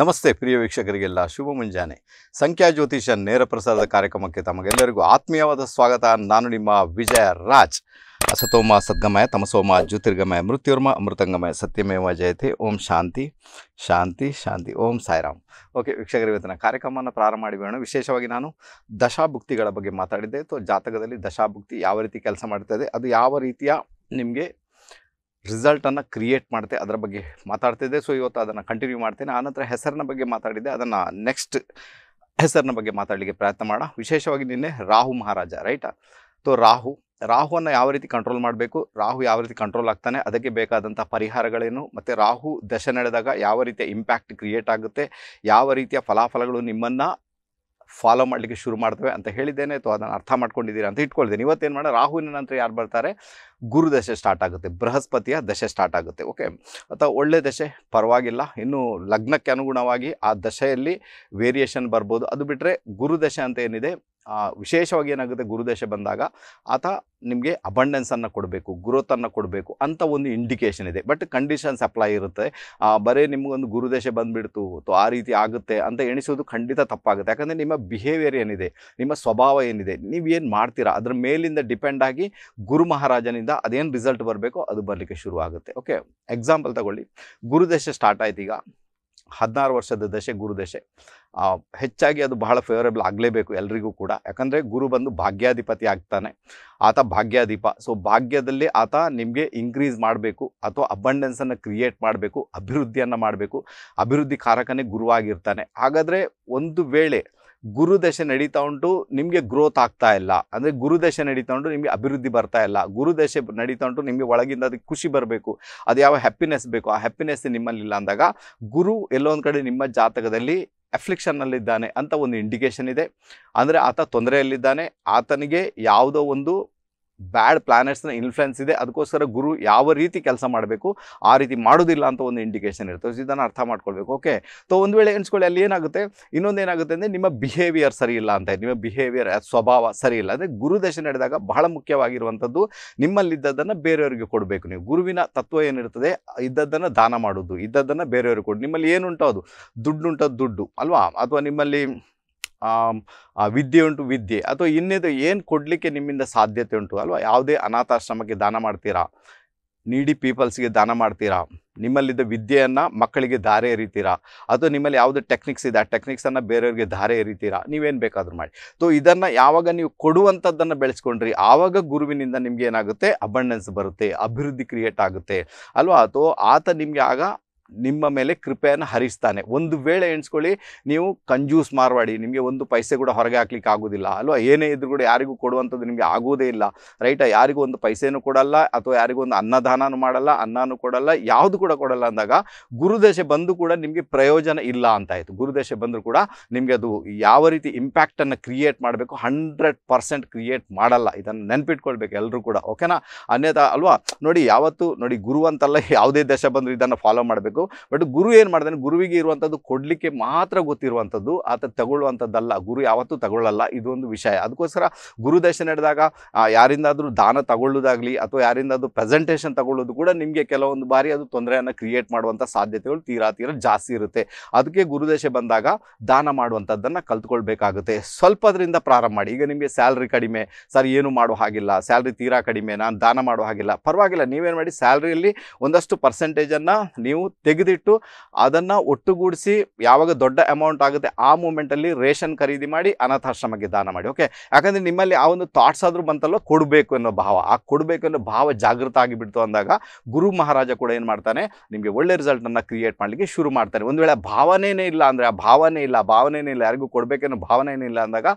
ನಮಸ್ತೆ ಪ್ರಿಯ ವೀಕ್ಷಕರಿಗೆಲ್ಲ ಶುಭ ಮುಂಜಾನೆ ಸಂಖ್ಯಾ ಜ್ಯೋತಿಷ ನೇರ ಪ್ರಸಾರದ ಕಾರ್ಯಕ್ರಮಕ್ಕೆ ತಮಗೆಲ್ಲರಿಗೂ ಆತ್ಮೀಯವಾದ ಸ್ವಾಗತ ನಾನು ನಿಮ್ಮ ವಿಜಯ ರಾಜ್ ಅಸತೋಮ ಸದ್ಗಮಯ ತಮಸೋಮ ಜ್ಯೋತಿರ್ಗಮಯ ಮೃತ್ಯುರ್ಮ ಅಮೃತಂಗಮಯ ಸತ್ಯಮೇವ ಜಯತೆ ಓಂ ಶಾಂತಿ ಶಾಂತಿ ಶಾಂತಿ ಓಂ ಸಾಯಿರಾಮ್ ಓಕೆ ವೀಕ್ಷಕರ ಇವತ್ತಿನ ಕಾರ್ಯಕ್ರಮವನ್ನು ಪ್ರಾರಂಭ ಮಾಡಿಬಿಡೋಣ ವಿಶೇಷವಾಗಿ ನಾನು ದಶಾಭುಕ್ತಿಗಳ ಬಗ್ಗೆ ಮಾತಾಡಿದ್ದೆ ಅಥವಾ ಜಾತಕದಲ್ಲಿ ದಶಾಭುಕ್ತಿ ಯಾವ ರೀತಿ ಕೆಲಸ ಮಾಡ್ತದೆ ಅದು ಯಾವ ರೀತಿಯ ನಿಮಗೆ ರಿಸಲ್ಟನ್ನು ಕ್ರಿಯೇಟ್ ಮಾಡುತ್ತೆ ಅದರ ಬಗ್ಗೆ ಮಾತಾಡ್ತಿದ್ದೆ ಸೊ ಇವತ್ತು ಅದನ್ನು ಕಂಟಿನ್ಯೂ ಮಾಡ್ತೇನೆ ಆನಂತರ ಹೆಸರಿನ ಬಗ್ಗೆ ಮಾತಾಡಿದ್ದೆ ಅದನ್ನು ನೆಕ್ಸ್ಟ್ ಹೆಸರಿನ ಬಗ್ಗೆ ಮಾತಾಡಲಿಕ್ಕೆ ಪ್ರಯತ್ನ ಮಾಡೋಣ ವಿಶೇಷವಾಗಿ ನಿನ್ನೆ ರಾಹು ಮಹಾರಾಜ ರೈಟ ತೊ ರಾಹು ರಾಹುವನ್ನು ಯಾವ ರೀತಿ ಕಂಟ್ರೋಲ್ ಮಾಡಬೇಕು ರಾಹು ಯಾವ ರೀತಿ ಕಂಟ್ರೋಲ್ ಆಗ್ತಾನೆ ಅದಕ್ಕೆ ಬೇಕಾದಂಥ ಪರಿಹಾರಗಳೇನು ಮತ್ತು ರಾಹು ದಶ ನಡೆದಾಗ ಯಾವ ರೀತಿಯ ಇಂಪ್ಯಾಕ್ಟ್ ಕ್ರಿಯೇಟ್ ಆಗುತ್ತೆ ಯಾವ ರೀತಿಯ ಫಲಾಫಲಗಳು ನಿಮ್ಮನ್ನು ಫಾಲೋ ಮಾಡಲಿಕ್ಕೆ ಶುರು ಮಾಡ್ತವೆ ಅಂತ ಹೇಳಿದ್ದೇನೆ ಅಥವಾ ಅದನ್ನು ಅರ್ಥ ಮಾಡ್ಕೊಂಡಿದ್ದೀರಾ ಅಂತ ಇಟ್ಕೊಳ್ತೀನಿ ಇವತ್ತೇನು ಮಾಡೋಣ ರಾಹುವಿನ ನಂತರ ಯಾರು ಬರ್ತಾರೆ ಗುರು ದಶೆ ಸ್ಟಾರ್ಟ್ ಆಗುತ್ತೆ ಬೃಹಸ್ಪತಿಯ ದಶೆ ಸ್ಟಾರ್ಟ್ ಆಗುತ್ತೆ ಓಕೆ ಅಥವಾ ಒಳ್ಳೆ ದಶೆ ಪರವಾಗಿಲ್ಲ ಇನ್ನು ಲಗ್ನಕ್ಕೆ ಅನುಗುಣವಾಗಿ ಆ ದಶೆಯಲ್ಲಿ ವೇರಿಯೇಷನ್ ಬರ್ಬೋದು ಅದು ಬಿಟ್ಟರೆ ಗುರು ದಶೆ ಅಂತ ಏನಿದೆ ವಿಶೇಷವಾಗಿ ಏನಾಗುತ್ತೆ ಗುರುದೇಶ ಬಂದಾಗ ಆತ ನಿಮಗೆ ಅಬಂಡೆನ್ಸನ್ನು ಕೊಡಬೇಕು ಗ್ರೋತನ್ನು ಕೊಡಬೇಕು ಅಂತ ಒಂದು ಇಂಡಿಕೇಷನ್ ಇದೆ ಬಟ್ ಕಂಡೀಷನ್ಸ್ ಅಪ್ಲೈ ಇರುತ್ತೆ ಬರೀ ನಿಮಗೊಂದು ಗುರುದೇಶ ಬಂದುಬಿಡ್ತು ಅಥವಾ ಆ ರೀತಿ ಆಗುತ್ತೆ ಅಂತ ಎಣಿಸೋದು ಖಂಡಿತ ತಪ್ಪಾಗುತ್ತೆ ಯಾಕಂದರೆ ನಿಮ್ಮ ಬಿಹೇವಿಯರ್ ಏನಿದೆ ನಿಮ್ಮ ಸ್ವಭಾವ ಏನಿದೆ ನೀವೇನು ಮಾಡ್ತೀರಾ ಅದರ ಮೇಲಿಂದ ಡಿಪೆಂಡ್ ಆಗಿ ಗುರು ಮಹಾರಾಜನಿಂದ ಅದೇನು ರಿಸಲ್ಟ್ ಬರಬೇಕೋ ಅದು ಬರಲಿಕ್ಕೆ ಶುರು ಆಗುತ್ತೆ ಓಕೆ ಎಕ್ಸಾಂಪಲ್ ತಗೊಳ್ಳಿ ಗುರುದೇಶ ಸ್ಟಾರ್ಟ್ ಆಯ್ತು ಈಗ ಹದಿನಾರು ವರ್ಷದ ದಶೆ ಗುರುದಶೆ ಹೆಚ್ಚಾಗಿ ಅದು ಬಹಳ ಫೇವರೇಬಲ್ ಆಗಲೇಬೇಕು ಎಲ್ರಿಗೂ ಕೂಡ ಯಾಕಂದರೆ ಗುರು ಬಂದು ಭಾಗ್ಯಾಧಿಪತಿ ಆಗ್ತಾನೆ ಆತ ಭಾಗ್ಯಾಧಿಪ ಸೊ ಭಾಗ್ಯದಲ್ಲಿ ಆತ ನಿಮಗೆ ಇನ್ಕ್ರೀಸ್ ಮಾಡಬೇಕು ಅಥವಾ ಅಬಂಡೆನ್ಸನ್ನು ಕ್ರಿಯೇಟ್ ಮಾಡಬೇಕು ಅಭಿವೃದ್ಧಿಯನ್ನು ಮಾಡಬೇಕು ಅಭಿವೃದ್ಧಿ ಕಾರಕನೇ ಗುರುವಾಗಿರ್ತಾನೆ ಹಾಗಾದರೆ ಒಂದು ವೇಳೆ ಗುರುದಶೆ ನಡೀತಾ ಉಂಟು ನಿಮಗೆ ಗ್ರೋತ್ ಆಗ್ತಾ ಇಲ್ಲ ಅಂದರೆ ಗುರುದಶೆ ನಡೀತಾ ಉಂಟು ನಿಮಗೆ ಅಭಿವೃದ್ಧಿ ಬರ್ತಾ ಇಲ್ಲ ಗುರುದಶೆ ನಡೀತಾ ಉಂಟು ನಿಮಗೆ ಒಳಗಿಂದ ಅದಕ್ಕೆ ಖುಷಿ ಬರಬೇಕು ಅದು ಯಾವ ಹ್ಯಾಪಿನೆಸ್ ಬೇಕು ಆ ಹ್ಯಾಪಿನೆಸ್ ನಿಮ್ಮಲ್ಲಿ ಇಲ್ಲ ಅಂದಾಗ ಗುರು ಎಲ್ಲೋ ಒಂದು ಕಡೆ ನಿಮ್ಮ ಜಾತಕದಲ್ಲಿ ಎಫ್ಲಿಕ್ಷನ್ನಲ್ಲಿದ್ದಾನೆ ಅಂತ ಒಂದು ಇಂಡಿಕೇಶನ್ ಇದೆ ಅಂದರೆ ಆತ ತೊಂದರೆಯಲ್ಲಿದ್ದಾನೆ ಆತನಿಗೆ ಯಾವುದೋ ಒಂದು ಬ್ಯಾಡ್ ಪ್ಲಾನೆಟ್ಸ್ನ ಇನ್ಫ್ಲುಯೆನ್ಸ್ ಇದೆ ಅದಕ್ಕೋಸ್ಕರ ಗುರು ಯಾವ ರೀತಿ ಕೆಲಸ ಮಾಡಬೇಕು ಆ ರೀತಿ ಮಾಡೋದಿಲ್ಲ ಅಂತ ಒಂದು ಇಂಡಿಕೇಷನ್ ಇರ್ತದೆ ಇದನ್ನು ಅರ್ಥ ಮಾಡ್ಕೊಳ್ಬೇಕು ಓಕೆ ಸೊ ಒಂದು ವೇಳೆ ಎಣಿಸ್ಕೊಳ್ಳಿ ಅಲ್ಲಿ ಏನಾಗುತ್ತೆ ಇನ್ನೊಂದೇನಾಗುತ್ತೆ ಅಂದರೆ ನಿಮ್ಮ ಬಿಹೇವಿಯರ್ ಸರಿ ಇಲ್ಲ ಅಂತ ನಿಮ್ಮ ಬಿಹೇವಿಯರ್ ಸ್ವಭಾವ ಸರಿ ಇಲ್ಲ ಅಂದರೆ ಗುರುದಶೆ ನಡೆದಾಗ ಬಹಳ ಮುಖ್ಯವಾಗಿರುವಂಥದ್ದು ನಿಮ್ಮಲ್ಲಿದ್ದದನ್ನು ಬೇರೆಯವರಿಗೆ ಕೊಡಬೇಕು ನೀವು ಗುರುವಿನ ತತ್ವ ಏನಿರ್ತದೆ ಇದ್ದದ್ದನ್ನು ದಾನ ಮಾಡೋದು ಇದ್ದದ್ದನ್ನು ಬೇರೆಯವ್ರಿಗೆ ಕೊಡು ನಿಮ್ಮಲ್ಲಿ ಏನುಂಟೋ ಅದು ದುಡ್ಡುಂಟೋ ದುಡ್ಡು ಅಲ್ವಾ ಅಥವಾ ನಿಮ್ಮಲ್ಲಿ ವಿದ್ಯೆ ಉಂಟು ವಿದ್ಯೆ ಅಥವಾ ಇನ್ನೇದು ಏನು ಕೊಡಲಿಕ್ಕೆ ನಿಮ್ಮಿಂದ ಸಾಧ್ಯತೆ ಉಂಟು ಅಲ್ವಾ ಯಾವುದೇ ಅನಾಥಾಶ್ರಮಕ್ಕೆ ದಾನ ಮಾಡ್ತೀರಾ ನೀಡಿ ಪೀಪಲ್ಸ್ಗೆ ದಾನ ಮಾಡ್ತೀರಾ ನಿಮ್ಮಲ್ಲಿದ್ದ ವಿದ್ಯೆಯನ್ನು ಮಕ್ಕಳಿಗೆ ಧಾರೆ ಎರಿತೀರಾ ಅಥವಾ ನಿಮ್ಮಲ್ಲಿ ಯಾವುದೇ ಟೆಕ್ನಿಕ್ಸ್ ಇದೆ ಆ ಟೆಕ್ನಿಕ್ಸನ್ನು ಬೇರೆಯವ್ರಿಗೆ ಧಾರೆ ಎರಿತೀರಾ ನೀವೇನು ಬೇಕಾದರೂ ಮಾಡಿ ಸೊ ಇದನ್ನು ಯಾವಾಗ ನೀವು ಕೊಡುವಂಥದ್ದನ್ನು ಬೆಳೆಸ್ಕೊಂಡ್ರಿ ಆವಾಗ ಗುರುವಿನಿಂದ ನಿಮಗೆ ಏನಾಗುತ್ತೆ ಅಬಂಡೆನ್ಸ್ ಬರುತ್ತೆ ಅಭಿವೃದ್ಧಿ ಕ್ರಿಯೇಟ್ ಆಗುತ್ತೆ ಅಲ್ವಾ ಅಥವಾ ಆತ ನಿಮಗೆ ಆಗ ನಿಮ್ಮ ಮೇಲೆ ಕೃಪೆಯನ್ನು ಹರಿಸ್ತಾನೆ ಒಂದು ವೇಳೆ ಎಣಿಸ್ಕೊಳ್ಳಿ ನೀವು ಕಂಜೂಸ್ ಮಾರವಾಡಿ ನಿಮಗೆ ಒಂದು ಪೈಸೆ ಕೂಡ ಹೊರಗೆ ಹಾಕ್ಲಿಕ್ಕೆ ಆಗೋದಿಲ್ಲ ಅಲ್ವಾ ಏನೇ ಇದ್ರೂ ಕೂಡ ಯಾರಿಗೂ ಕೊಡುವಂಥದ್ದು ನಿಮಗೆ ಆಗೋದೇ ಇಲ್ಲ ರೈಟ ಯಾರಿಗೂ ಒಂದು ಪೈಸೆಯೂ ಕೊಡಲ್ಲ ಅಥವಾ ಯಾರಿಗೂ ಒಂದು ಅನ್ನದಾನನೂ ಮಾಡಲ್ಲ ಅನ್ನನೂ ಕೊಡಲ್ಲ ಯಾವುದು ಕೂಡ ಕೊಡಲ್ಲ ಅಂದಾಗ ಗುರುದಶೆ ಬಂದು ಕೂಡ ನಿಮಗೆ ಪ್ರಯೋಜನ ಇಲ್ಲ ಅಂತ ಆಯಿತು ಗುರುದಶೆ ಬಂದರೂ ಕೂಡ ನಿಮಗೆ ಅದು ಯಾವ ರೀತಿ ಇಂಪ್ಯಾಕ್ಟನ್ನು ಕ್ರಿಯೇಟ್ ಮಾಡಬೇಕು ಹಂಡ್ರೆಡ್ ಪರ್ಸೆಂಟ್ ಕ್ರಿಯೇಟ್ ಮಾಡಲ್ಲ ಇದನ್ನು ನೆನ್ಪಿಟ್ಕೊಳ್ಬೇಕು ಎಲ್ಲರೂ ಕೂಡ ಓಕೆನಾ ಅನ್ಯತಾ ಅಲ್ವಾ ನೋಡಿ ಯಾವತ್ತು ನೋಡಿ ಗುರು ಅಂತಲ್ಲ ಯಾವುದೇ ದಶ ಬಂದರೂ ಇದನ್ನು ಫಾಲೋ ಮಾಡಬೇಕು ಬಟ್ ಗುರು ಏನು ಮಾಡ್ತಾನೆ ಗುರುವಿಗೆ ಇರುವಂಥದ್ದು ಕೊಡಲಿಕ್ಕೆ ಮಾತ್ರ ಗೊತ್ತಿರುವಂಥದ್ದು ಆತ ತಗೊಳ್ಳುವಂಥದ್ದಲ್ಲ ಗುರು ಯಾವತ್ತೂ ತಗೊಳ್ಳಲ್ಲ ಇದೊಂದು ವಿಷಯ ಅದಕ್ಕೋಸ್ಕರ ಗುರುದರ್ಶನ ನಡೆದಾಗ ಯಾರಿಂದಾದರೂ ದಾನ ತಗೊಳ್ಳೋದಾಗಲಿ ಅಥವಾ ಯಾರಿಂದಾದರೂ ಪ್ರೆಸೆಂಟೇಷನ್ ತಗೊಳ್ಳೋದು ಕೂಡ ನಿಮಗೆ ಕೆಲವೊಂದು ಬಾರಿ ಅದು ತೊಂದರೆಯನ್ನು ಕ್ರಿಯೇಟ್ ಮಾಡುವಂಥ ಸಾಧ್ಯತೆಗಳು ತೀರಾ ತೀರ ಜಾಸ್ತಿ ಇರುತ್ತೆ ಅದಕ್ಕೆ ಗುರುದಶೆ ಬಂದಾಗ ದಾನ ಮಾಡುವಂಥದ್ದನ್ನು ಕಲ್ತ್ಕೊಳ್ಬೇಕಾಗುತ್ತೆ ಸ್ವಲ್ಪದರಿಂದ ಪ್ರಾರಂಭ ಮಾಡಿ ಈಗ ನಿಮಗೆ ಸ್ಯಾಲ್ರಿ ಕಡಿಮೆ ಸರ್ ಏನು ಮಾಡೋ ಹಾಗಿಲ್ಲ ಸ್ಯಾಲ್ರಿ ತೀರಾ ಕಡಿಮೆ ನಾನು ದಾನ ಮಾಡೋ ಹಾಗಿಲ್ಲ ಪರವಾಗಿಲ್ಲ ನೀವೇನು ಮಾಡಿ ಸ್ಯಾಲ್ರಿಯಲ್ಲಿ ಒಂದಷ್ಟು ಪರ್ಸೆಂಟೇಜನ್ನು ನೀವು ತೆಗೆದಿಟ್ಟು ಅದನ್ನು ಒಟ್ಟುಗೂಡಿಸಿ ಯಾವಾಗ ದೊಡ್ಡ ಅಮೌಂಟ್ ಆಗುತ್ತೆ ಆ ಮೂಮೆಂಟಲ್ಲಿ ರೇಷನ್ ಖರೀದಿ ಮಾಡಿ ಅನಾಥಾಶ್ರಮಕ್ಕೆ ದಾನ ಮಾಡಿ ಓಕೆ ಯಾಕಂದರೆ ನಿಮ್ಮಲ್ಲಿ ಆ ಒಂದು ಥಾಟ್ಸ್ ಆದರೂ ಬಂತಲ್ಲೋ ಕೊಡಬೇಕು ಅನ್ನೋ ಭಾವ ಆ ಕೊಡಬೇಕು ಅನ್ನೋ ಭಾವ ಜಾಗೃತ ಆಗಿಬಿಡ್ತು ಅಂದಾಗ ಗುರು ಮಹಾರಾಜ ಕೂಡ ಏನು ಮಾಡ್ತಾನೆ ನಿಮಗೆ ಒಳ್ಳೆ ರಿಸಲ್ಟನ್ನು ಕ್ರಿಯೇಟ್ ಮಾಡಲಿಕ್ಕೆ ಶುರು ಮಾಡ್ತಾನೆ ಒಂದು ವೇಳೆ ಭಾವನೆಯೇ ಇಲ್ಲ ಅಂದರೆ ಆ ಭಾವನೆ ಇಲ್ಲ ಭಾವನೆಯೇ ಇಲ್ಲ ಯಾರಿಗೂ ಕೊಡಬೇಕೆನ್ನೋ ಭಾವನೆಯೇ ಇಲ್ಲ ಅಂದಾಗ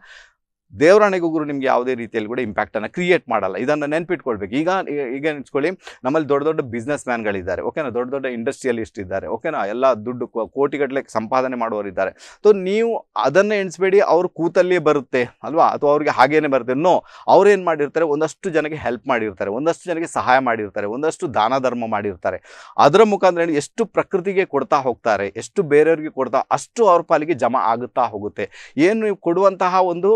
ದೇವರಾಣಿಗೂ ಗುರು ನಿಮಗೆ ಯಾವುದೇ ರೀತಿಯಲ್ಲಿ ಕೂಡ ಇಂಪ್ಯಾಕ್ಟನ್ನು ಕ್ರಿಯೇಟ್ ಮಾಡಲ್ಲ ಇದನ್ನು ನೆನಪಿಟ್ಕೊಳ್ಬೇಕು ಈಗ ಈಗ ನೆನ್ಸ್ಕೊಳ್ಳಿ ನಮ್ಮಲ್ಲಿ ದೊಡ್ಡ ದೊಡ್ಡ ಬಿಸ್ನೆಸ್ ಮ್ಯಾನ್ಗಳಿದ್ದಾರೆ ಓಕೆನಾ ದೊಡ್ಡ ದೊಡ್ಡ ಇಂಡಸ್ಟ್ರಿಯಲಿಸ್ಟ್ ಇದ್ದಾರೆ ಓಕೆನಾ ಎಲ್ಲ ದುಡ್ಡು ಕೋಟಿಗಟ್ಟಲೆ ಸಂಪಾದನೆ ಮಾಡುವವರಿದ್ದಾರೆ ಸೊ ನೀವು ಅದನ್ನು ಎಣಿಸ್ಬೇಡಿ ಅವ್ರ ಕೂತಲ್ಲೇ ಬರುತ್ತೆ ಅಲ್ವಾ ಅಥವಾ ಅವ್ರಿಗೆ ಹಾಗೇನೆ ಬರುತ್ತೆ ನೋ ಅವ್ರೇನು ಮಾಡಿರ್ತಾರೆ ಒಂದಷ್ಟು ಜನಕ್ಕೆ ಹೆಲ್ಪ್ ಮಾಡಿರ್ತಾರೆ ಒಂದಷ್ಟು ಜನಕ್ಕೆ ಸಹಾಯ ಮಾಡಿರ್ತಾರೆ ಒಂದಷ್ಟು ದಾನ ಧರ್ಮ ಮಾಡಿರ್ತಾರೆ ಅದರ ಮುಖಾಂತರ ಎಷ್ಟು ಪ್ರಕೃತಿಗೆ ಕೊಡ್ತಾ ಹೋಗ್ತಾರೆ ಎಷ್ಟು ಬೇರೆಯವ್ರಿಗೆ ಕೊಡ್ತಾ ಅಷ್ಟು ಅವ್ರ ಪಾಲಿಗೆ ಜಮಾ ಆಗುತ್ತಾ ಹೋಗುತ್ತೆ ಏನು ನೀವು ಕೊಡುವಂತಹ ಒಂದು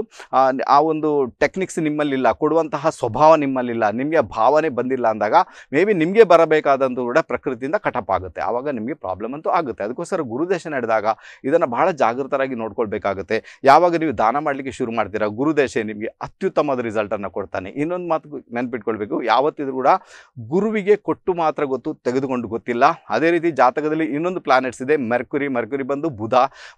ಆ ಒಂದು ಟೆಕ್ನಿಕ್ಸ್ ನಿಮ್ಮಲ್ಲಿಲ್ಲ ಕೊಡುವಂತಹ ಸ್ವಭಾವ ನಿಮ್ಮಲ್ಲಿಲ್ಲ ನಿಮಗೆ ಭಾವನೆ ಬಂದಿಲ್ಲ ಅಂದಾಗ ಮೇ ಬಿ ನಿಮಗೆ ಬರಬೇಕಾದಂಥ ಕೂಡ ಪ್ರಕೃತಿಯಿಂದ ಕಟಪ್ ಆಗುತ್ತೆ ಆವಾಗ ನಿಮಗೆ ಪ್ರಾಬ್ಲಮ್ ಅಂತೂ ಆಗುತ್ತೆ ಅದಕ್ಕೋಸ್ಕರ ಗುರುದೇಶ ನಡೆದಾಗ ಇದನ್ನು ಬಹಳ ಜಾಗೃತರಾಗಿ ನೋಡ್ಕೊಳ್ಬೇಕಾಗುತ್ತೆ ಯಾವಾಗ ನೀವು ದಾನ ಮಾಡಲಿಕ್ಕೆ ಶುರು ಮಾಡ್ತೀರಾ ಗುರುದೇಶ ನಿಮಗೆ ಅತ್ಯುತ್ತಮದ ರಿಸಲ್ಟನ್ನು ಕೊಡ್ತಾನೆ ಇನ್ನೊಂದು ಮಾತು ನೆನ್ಪಿಟ್ಕೊಳ್ಬೇಕು ಯಾವತ್ತಿದ್ರು ಕೂಡ ಗುರುವಿಗೆ ಕೊಟ್ಟು ಮಾತ್ರ ಗೊತ್ತು ತೆಗೆದುಕೊಂಡು ಗೊತ್ತಿಲ್ಲ ಅದೇ ರೀತಿ ಜಾತಕದಲ್ಲಿ ಇನ್ನೊಂದು ಪ್ಲಾನೆಟ್ಸ್ ಇದೆ ಮರ್ಕುರಿ ಮರ್ಕುರಿ ಬಂದು ಬುಧ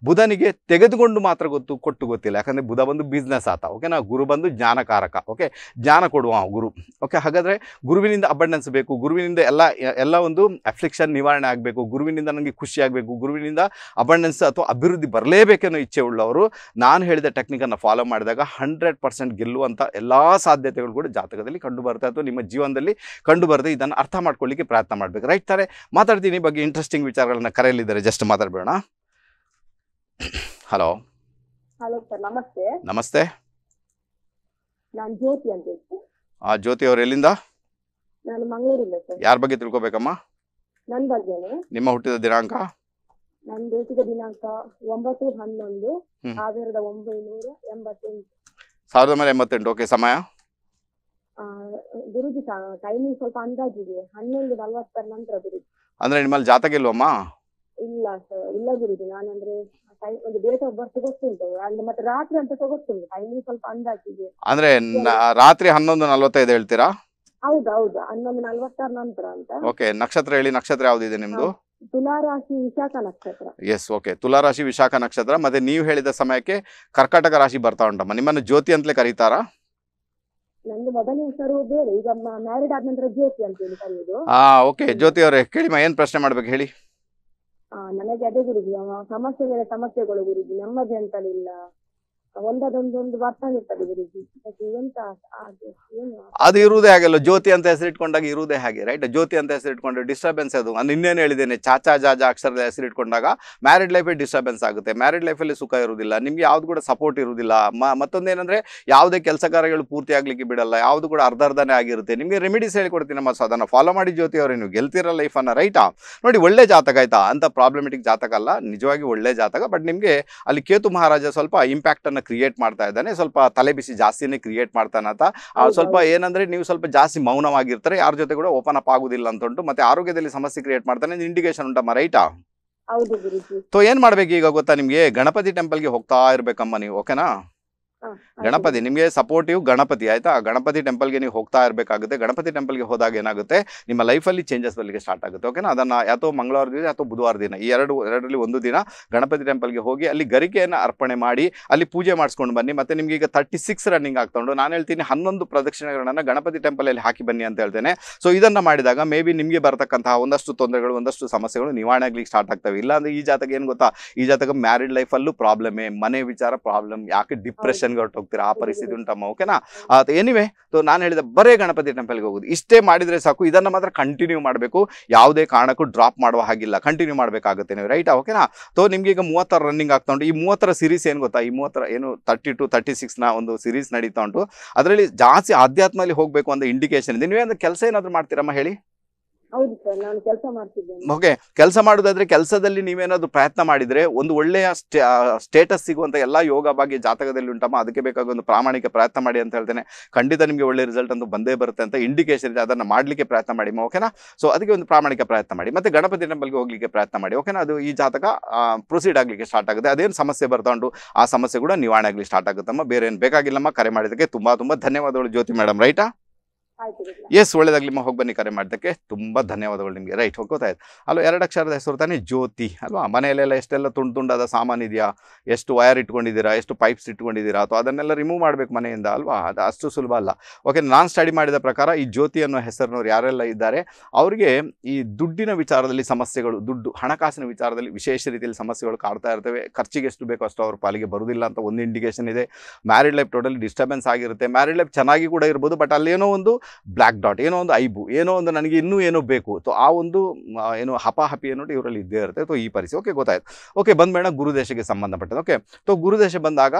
ಬುಧನಿಗೆ ತೆಗೆದುಕೊಂಡು ಮಾತ್ರ ಗೊತ್ತು ಕೊಟ್ಟು ಗೊತ್ತಿಲ್ಲ ಯಾಕಂದರೆ ಬುಧ ಬಂದು ಬಿಸ್ನೆಸ್ ಆತ ಆತ ಓಕೆನಾ ಗುರು ಬಂದು ಜ್ಞಾನಕಾರಕ ಓಕೆ ಜ್ಞಾನ ಕೊಡುವ ಗುರು ಓಕೆ ಹಾಗಾದರೆ ಗುರುವಿನಿಂದ ಅಬಂಡೆನ್ಸ್ ಬೇಕು ಗುರುವಿನಿಂದ ಎಲ್ಲ ಎಲ್ಲ ಒಂದು ಅಫ್ಲಿಕ್ಷನ್ ನಿವಾರಣೆ ಆಗಬೇಕು ಗುರುವಿನಿಂದ ನನಗೆ ಖುಷಿ ಆಗಬೇಕು ಗುರುವಿನಿಂದ ಅಬಂಡೆನ್ಸ್ ಅಥವಾ ಅಭಿವೃದ್ಧಿ ಬರಲೇಬೇಕೆನ್ನೋ ಇಚ್ಛೆ ಉಳ್ಳವರು ನಾನು ಹೇಳಿದ ಟೆಕ್ನಿಕನ್ನು ಫಾಲೋ ಮಾಡಿದಾಗ ಹಂಡ್ರೆಡ್ ಪರ್ಸೆಂಟ್ ಗೆಲ್ಲುವಂಥ ಎಲ್ಲ ಸಾಧ್ಯತೆಗಳು ಕೂಡ ಜಾತಕದಲ್ಲಿ ಕಂಡು ಅಥವಾ ನಿಮ್ಮ ಜೀವನದಲ್ಲಿ ಕಂಡು ಬರುತ್ತೆ ಇದನ್ನು ಅರ್ಥ ಮಾಡ್ಕೊಳ್ಳಿಕ್ಕೆ ಪ್ರಯತ್ನ ಮಾಡಬೇಕು ರೈಟ್ ತಾರೆ ಮಾತಾಡ್ತೀನಿ ಬಗ್ಗೆ ಇಂಟ್ರೆಸ್ಟಿಂಗ್ ವಿಚಾರಗಳನ್ನ ಕರೆಯಲಿದ್ದಾರೆ ಜಸ್ಟ್ ಮಾತಾಡಬೇಡ ಹಲೋ ಹಲೋ ಸರ್ ನಮಸ್ತೆ ನಮಸ್ತೆ ನಾನು ಜ್ಯೋತಿ ಅಂತ ಆ ಜ್ಯೋತಿ ಅವ್ರು ಎಲ್ಲಿಂದ ನಾನು ಮಂಗಳೂರಿಂದ ಸರ್ ಯಾರ ಬಗ್ಗೆ ತಿಳ್ಕೊಬೇಕಮ್ಮ ನನ್ನ ಬಗ್ಗೆನೇ ನಿಮ್ಮ ಹುಟ್ಟಿದ ದಿನಾಂಕ ನನ್ನ ದೇಶದ ದಿನಾಂಕ ಒಂಬತ್ತು ಹನ್ನೊಂದು ಸಾವಿರದ ಒಂಬೈನೂರ ಎಂಬತ್ತೆಂಟು ಸಾವಿರದ ಒಂಬೈನೂರ ಎಂಬತ್ತೆಂಟು ಓಕೆ ಸಮಯ ಆ, ಗುರೂಜಿ ಟೈಮಿಂಗ್ ಸ್ವಲ್ಪ ಅಂದಾಜಿದೆ ಹನ್ನೊಂದು ನಲವತ್ತರ ನಂತರ ಗುರುಜಿ ಅಂದ್ರೆ ನಿಮ್ಮಲ್ಲಿ ಜಾತಕ ಇಲ್ವಮ್ಮ ಇಲ್ಲ ಸರ್ ಇಲ್ಲ ಗುರುಜಿ ನಾನಂದ್ರೆ ಒಂದು ಡೇಟ್ ಆಫ್ ಬರ್ತ್ ಗೊತ್ತುಂಟು ಅಲ್ಲಿ ಮತ್ತೆ ರಾತ್ರಿ ಅಂತ ಸಹ ಗೊತ್ತುಂಟು ಟೈಮಿಂಗ್ ಸ್ವಲ್ಪ ಅಂದಾಜಿಗೆ ಅಂದ್ರೆ ರಾತ್ರಿ ಹನ್ನೊಂದು ನಲ್ವತ್ತೈದು ಹೇಳ್ತೀರಾ ಹೌದು ಹೌದು ಹನ್ನೊಂದು ನಲ್ವತ್ತಾರು ನಂತರ ಅಂತ ಓಕೆ ನಕ್ಷತ್ರ ಹೇಳಿ ನಕ್ಷತ್ರ ಯಾವ್ದಿದೆ ನಿಮ್ದು ತುಲಾರಾಶಿ ವಿಶಾಖ ನಕ್ಷತ್ರ ಎಸ್ ಓಕೆ ತುಲಾರಾಶಿ ವಿಶಾಖ ನಕ್ಷತ್ರ ಮತ್ತೆ ನೀವು ಹೇಳಿದ ಸಮಯಕ್ಕೆ ಕರ್ಕಾಟಕ ರಾಶಿ ಬರ್ತಾ ಉಂಟಮ್ಮ ನಿಮ್ಮನ್ನು ಜ್ಯೋತಿ ಅಂತಲೇ ಕರೀತಾರಾ ನಂದು ಮೊದಲನೇ ಹೆಸರು ಬೇರೆ ಈಗ ಮ್ಯಾರಿಡ್ ಆದ ನಂತರ ಜ್ಯೋತಿ ಅಂತ ಹೇಳಿ ಕರೆಯುದು ಆ ಓಕೆ ಜ್ಯೋತಿ ಅವರೇ ಕೇಳಿಮ್ಮ ಏನು ಪ್ರಶ್ನೆ ಮಾಡ್ಬೇಕು ಹೇಳಿ ಹಾ ನನಗೆ ಅದೇ ಗುರೂಜಿ ಅವ ಸಮಸ್ಯೆಗಳ ಸಮಸ್ಯೆಗಳು ಗುರೂಜಿ ನೆಮ್ಮದಿ ಇಲ್ಲ ಒಂದದೊಂದೊಂದು ಬರ್ತಾನೆ ಇರ್ತದೆ ಅದು ಇರುವುದೇ ಹಾಗೆಲ್ಲ ಜ್ಯೋತಿ ಅಂತ ಹೆಸರಿಟ್ಕೊಂಡಾಗ ಇರುವುದೇ ಹಾಗೆ ರೈಟ್ ಜ್ಯೋತಿ ಅಂತ ಹೆಸರಿಟ್ಕೊಂಡು ಡಿಸ್ಟರ್ಬೆನ್ಸ್ ಅದು ನಾನು ಇನ್ನೇನು ಹೇಳಿದ್ದೇನೆ ಚಾಚಾ ಜಾಜ ಅಕ್ಷರದ ಹೆಸರಿಟ್ಕೊಂಡಾಗ ಮ್ಯಾರಿಡ್ ಲೈಫೇ ಡಿಸ್ಟರ್ಬೆನ್ಸ್ ಆಗುತ್ತೆ ಮ್ಯಾರಿಡ್ ಲೈಫಲ್ಲಿ ಸುಖ ಇರುವುದಿಲ್ಲ ನಿಮ್ಗೆ ಯಾವ್ದು ಕೂಡ ಸಪೋರ್ಟ್ ಇರುವುದಿಲ್ಲ ಮತ್ತೊಂದೇನಂದ್ರೆ ಯಾವುದೇ ಕೆಲಸ ಕಾರ್ಯಗಳು ಪೂರ್ತಿ ಆಗ್ಲಿಕ್ಕೆ ಬಿಡಲ್ಲ ಯಾವ್ದು ಕೂಡ ಅರ್ಧ ಆಗಿರುತ್ತೆ ನಿಮಗೆ ರೆಮಿಡೀಸ್ ಹೇಳ್ಕೊಡ್ತೀನಿ ನಮ್ಮ ಅದನ್ನು ಫಾಲೋ ಮಾಡಿ ಜ್ಯೋತಿ ಅವರೇ ನೀವು ಗೆಲ್ತಿರೋ ಲೈಫನ್ನು ರೈಟಾ ನೋಡಿ ಒಳ್ಳೆ ಜಾತಕ ಆಯ್ತಾ ಅಂತ ಪ್ರಾಬ್ಲಮೆಟಿಕ್ ಜಾತಕ ಅಲ್ಲ ನಿಜವಾಗಿ ಒಳ್ಳೆ ಜಾತಕ ಬಟ್ ನಿಮಗೆ ಅಲ್ಲಿ ಕೇತು ಮಹಾರಾಜ ಸ್ವಲ್ಪ ಇಂಪ್ಯಾಕ್ಟ್ ಅನ್ನ ಕ್ರಿಯೇಟ್ ಮಾಡ್ತಾ ಇದ್ದಾನೆ ಸ್ವಲ್ಪ ತಲೆ ಬಿಸಿ ಜಾಸ್ತಿನೇ ಕ್ರಿಯೇಟ್ ಮಾಡ್ತಾನೆ ಅಂತ ಸ್ವಲ್ಪ ಏನಂದ್ರೆ ನೀವು ಸ್ವಲ್ಪ ಜಾಸ್ತಿ ಮೌನವಾಗಿರ್ತಾರೆ ಯಾರ ಜೊತೆ ಕೂಡ ಓಪನ್ ಅಪ್ ಆಗುದಿಲ್ಲ ಅಂತ ಉಂಟು ಮತ್ತೆ ಆರೋಗ್ಯದಲ್ಲಿ ಸಮಸ್ಯೆ ಕ್ರಿಯೇಟ್ ಮಾಡ್ತಾನೆ ಇಂಡಿಕೇಶನ್ ಉಂಟಮ್ಮ ರೈಟಾ ಸೊ ಏನ್ ಮಾಡ್ಬೇಕು ಈಗ ಗೊತ್ತಾ ನಿಮ್ಗೆ ಗಣಪತಿ ಟೆಂಪಲ್ಗೆ ಹೋಗ್ತಾ ಇರ್ಬೇಕಮ್ಮ ನೀವು ಓಕೆನಾ ಗಣಪತಿ ನಿಮಗೆ ಸಪೋರ್ಟಿವ್ ಗಣಪತಿ ಆಯ್ತಾ ಗಣಪತಿ ಟೆಂಪಲ್ಗೆ ನೀವು ಹೋಗ್ತಾ ಇರಬೇಕಾಗುತ್ತೆ ಗಣಪತಿ ಟೆಂಪಲ್ಗೆ ಹೋದಾಗ ಏನಾಗುತ್ತೆ ನಿಮ್ಮ ಲೈಫಲ್ಲಿ ಚೇಂಜಸ್ ಬರಲಿಕ್ಕೆ ಸ್ಟಾರ್ಟ್ ಆಗುತ್ತೆ ಓಕೆನಾ ಅದನ್ನು ಯಾತೋ ಮಂಗಳವಾರ ದಿನ ಅಥವಾ ಬುಧವಾರ ದಿನ ಈ ಎರಡು ಎರಡರಲ್ಲಿ ಒಂದು ದಿನ ಗಣಪತಿ ಟೆಂಪಲ್ಗೆ ಹೋಗಿ ಅಲ್ಲಿ ಗರಿಕೆಯನ್ನು ಅರ್ಪಣೆ ಮಾಡಿ ಅಲ್ಲಿ ಪೂಜೆ ಮಾಡಿಸ್ಕೊಂಡು ಬನ್ನಿ ಮತ್ತು ನಿಮಗೆ ಈಗ ತರ್ಟಿ ಸಿಕ್ಸ್ ರನ್ನಿಂಗ್ ಆಗ್ತೊಂಡು ನಾನು ಹೇಳ್ತೀನಿ ಹನ್ನೊಂದು ಪ್ರದಕ್ಷಿಣೆಗಳನ್ನು ಗಣಪತಿ ಟೆಂಪಲಲ್ಲಿ ಹಾಕಿ ಬನ್ನಿ ಅಂತ ಹೇಳ್ತೇನೆ ಸೊ ಇದನ್ನು ಮಾಡಿದಾಗ ಮೇ ಬಿ ನಿಮಗೆ ಬರತಕ್ಕಂತಹ ಒಂದಷ್ಟು ತೊಂದರೆಗಳು ಒಂದಷ್ಟು ಸಮಸ್ಯೆಗಳು ನಿವಾರಣೆ ಆಗ್ಲಿಕ್ಕೆ ಸ್ಟಾರ್ಟ್ ಆಗ್ತವೆ ಇಲ್ಲಾಂದ್ರೆ ಈ ಜಾತಕ ಏನು ಗೊತ್ತಾ ಈ ಜಾತಕ ಮ್ಯಾರಿಡ್ ಲೈಫಲ್ಲೂ ಪ್ರಾಬ್ಲಮೇ ಮನೆ ವಿಚಾರ ಪ್ರಾಬ್ಲಮ್ ಯಾಕೆ ಡಿಪ್ರೆಷನ್ ಕಿಚನ್ಗೆ ಆ ಪರಿಸ್ಥಿತಿ ಉಂಟಮ್ಮ ಓಕೆನಾ ಎನಿವೆ ನಾನು ಹೇಳಿದ ಬರೇ ಗಣಪತಿ ಟೆಂಪಲ್ಗೆ ಹೋಗುದು ಇಷ್ಟೇ ಮಾಡಿದ್ರೆ ಸಾಕು ಇದನ್ನ ಮಾತ್ರ ಕಂಟಿನ್ಯೂ ಮಾಡಬೇಕು ಯಾವುದೇ ಕಾರಣಕ್ಕೂ ಡ್ರಾಪ್ ಮಾಡುವ ಹಾಗಿಲ್ಲ ಕಂಟಿನ್ಯೂ ಮಾಡಬೇಕಾಗುತ್ತೆ ನೀವು ರೈಟ್ ಓಕೆನಾ ತೋ ನಿಮ್ಗೆ ಈಗ ಮೂವತ್ತರ ರನ್ನಿಂಗ್ ಆಗ್ತಾ ಉಂಟು ಈ ಮೂವತ್ತರ ಸೀರೀಸ್ ಏನು ಗೊತ್ತಾ ಈ ಮೂವತ್ತರ ಏನು ತರ್ಟಿ ಟು ತರ್ಟಿ ಸಿಕ್ಸ್ನ ಒಂದು ಸೀರೀಸ್ ನಡೀತಾ ಉಂಟು ಅದರಲ್ಲಿ ಜಾಸ್ತಿ ಆಧ್ಯಾತ್ಮದಲ್ಲಿ ಹೋಗಬೇಕು ಅಂತ ಇಂಡಿಕೇಶನ್ ಇದೆ ಒಂದು ಕೆಲಸ ಏನಾದರೂ ಮಾಡ್ತೀರಮ್ಮ ಹೇಳಿ ಕೆಲಸ ಮಾಡುದಾದ್ರೆ ಓಕೆ ಕೆಲಸ ಮಾಡೋದಾದ್ರೆ ಕೆಲಸದಲ್ಲಿ ನೀವೇನಾದ್ರು ಪ್ರಯತ್ನ ಮಾಡಿದ್ರೆ ಒಂದು ಒಳ್ಳೆಯ ಸ್ಟೇಟಸ್ ಸಿಗುವಂತ ಎಲ್ಲಾ ಯೋಗ ಭಾಗ್ಯ ಜಾತಕದಲ್ಲಿ ಉಂಟಮ್ಮ ಅದಕ್ಕೆ ಬೇಕಾಗಿ ಒಂದು ಪ್ರಾಮಾಣಿಕ ಪ್ರಯತ್ನ ಮಾಡಿ ಅಂತ ಹೇಳ್ತೇನೆ ಖಂಡಿತ ನಿಮಗೆ ಒಳ್ಳೆ ರಿಸಲ್ಟ್ ಅಂತ ಬಂದೇ ಬರುತ್ತೆ ಅಂತ ಇಂಡಿಕೇಶನ್ ಇದೆ ಅದನ್ನ ಮಾಡ್ಲಿಕ್ಕೆ ಪ್ರಯತ್ನ ಮಾಡಿ ಓಕೆನಾ ಸೊ ಅದಕ್ಕೆ ಒಂದು ಪ್ರಾಮಾಣಿಕ ಪ್ರಯತ್ನ ಮಾಡಿ ಮತ್ತೆ ಗಣಪತಿ ಟೆಂಪಲ್ಗೆ ಹೋಗ್ಲಿಕ್ಕೆ ಪ್ರಯತ್ನ ಮಾಡಿ ಓಕೆನಾ ಅದು ಈ ಜಾತಕ ಪ್ರೊಸೀಡ್ ಆಗ್ಲಿಕ್ಕೆ ಸ್ಟಾರ್ಟ್ ಆಗುತ್ತೆ ಅದೇನು ಸಮಸ್ಯೆ ಬರ್ತಾಂಡು ಆ ಸಮಸ್ಯೆ ಕೂಡ ನಿವಾರಣೆ ಆಗಲಿ ಸ್ಟಾರ್ಟ್ ಆಗುತ್ತಮ್ಮ ಬೇರೆ ಏನು ಬೇಕಾಗಿಲ್ಲಮ್ಮ ಕರೆ ಮಾಡಿದಕ್ಕೆ ತುಂಬಾ ತುಂಬಾ ಧನ್ಯವಾದಗಳು ಜ್ಯೋತಿ ಮೇಡಮ್ ರೈಟಾ ಎಸ್ ಮಾ ಹೋಗಿ ಬನ್ನಿ ಕರೆ ಮಾಡಿದ್ದಕ್ಕೆ ತುಂಬ ಧನ್ಯವಾದಗಳು ನಿಮಗೆ ರೈಟ್ ಹೋಗ್ತಾಯಿದೆ ಅಲ್ಲೋ ಎರಡು ಅಕ್ಷರದ ಹೆಸರು ತಾನೇ ಜ್ಯೋತಿ ಅಲ್ವಾ ಮನೆಯಲ್ಲೆಲ್ಲ ಎಷ್ಟೆಲ್ಲ ತುಂಡು ತುಂಡಾದ ಸಾಮಾನು ಇದೆಯಾ ಎಷ್ಟು ವಯರ್ ಇಟ್ಕೊಂಡಿದ್ದೀರಾ ಎಷ್ಟು ಪೈಪ್ಸ್ ಇಟ್ಕೊಂಡಿದ್ದೀರಾ ಅಥವಾ ಅದನ್ನೆಲ್ಲ ರಿಮೂವ್ ಮಾಡಬೇಕು ಮನೆಯಿಂದ ಅಲ್ವಾ ಅದು ಅಷ್ಟು ಸುಲಭ ಅಲ್ಲ ಓಕೆ ನಾನು ಸ್ಟಡಿ ಮಾಡಿದ ಪ್ರಕಾರ ಈ ಜ್ಯೋತಿ ಅನ್ನೋ ಹೆಸರಿನವ್ರು ಯಾರೆಲ್ಲ ಇದ್ದಾರೆ ಅವರಿಗೆ ಈ ದುಡ್ಡಿನ ವಿಚಾರದಲ್ಲಿ ಸಮಸ್ಯೆಗಳು ದುಡ್ಡು ಹಣಕಾಸಿನ ವಿಚಾರದಲ್ಲಿ ವಿಶೇಷ ರೀತಿಯಲ್ಲಿ ಸಮಸ್ಯೆಗಳು ಕಾಡ್ತಾ ಇರ್ತವೆ ಖರ್ಚಿಗೆ ಎಷ್ಟು ಬೇಕೋ ಅಷ್ಟು ಅವ್ರ ಪಾಲಿಗೆ ಬರುವುದಿಲ್ಲ ಅಂತ ಒಂದು ಇಂಡಿಕೇಶನ್ ಇದೆ ಮ್ಯಾರಿಡ್ ಲೈಫ್ ಟೋಟಲಿ ಡಿಸ್ಟರ್ಬೆನ್ಸ್ ಆಗಿರುತ್ತೆ ಮ್ಯಾರಿಡ್ ಲೈಫ್ ಚೆನ್ನಾಗಿ ಕೂಡ ಇರ್ಬೋದು ಬಟ್ ಅಲ್ಲೇನೋ ಒಂದು ಬ್ಲ್ಯಾಕ್ ಡಾಟ್ ಏನೋ ಒಂದು ಐಬು ಏನೋ ಒಂದು ನನಗೆ ಇನ್ನೂ ಏನೋ ಬೇಕು ಸೊ ಆ ಒಂದು ಏನು ಹಪಾಹಪಿ ಅನ್ನೋದು ಇವರಲ್ಲಿ ಇದ್ದೇ ಇರುತ್ತೆ ಸೊ ಈ ಪರಿಸ್ಥಿತಿ ಓಕೆ ಗೊತ್ತಾಯ್ತು ಓಕೆ ಬಂದ್ಬೇಡ ಗುರುದೇಶಕ್ಕೆ ಸಂಬಂಧಪಟ್ಟದ್ದು ಓಕೆ ಸೊ ಗುರುದೇಶ ಬಂದಾಗ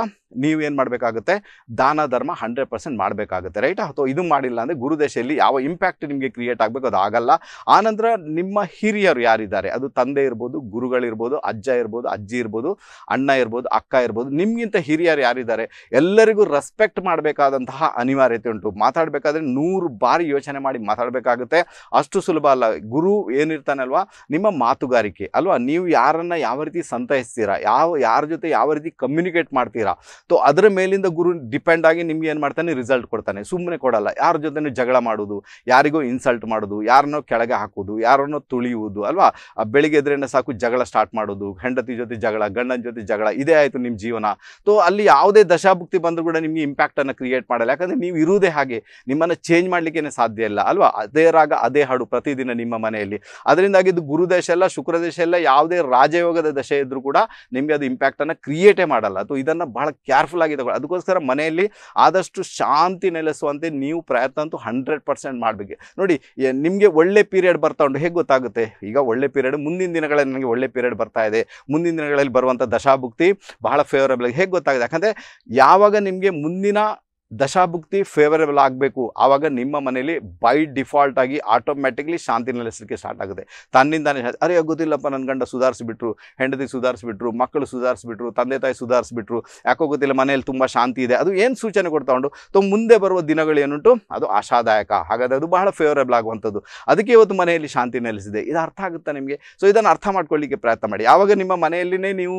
ನೀವೇನು ಮಾಡಬೇಕಾಗುತ್ತೆ ದಾನ ಧರ್ಮ ಹಂಡ್ರೆಡ್ ಪರ್ಸೆಂಟ್ ಮಾಡಬೇಕಾಗುತ್ತೆ ರೈಟ್ ಸೊ ಇದು ಮಾಡಿಲ್ಲ ಅಂದರೆ ಗುರುದೇಶದಲ್ಲಿ ಯಾವ ಇಂಪ್ಯಾಕ್ಟ್ ನಿಮಗೆ ಕ್ರಿಯೇಟ್ ಆಗಬೇಕು ಅದು ಆಗಲ್ಲ ಆನಂತರ ನಿಮ್ಮ ಹಿರಿಯರು ಯಾರಿದ್ದಾರೆ ಅದು ತಂದೆ ಇರ್ಬೋದು ಗುರುಗಳಿರ್ಬೋದು ಅಜ್ಜ ಇರ್ಬೋದು ಅಜ್ಜಿ ಇರ್ಬೋದು ಅಣ್ಣ ಇರ್ಬೋದು ಅಕ್ಕ ಇರ್ಬೋದು ನಿಮಗಿಂತ ಹಿರಿಯರು ಯಾರಿದ್ದಾರೆ ಎಲ್ಲರಿಗೂ ರೆಸ್ಪೆಕ್ಟ್ ಮಾಡಬೇಕಾದಂತಹ ಅನಿವಾರ್ಯತೆ ಉಂಟು ಮಾತಾಡಬೇಕಾದ್ರೆ ನೂ ಮೂರು ಬಾರಿ ಯೋಚನೆ ಮಾಡಿ ಮಾತಾಡಬೇಕಾಗುತ್ತೆ ಅಷ್ಟು ಸುಲಭ ಅಲ್ಲ ಗುರು ಏನಿರ್ತಾನಲ್ವಾ ನಿಮ್ಮ ಮಾತುಗಾರಿಕೆ ಅಲ್ವಾ ನೀವು ಯಾರನ್ನು ಯಾವ ರೀತಿ ಸಂತೈಸ್ತೀರಾ ಯಾವ ಯಾರ ಜೊತೆ ಯಾವ ರೀತಿ ಕಮ್ಯುನಿಕೇಟ್ ಮಾಡ್ತೀರಾ ತೊ ಅದರ ಮೇಲಿಂದ ಗುರು ಡಿಪೆಂಡ್ ಆಗಿ ನಿಮ್ಗೆ ಏನು ಮಾಡ್ತಾನೆ ರಿಸಲ್ಟ್ ಕೊಡ್ತಾನೆ ಸುಮ್ಮನೆ ಕೊಡಲ್ಲ ಯಾರ ಜೊತೆನೂ ಜಗಳ ಮಾಡೋದು ಯಾರಿಗೋ ಇನ್ಸಲ್ಟ್ ಮಾಡೋದು ಯಾರನ್ನೋ ಕೆಳಗೆ ಹಾಕೋದು ಯಾರನ್ನೋ ತುಳಿಯುವುದು ಅಲ್ವಾ ಬೆಳಿಗ್ಗೆ ಎದ್ರೇನೆ ಸಾಕು ಜಗಳ ಸ್ಟಾರ್ಟ್ ಮಾಡೋದು ಹೆಂಡತಿ ಜೊತೆ ಜಗಳ ಗಂಡನ ಜೊತೆ ಜಗಳ ಇದೇ ಆಯಿತು ನಿಮ್ಮ ಜೀವನ ತೊ ಅಲ್ಲಿ ಯಾವುದೇ ದಶಾಭುಕ್ತಿ ಬಂದರೂ ಕೂಡ ನಿಮಗೆ ಇಂಪ್ಯಾಕ್ಟನ್ನು ಕ್ರಿಯೇಟ್ ಮಾಡಲ್ಲ ಯಾಕಂದರೆ ನೀವು ಇರುವುದೇ ಹಾಗೆ ನಿಮ್ಮನ್ನು ಚೇಂಜ್ ಚೇಂಜ್ ಮಾಡಲಿಕ್ಕೆ ಸಾಧ್ಯ ಇಲ್ಲ ಅಲ್ವಾ ಅದೇ ರಾಗ ಅದೇ ಹಾಡು ಪ್ರತಿದಿನ ನಿಮ್ಮ ಮನೆಯಲ್ಲಿ ಅದರಿಂದಾಗಿ ಇದು ಗುರುದೇಶ ಎಲ್ಲ ಶುಕ್ರದೇಶ ಎಲ್ಲ ಯಾವುದೇ ರಾಜಯೋಗದ ದಶೆ ಇದ್ರೂ ಕೂಡ ನಿಮಗೆ ಅದು ಇಂಪ್ಯಾಕ್ಟನ್ನು ಕ್ರಿಯೇಟೇ ಮಾಡಲ್ಲ ಅಥವಾ ಇದನ್ನು ಬಹಳ ಕೇರ್ಫುಲ್ ಆಗಿ ಅದಕ್ಕೋಸ್ಕರ ಮನೆಯಲ್ಲಿ ಆದಷ್ಟು ಶಾಂತಿ ನೆಲೆಸುವಂತೆ ನೀವು ಪ್ರಯತ್ನ ಅಂತೂ ಹಂಡ್ರೆಡ್ ಪರ್ಸೆಂಟ್ ಮಾಡಬೇಕು ನೋಡಿ ನಿಮಗೆ ಒಳ್ಳೆ ಪೀರಿಯಡ್ ಬರ್ತಾ ಉಂಟು ಹೇಗೆ ಗೊತ್ತಾಗುತ್ತೆ ಈಗ ಒಳ್ಳೆ ಪೀರಿಯಡ್ ಮುಂದಿನ ದಿನಗಳಲ್ಲಿ ನನಗೆ ಒಳ್ಳೆ ಪೀರಿಯಡ್ ಬರ್ತಾ ಇದೆ ಮುಂದಿನ ದಿನಗಳಲ್ಲಿ ಬರುವಂಥ ದಶಾಭುಕ್ತಿ ಬಹಳ ಫೇವರಬಲ್ ಆಗಿ ಹೇಗೆ ಗೊತ್ತಾಗುತ್ತೆ ಯಾಕಂದರೆ ಯಾವಾಗ ನಿಮಗೆ ಮುಂದಿನ ದಶಾಭುಕ್ತಿ ಫೇವರೇಬಲ್ ಆಗಬೇಕು ಆವಾಗ ನಿಮ್ಮ ಮನೆಯಲ್ಲಿ ಬೈ ಡಿಫಾಲ್ಟ್ ಆಗಿ ಆಟೋಮ್ಯಾಟಿಕ್ಲಿ ಶಾಂತಿ ನೆಲೆಸಲಿಕ್ಕೆ ಸ್ಟಾರ್ಟ್ ಆಗುತ್ತೆ ತನ್ನಿಂದಾನೇ ಅರೆ ಗೊತ್ತಿಲ್ಲಪ್ಪ ನನ್ನ ಗಂಡ ಸುಧಾರಿಸಿಬಿಟ್ರು ಹೆಂಡತಿ ಸುಧಾರಿಸ್ಬಿಟ್ರು ಮಕ್ಕಳು ಸುಧಾರಿಸ್ಬಿಟ್ರು ತಂದೆ ತಾಯಿ ಸುಧಾರಿಸ್ಬಿಟ್ರು ಯಾಕೋ ಗೊತ್ತಿಲ್ಲ ಮನೆಯಲ್ಲಿ ತುಂಬ ಶಾಂತಿ ಇದೆ ಅದು ಏನು ಸೂಚನೆ ಕೊಡ್ತಾ ಉಂಟು ತೊ ಮುಂದೆ ಬರುವ ಏನುಂಟು ಅದು ಆಶಾದಾಯಕ ಹಾಗಾದರೆ ಅದು ಬಹಳ ಫೇವರೇಬಲ್ ಆಗುವಂಥದ್ದು ಅದಕ್ಕೆ ಇವತ್ತು ಮನೆಯಲ್ಲಿ ಶಾಂತಿ ನೆಲೆಸಿದೆ ಇದು ಅರ್ಥ ಆಗುತ್ತಾ ನಿಮಗೆ ಸೊ ಇದನ್ನು ಅರ್ಥ ಮಾಡ್ಕೊಳ್ಳಿಕ್ಕೆ ಪ್ರಯತ್ನ ಮಾಡಿ ಯಾವಾಗ ನಿಮ್ಮ ಮನೆಯಲ್ಲಿನೇ ನೀವು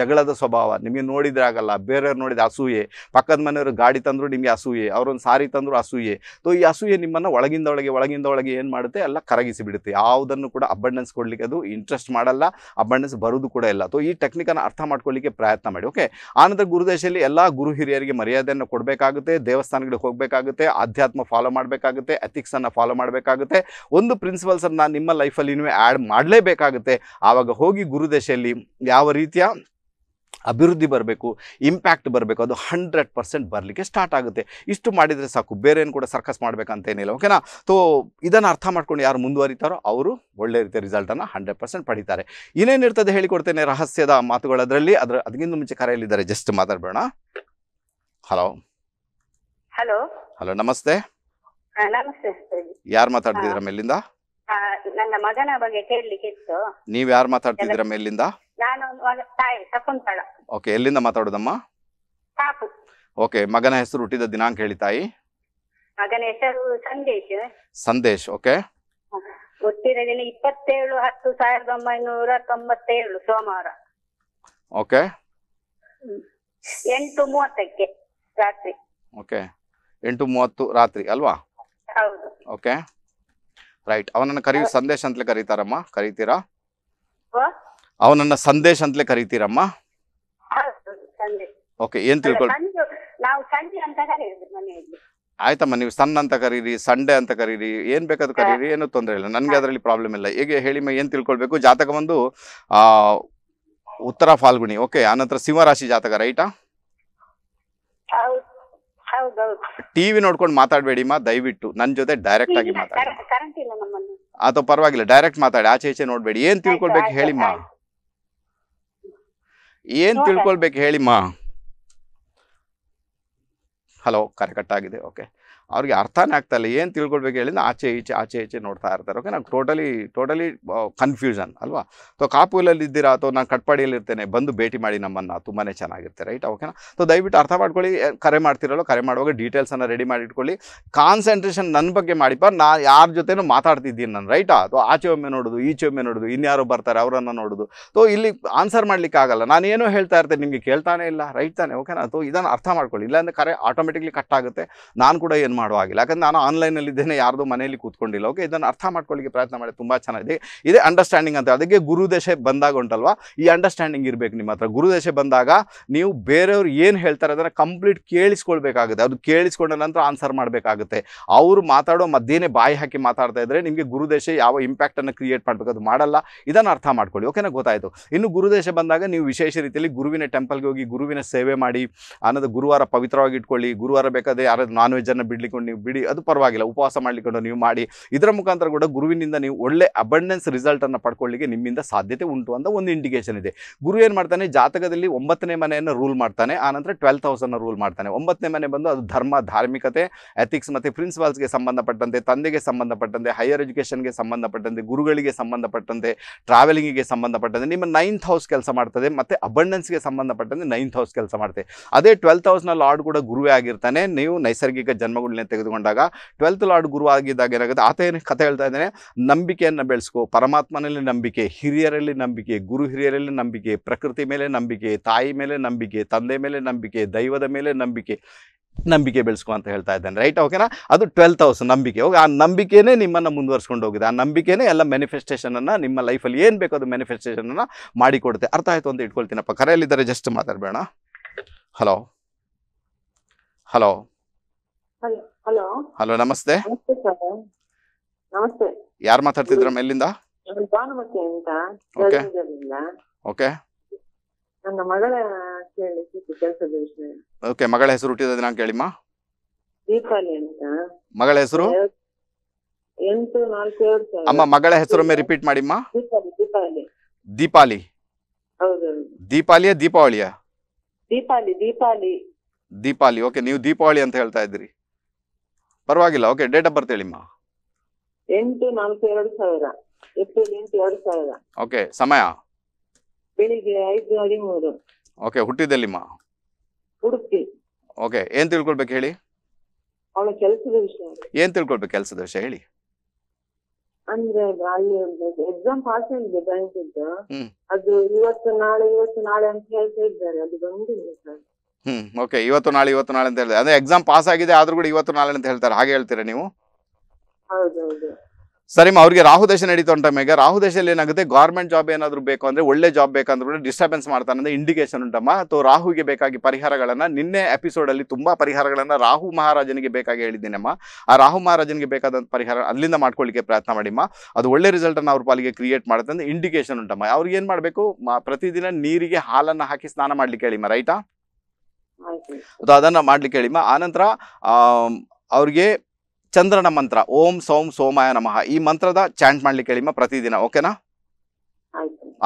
ಜಗಳದ ಸ್ವಭಾವ ನಿಮಗೆ ನೋಡಿದರೆ ಆಗಲ್ಲ ಬೇರೆಯವ್ರು ನೋಡಿದ ಅಸೂಯೆ ಪಕ್ಕದ ಮನೆಯವರು ಗಾಡಿ ತಂದರೂ ನಿಮಗೆ ಅಸೂಯೆ ಅವರೊಂದು ಸಾರಿ ತಂದರೂ ಅಸೂಯೆ ಸೊ ಈ ಅಸೂಯೆ ನಿಮ್ಮನ್ನು ಒಳಗಿಂದ ಒಳಗೆ ಒಳಗಿಂದ ಒಳಗೆ ಏನು ಮಾಡುತ್ತೆ ಎಲ್ಲ ಕರಗಿಸಿ ಬಿಡುತ್ತೆ ಯಾವುದನ್ನು ಕೂಡ ಅಬಂಡೆನ್ಸ್ ಕೊಡಲಿಕ್ಕೆ ಅದು ಇಂಟ್ರೆಸ್ಟ್ ಮಾಡಲ್ಲ ಅಬಂಡೆನ್ಸ್ ಬರೋದು ಕೂಡ ಇಲ್ಲ ಸೊ ಈ ಟೆಕ್ನಿಕನ್ನು ಅರ್ಥ ಮಾಡ್ಕೊಳ್ಳಿಕ್ಕೆ ಪ್ರಯತ್ನ ಮಾಡಿ ಓಕೆ ಆನಂತರ ಗುರುದೇಶದಲ್ಲಿ ಎಲ್ಲ ಗುರು ಹಿರಿಯರಿಗೆ ಮರ್ಯಾದೆಯನ್ನು ಕೊಡಬೇಕಾಗುತ್ತೆ ದೇವಸ್ಥಾನಗಳಿಗೆ ಹೋಗಬೇಕಾಗುತ್ತೆ ಆಧ್ಯಾತ್ಮ ಫಾಲೋ ಮಾಡಬೇಕಾಗುತ್ತೆ ಎಥಿಕ್ಸನ್ನು ಫಾಲೋ ಮಾಡಬೇಕಾಗುತ್ತೆ ಒಂದು ಪ್ರಿನ್ಸಿಪಲ್ಸನ್ನು ನಿಮ್ಮ ಲೈಫಲ್ಲಿ ನೀವು ಆ್ಯಡ್ ಮಾಡಲೇಬೇಕಾಗುತ್ತೆ ಆವಾಗ ಹೋಗಿ ಗುರುದೇಶದಲ್ಲಿ ಯಾವ ರೀತಿಯ ಅಭಿವೃದ್ಧಿ ಬರಬೇಕು ಇಂಪ್ಯಾಕ್ಟ್ ಬರಬೇಕು ಅದು ಹಂಡ್ರೆಡ್ ಪರ್ಸೆಂಟ್ ಬರಲಿಕ್ಕೆ ಸ್ಟಾರ್ಟ್ ಆಗುತ್ತೆ ಇಷ್ಟು ಮಾಡಿದರೆ ಸಾಕು ಬೇರೆ ಏನು ಕೂಡ ಸರ್ಕಸ್ ಏನಿಲ್ಲ ಓಕೆನಾ ಸೊ ಇದನ್ನು ಅರ್ಥ ಮಾಡ್ಕೊಂಡು ಯಾರು ಮುಂದುವರಿತಾರೋ ಅವರು ಒಳ್ಳೆ ರೀತಿಯ ರಿಸಲ್ಟನ್ನು ಹಂಡ್ರೆಡ್ ಪರ್ಸೆಂಟ್ ಪಡಿತಾರೆ ಇನ್ನೇನಿರ್ತದೆ ಹೇಳಿಕೊಡ್ತೇನೆ ರಹಸ್ಯದ ಮಾತುಗಳದರಲ್ಲಿ ಅದ್ರ ಅದರ ಅದಕ್ಕಿಂತ ಮುಂಚೆ ಕರೆಯಲ್ಲಿದ್ದಾರೆ ಜಸ್ಟ್ ಮಾತಾಡಬೇಡ ಹಲೋ ಹಲೋ ಹಲೋ ನಮಸ್ತೆ ನಮಸ್ತೆ ಯಾರು ಮಾತಾಡ್ತಿದ್ರ ಮೇಲಿಂದ ಆ, ನನ್ನ ಮಗನ ಬಗ್ಗೆ ಕೇಳಲಿಕ್ಕೆ ಇತ್ತು ನೀವ್ ಯಾರು ಮಾತಾಡ್ತಿದ್ದೀರಾ ಮೇಲಿಂದ ನಾನು ಒಂದು ಮಗ ತಾಯಿ ಶಕುಂತಳ ಓಕೆ ಎಲ್ಲಿಂದ ಮಾತಾಡೋದಮ್ಮ ಸಾಪು ಓಕೆ ಮಗನ ಹೆಸರು ಹುಟ್ಟಿದ ದಿನಾಂಕ ಹೇಳಿ ತಾಯಿ ಮಗನ ಹೆಸರು ಸಂದೇಶ್ ಸಂದೇಶ್ ಓಕೆ ಹುಟ್ಟಿದ ದಿನ ಇಪ್ಪತ್ತೇಳು ಹತ್ತು ಸಾವಿರದ ಒಂಬೈನೂರ ತೊಂಬತ್ತೇಳು ಸೋಮವಾರ ಓಕೆ ಎಂಟು ಮೂವತ್ತಕ್ಕೆ ರಾತ್ರಿ ಓಕೆ ಎಂಟು ಮೂವತ್ತು ರಾತ್ರಿ ಅಲ್ವಾ ಹೌದು ಓಕೆ ರೈಟ್ ಅವನನ್ನ ಕರೀ ಸಂದೇಶ ಅಂತಲೇ ಕರೀತಾರಮ್ಮ ಕರೀತೀರಾ ಅವನನ್ನ ಸಂದೇಶ ಅಂತಲೇ ಕರೀತೀರಮ್ಮ ಓಕೆ ಏನ್ ತಿಳ್ಕೊಳ್ಳಿ ಆಯ್ತಮ್ಮ ನೀವು ಸನ್ ಅಂತ ಕರೀರಿ ಸಂಡೆ ಅಂತ ಕರೀರಿ ಏನ್ ಬೇಕಾದ್ರೂ ಕರೀರಿ ಏನು ತೊಂದರೆ ಇಲ್ಲ ನನ್ಗೆ ಅದರಲ್ಲಿ ಪ್ರಾಬ್ಲಮ್ ಇಲ್ಲ ಹೇಗೆ ಹೇಳಿ ಏನ್ ತಿಳ್ಕೊಳ್ಬೇಕು ಜಾತಕ ಬಂದು ಉತ್ತರ ಫಾಲ್ಗುಣಿ ಓಕೆ ಆನಂತರ ಸಿಂಹರಾಶಿ ಜಾತಕ ರೈಟಾ ಟಿವಿ ನೋಡ್ಕೊಂಡು ಮಾತಾಡಬೇಡಿಮ್ಮ ದಯವಿಟ್ಟು ನನ್ನ ಜೊತೆ ಡೈರೆಕ್ಟ್ ಆಗಿ ಮಾತಾಡಿ ಅಥವಾ ಪರವಾಗಿಲ್ಲ ಡೈರೆಕ್ಟ್ ಮಾತಾಡಿ ಆಚೆ ಈಚೆ ನೋಡ್ಬೇಡಿ ಏನ್ ತಿಳ್ಕೊಳ್ಬೇಕು ಹೇಳಿಮ್ಮ ಏನ್ ತಿಳ್ಕೊಳ್ಬೇಕು ಹೇಳಿಮ್ಮ ಹಲೋ ಕರೆ ಆಗಿದೆ ಓಕೆ ಅವ್ರಿಗೆ ಅರ್ಥನೇ ಆಗ್ತಾಯಿಲ್ಲ ಏನು ತಿಳ್ಕೊಳ್ಬೇಕು ಹೇಳಿದ್ರೆ ಆಚೆ ಈಚೆ ಆಚೆ ಈಚೆ ನೋಡ್ತಾ ಇರ್ತಾರೆ ಓಕೆ ನಾವು ಟೋಟಲಿ ಟೋಟಲಿ ಕನ್ಫ್ಯೂಷನ್ ಅಲ್ವಾ ಸೊ ಕಾಪುಲಲ್ಲಿ ಇದ್ದೀರಾ ಅಥವಾ ನಾನು ಕಟ್ಪಾಡಿಯಲ್ಲಿ ಇರ್ತೇನೆ ಬಂದು ಭೇಟಿ ಮಾಡಿ ನಮ್ಮನ್ನು ತುಂಬಾ ಚೆನ್ನಾಗಿರ್ತೆ ರೈಟ್ ಓಕೆನಾ ಸೊ ದಯವಿಟ್ಟು ಅರ್ಥ ಮಾಡ್ಕೊಳ್ಳಿ ಕರೆ ಮಾಡ್ತಿರಲ್ಲೋ ಕರೆ ಮಾಡುವಾಗ ಡೀಟೇಲ್ಸನ್ನು ರೆಡಿ ಮಾಡಿ ಇಟ್ಕೊಳ್ಳಿ ಕಾನ್ಸಂಟ್ರೇಷನ್ ನನ್ನ ಬಗ್ಗೆ ಮಾಡಿಪ್ಪ ನಾ ಯಾರ ಜೊತೆನೂ ಮಾತಾಡ್ತಿದ್ದೀನಿ ನಾನು ರೈಟಾ ಅಥವಾ ಆಚೆ ಒಮ್ಮೆ ನೋಡೋದು ಈಚೆ ಒಮ್ಮೆ ನೋಡೋದು ಇನ್ಯಾರು ಬರ್ತಾರೆ ಅವರನ್ನು ನೋಡೋದು ಸೊ ಇಲ್ಲಿ ಆನ್ಸರ್ ಮಾಡಲಿಕ್ಕೆ ಆಗಲ್ಲ ನಾನು ಹೇಳ್ತಾ ಇರ್ತೇನೆ ನಿಮಗೆ ಕೇಳ್ತಾನೆ ಇಲ್ಲ ರೈಟ್ ತಾನೆ ಓಕೆನಾ ಅಥವಾ ಇದನ್ನು ಅರ್ಥ ಮಾಡ್ಕೊಳ್ಳಿ ಇಲ್ಲಾಂದರೆ ಕರೆ ಆಟೋಮೆಟಿಕ್ಲಿ ಕಟ್ ಆಗುತ್ತೆ ನಾನು ಕೂಡ ಏನು ಮಾಡೋ ಆಗಿಲ್ಲ ಯಾಕಂದ್ರೆ ನಾನು ಆನ್ಲೈನಲ್ಲಿ ಇದ್ದೇನೆ ಯಾರ್ದು ಮನೆಯಲ್ಲಿ ಕೂತ್ಕೊಂಡಿಲ್ಲ ಓಕೆ ಇದನ್ನು ಅರ್ಥ ಮಾಡ್ಕೊಳ್ಳಿಕ್ಕೆ ಪ್ರಯತ್ನ ಮಾಡಿ ತುಂಬ ಚೆನ್ನಾಗಿದೆ ಇದೆ ಅಂಡರ್ಸ್ಟ್ಯಾಂಡಿಂಗ್ ಅಂತ ಅದಕ್ಕೆ ಗುರುದೇಶೆ ಬಂದಾಗ ಉಂಟಲ್ವಾ ಈ ಅಂಡರ್ಸ್ಟ್ಯಾಂಡಿಂಗ್ ಇರಬೇಕು ನಿಮ್ಮ ಹತ್ರ ಗುರುದೇಶೆ ಬಂದಾಗ ನೀವು ಬೇರೆಯವ್ರು ಏನು ಹೇಳ್ತಾರೆ ಅದನ್ನು ಕಂಪ್ಲೀಟ್ ಕೇಳಿಸ್ಕೊಳ್ಬೇಕಾಗುತ್ತೆ ಅದು ಕೇಳಿಸ್ಕೊಂಡ ನಂತರ ಆನ್ಸರ್ ಮಾಡಬೇಕಾಗುತ್ತೆ ಅವರು ಮಾತಾಡೋ ಮಧ್ಯಾಹ್ನ ಬಾಯಿ ಹಾಕಿ ಮಾತಾಡ್ತಾ ಇದ್ದರೆ ನಿಮಗೆ ಗುರುದೇಶ ಯಾವ ಇಂಪ್ಯಾಕ್ಟನ್ನು ಕ್ರಿಯೇಟ್ ಮಾಡಬೇಕು ಅದು ಮಾಡಲ್ಲ ಇದನ್ನು ಅರ್ಥ ಮಾಡ್ಕೊಳ್ಳಿ ಓಕೆನಾ ಗೊತ್ತಾಯಿತು ಇನ್ನು ಗುರುದೇಶ ಬಂದಾಗ ನೀವು ವಿಶೇಷ ರೀತಿಯಲ್ಲಿ ಗುರುವಿನ ಟೆಂಪಲ್ಗೆ ಹೋಗಿ ಗುರುವಿನ ಸೇವೆ ಮಾಡಿ ಅನ್ನೋದು ಗುರುವಾರ ಪವಿತ್ರವಾಗಿ ಇಟ್ಕೊಳ್ಳಿ ಗುರುವಾರ ಬೇಕಾದ್ರೆ ಯಾರಾದ್ರು ನಾನ್ ವೆಜ್ಜನ್ನು ಬಿಡಲಿ ಮಾಡ್ಲಿಕೊಂಡು ನೀವು ಬಿಡಿ ಅದು ಪರವಾಗಿಲ್ಲ ಉಪವಾಸ ಮಾಡ್ಲಿಕ್ಕೊಂಡು ನೀವು ಮಾಡಿ ಇದರ ಮುಖಾಂತರ ಕೂಡ ಗುರುವಿನಿಂದ ನೀವು ಒಳ್ಳೆ ಅಬಂಡೆನ್ಸ್ ರಿಸಲ್ಟನ್ನು ಪಡ್ಕೊಳ್ಳಿಕ್ಕೆ ನಿಮ್ಮಿಂದ ಸಾಧ್ಯತೆ ಉಂಟು ಅಂತ ಒಂದು ಇಂಡಿಕೇಶನ್ ಇದೆ ಗುರು ಏನು ಮಾಡ್ತಾನೆ ಜಾತಕದಲ್ಲಿ ಒಂಬತ್ತನೇ ಮನೆಯನ್ನು ರೂಲ್ ಮಾಡ್ತಾನೆ ಆನಂತರ ಟ್ವೆಲ್ತ್ ಹೌಸನ್ನು ರೂಲ್ ಮಾಡ್ತಾನೆ ಒಂಬತ್ತನೇ ಮನೆ ಬಂದು ಅದು ಧರ್ಮ ಧಾರ್ಮಿಕತೆ ಎಥಿಕ್ಸ್ ಮತ್ತು ಪ್ರಿನ್ಸಿಪಾಲ್ಸ್ಗೆ ಸಂಬಂಧಪಟ್ಟಂತೆ ತಂದೆಗೆ ಸಂಬಂಧಪಟ್ಟಂತೆ ಹೈಯರ್ ಎಜುಕೇಷನ್ಗೆ ಸಂಬಂಧಪಟ್ಟಂತೆ ಗುರುಗಳಿಗೆ ಸಂಬಂಧಪಟ್ಟಂತೆ ಟ್ರಾವೆಲಿಂಗಿಗೆ ಸಂಬಂಧಪಟ್ಟಂತೆ ನಿಮ್ಮ ನೈನ್ತ್ ಹೌಸ್ ಕೆಲಸ ಮಾಡ್ತದೆ ಮತ್ತು ಅಬಂಡೆನ್ಸ್ಗೆ ಸಂಬಂಧಪಟ್ಟಂತೆ ನೈನ್ತ್ ಹೌಸ್ ಕೆಲಸ ಮಾಡ್ತದೆ ಅದೇ ಟ್ವೆಲ್ತ್ ಹೌಸ್ನ ಲಾರ್ಡ್ ಕೂಡ ಗುರುವೇ ಆಗಿರ್ತಾನೆ ನೀವು ನೈಸರ್ಗಿಕ ಜನ್ಮಗಳು ಫ್ಯಾಮಿಲಿಯನ್ನು ತೆಗೆದುಕೊಂಡಾಗ ಟ್ವೆಲ್ತ್ ಲಾರ್ಡ್ ಗುರು ಆಗಿದ್ದಾಗ ಏನಾಗುತ್ತೆ ಆತ ಏನು ಕಥೆ ಹೇಳ್ತಾ ಇದ್ದಾನೆ ನಂಬಿಕೆಯನ್ನು ಬೆಳೆಸ್ಕೊ ಪರಮಾತ್ಮನಲ್ಲಿ ನಂಬಿಕೆ ಹಿರಿಯರಲ್ಲಿ ನಂಬಿಕೆ ಗುರು ಹಿರಿಯರಲ್ಲಿ ನಂಬಿಕೆ ಪ್ರಕೃತಿ ಮೇಲೆ ನಂಬಿಕೆ ತಾಯಿ ಮೇಲೆ ನಂಬಿಕೆ ತಂದೆ ಮೇಲೆ ನಂಬಿಕೆ ದೈವದ ಮೇಲೆ ನಂಬಿಕೆ ನಂಬಿಕೆ ಬೆಳೆಸ್ಕೊ ಅಂತ ಹೇಳ್ತಾ ಇದ್ದಾನೆ ರೈಟ್ ಓಕೆನಾ ಅದು ಟ್ವೆಲ್ತ್ ಹೌಸ್ ನಂಬಿಕೆ ಹೋಗಿ ಆ ನಂಬಿಕೆನೇ ನಿಮ್ಮನ್ನು ಮುಂದುವರ್ಸ್ಕೊಂಡು ಹೋಗಿದೆ ಆ ನಂಬಿಕೆನೇ ಎಲ್ಲ ಮ್ಯಾನಿಫೆಸ್ಟೇಷನನ್ನು ನಿಮ್ಮ ಲೈಫಲ್ಲಿ ಏನು ಬೇಕೋ ಅದು ಮ್ಯಾನಿಫೆಸ್ಟೇಷನನ್ನು ಮಾಡಿಕೊಡುತ್ತೆ ಅರ್ಥ ಆಯಿತು ಅಂತ ಇಟ್ಕೊಳ್ತೀನಪ್ಪ ಕರೆಯಲ್ಲಿದ್ದಾರೆ ಜಸ್ಟ್ ಮಾತಾಡಬೇಡ ಹಲೋ ಹಲೋ ಹಲೋ ನಮಸ್ತೆ ನಮಸ್ತೆ ಯಾರು ಮಾತಾಡ್ತಿದ್ರ ಮೇಲಿಂದ ಮಗಳ ಹೆಸರು ಹುಟ್ಟಿದ ದಿನಾಂಕ ಹೇಳಿಮ್ಮ ಮಗಳ ಹೆಸರು ಅಮ್ಮ ಮಗಳ ಹೆಸರೊಮ್ಮೆ ರಿಪೀಟ್ ಮಾಡಿಮ್ಮ ದೀಪಾಲಿ ದೀಪಾಲಿ ದೀಪಾಲಿಯ ದೀಪಾವಳಿಯ ದೀಪಾಲಿ ದೀಪಾಲಿ ದೀಪಾಲಿ ಓಕೆ ನೀವು ದೀಪಾವಳಿ ಅಂತ ಹೇಳ್ತಾ ಇದ್ರಿ ಪರವಾಗಿಲ್ಲ ಓಕೆ ಡೇಟ್ ಆಫ್ ಬರ್ತ್ ಹೇಳಿಮ್ಮ ಎಂಟು ನಾಲ್ಕು ಎರಡು ಸಾವಿರ ಏಪ್ರಿಲ್ ಎಂಟು ಎರಡು ಸಾವಿರ ಓಕೆ ಸಮಯ ಬೆಳಿಗ್ಗೆ ಐದು ಹದಿಮೂರು ಓಕೆ ಹುಟ್ಟಿದಲ್ಲಿಮ್ಮ ಹುಡುಕಿ ಓಕೆ ಏನ್ ತಿಳ್ಕೊಳ್ಬೇಕು ಹೇಳಿ ಅವಳ ಕೆಲಸದ ವಿಷಯ ಏನ್ ತಿಳ್ಕೊಳ್ಬೇಕು ಕೆಲಸದ ವಿಷಯ ಹೇಳಿ ಅಂದ್ರೆ ಅಲ್ಲಿ ಎಕ್ಸಾಮ್ ಪಾಸ್ ಆಗಿದೆ ಬ್ಯಾಂಕ್ ಅದು ಇವತ್ತು ನಾಳೆ ಇವತ್ತು ನಾಳೆ ಅಂತ ಹೇಳ್ತಾ ಇದ್ದಾರೆ ಅದು ಬಂದಿಲ್ಲ ಸರ್ ಹ್ಮ್ ಓಕೆ ಇವತ್ತು ನಾಳೆ ಇವತ್ತು ನಾಳೆ ಅಂತ ಹೇಳ್ತಾರೆ ಅದೇ ಎಕ್ಸಾಮ್ ಪಾಸ್ ಆಗಿದೆ ಆದ್ರೂ ಕೂಡ ಇವತ್ತು ನಾಳೆ ಅಂತ ಹೇಳ್ತಾರೆ ಹಾಗೆ ಹೇಳ್ತೀರಾ ನೀವು ಸರಿ ಸರಿಮ್ಮ ಅವ್ರಿಗೆ ರಾಹು ದಶೆ ನಡೀತು ಅಂತ ರಾಹು ದಶೆಯಲ್ಲಿ ಏನಾಗುತ್ತೆ ಗೌರ್ಮೆಂಟ್ ಜಾಬ್ ಏನಾದ್ರು ಬೇಕು ಅಂದ್ರೆ ಒಳ್ಳೆ ಜಾಬ್ ಬೇಕಂದ್ರೂ ಡಿಸ್ಟರ್ಬೆನ್ಸ್ ಮಾಡ್ತಾನೆ ಅಂದ್ರೆ ಇಂಡಿಕೇಶನ್ ಉಂಟಮ್ಮ ಅಥವಾ ರಾಹುಗೆ ಬೇಕಾಗಿ ಪರಿಹಾರಗಳನ್ನ ನಿನ್ನೆ ಎಪಿಸೋಡಲ್ಲಿ ತುಂಬಾ ಪರಿಹಾರಗಳನ್ನ ರಾಹು ಮಹಾರಾಜನಿಗೆ ಬೇಕಾಗಿ ಹೇಳಿದ್ದೀನಮ್ಮ ಆ ರಾಹು ಮಹಾರಾಜನಿಗೆ ಬೇಕಾದಂಥ ಪರಿಹಾರ ಅಲ್ಲಿಂದ ಮಾಡ್ಕೊಳ್ಳಿಕ್ಕೆ ಪ್ರಯತ್ನ ಮಾಡಿಮ್ಮ ಅದು ಒಳ್ಳೆ ರಿಸಲ್ಟನ್ನು ಅವ್ರ ಪಾಲಿಗೆ ಕ್ರಿಯೇಟ್ ಮಾಡುತ್ತೆ ಅಂದರೆ ಇಂಡಿಕೇಶನ್ ಉಂಟಮ್ಮ ಅವ್ರಿಗೆ ಏನು ಮಾಡಬೇಕು ಪ್ರತಿದಿನ ನೀರಿಗೆ ಹಾಲನ್ನು ಹಾಕಿ ಸ್ನಾನ ಮಾಡ್ಲಿಕ್ಕೆ ಹೇಳಿಮ್ಮ ರೈಟಾ ಅದನ್ನ ಮಾಡ್ಲಿಕ್ಕೆ ಹೇಳಿಮ್ಮ ಆನಂತರ ಅವ್ರಿಗೆ ಚಂದ್ರನ ಮಂತ್ರ ಓಂ ಸೋಂ ಸೋಮಾಯ ನಮಃ ಈ ಮಂತ್ರದ ಚಾಂಟ್ ಮಾಡ್ಲಿಕ್ಕೆ ಹೇಳಿಮ್ಮ ಪ್ರತಿದಿನ ಓಕೆನಾ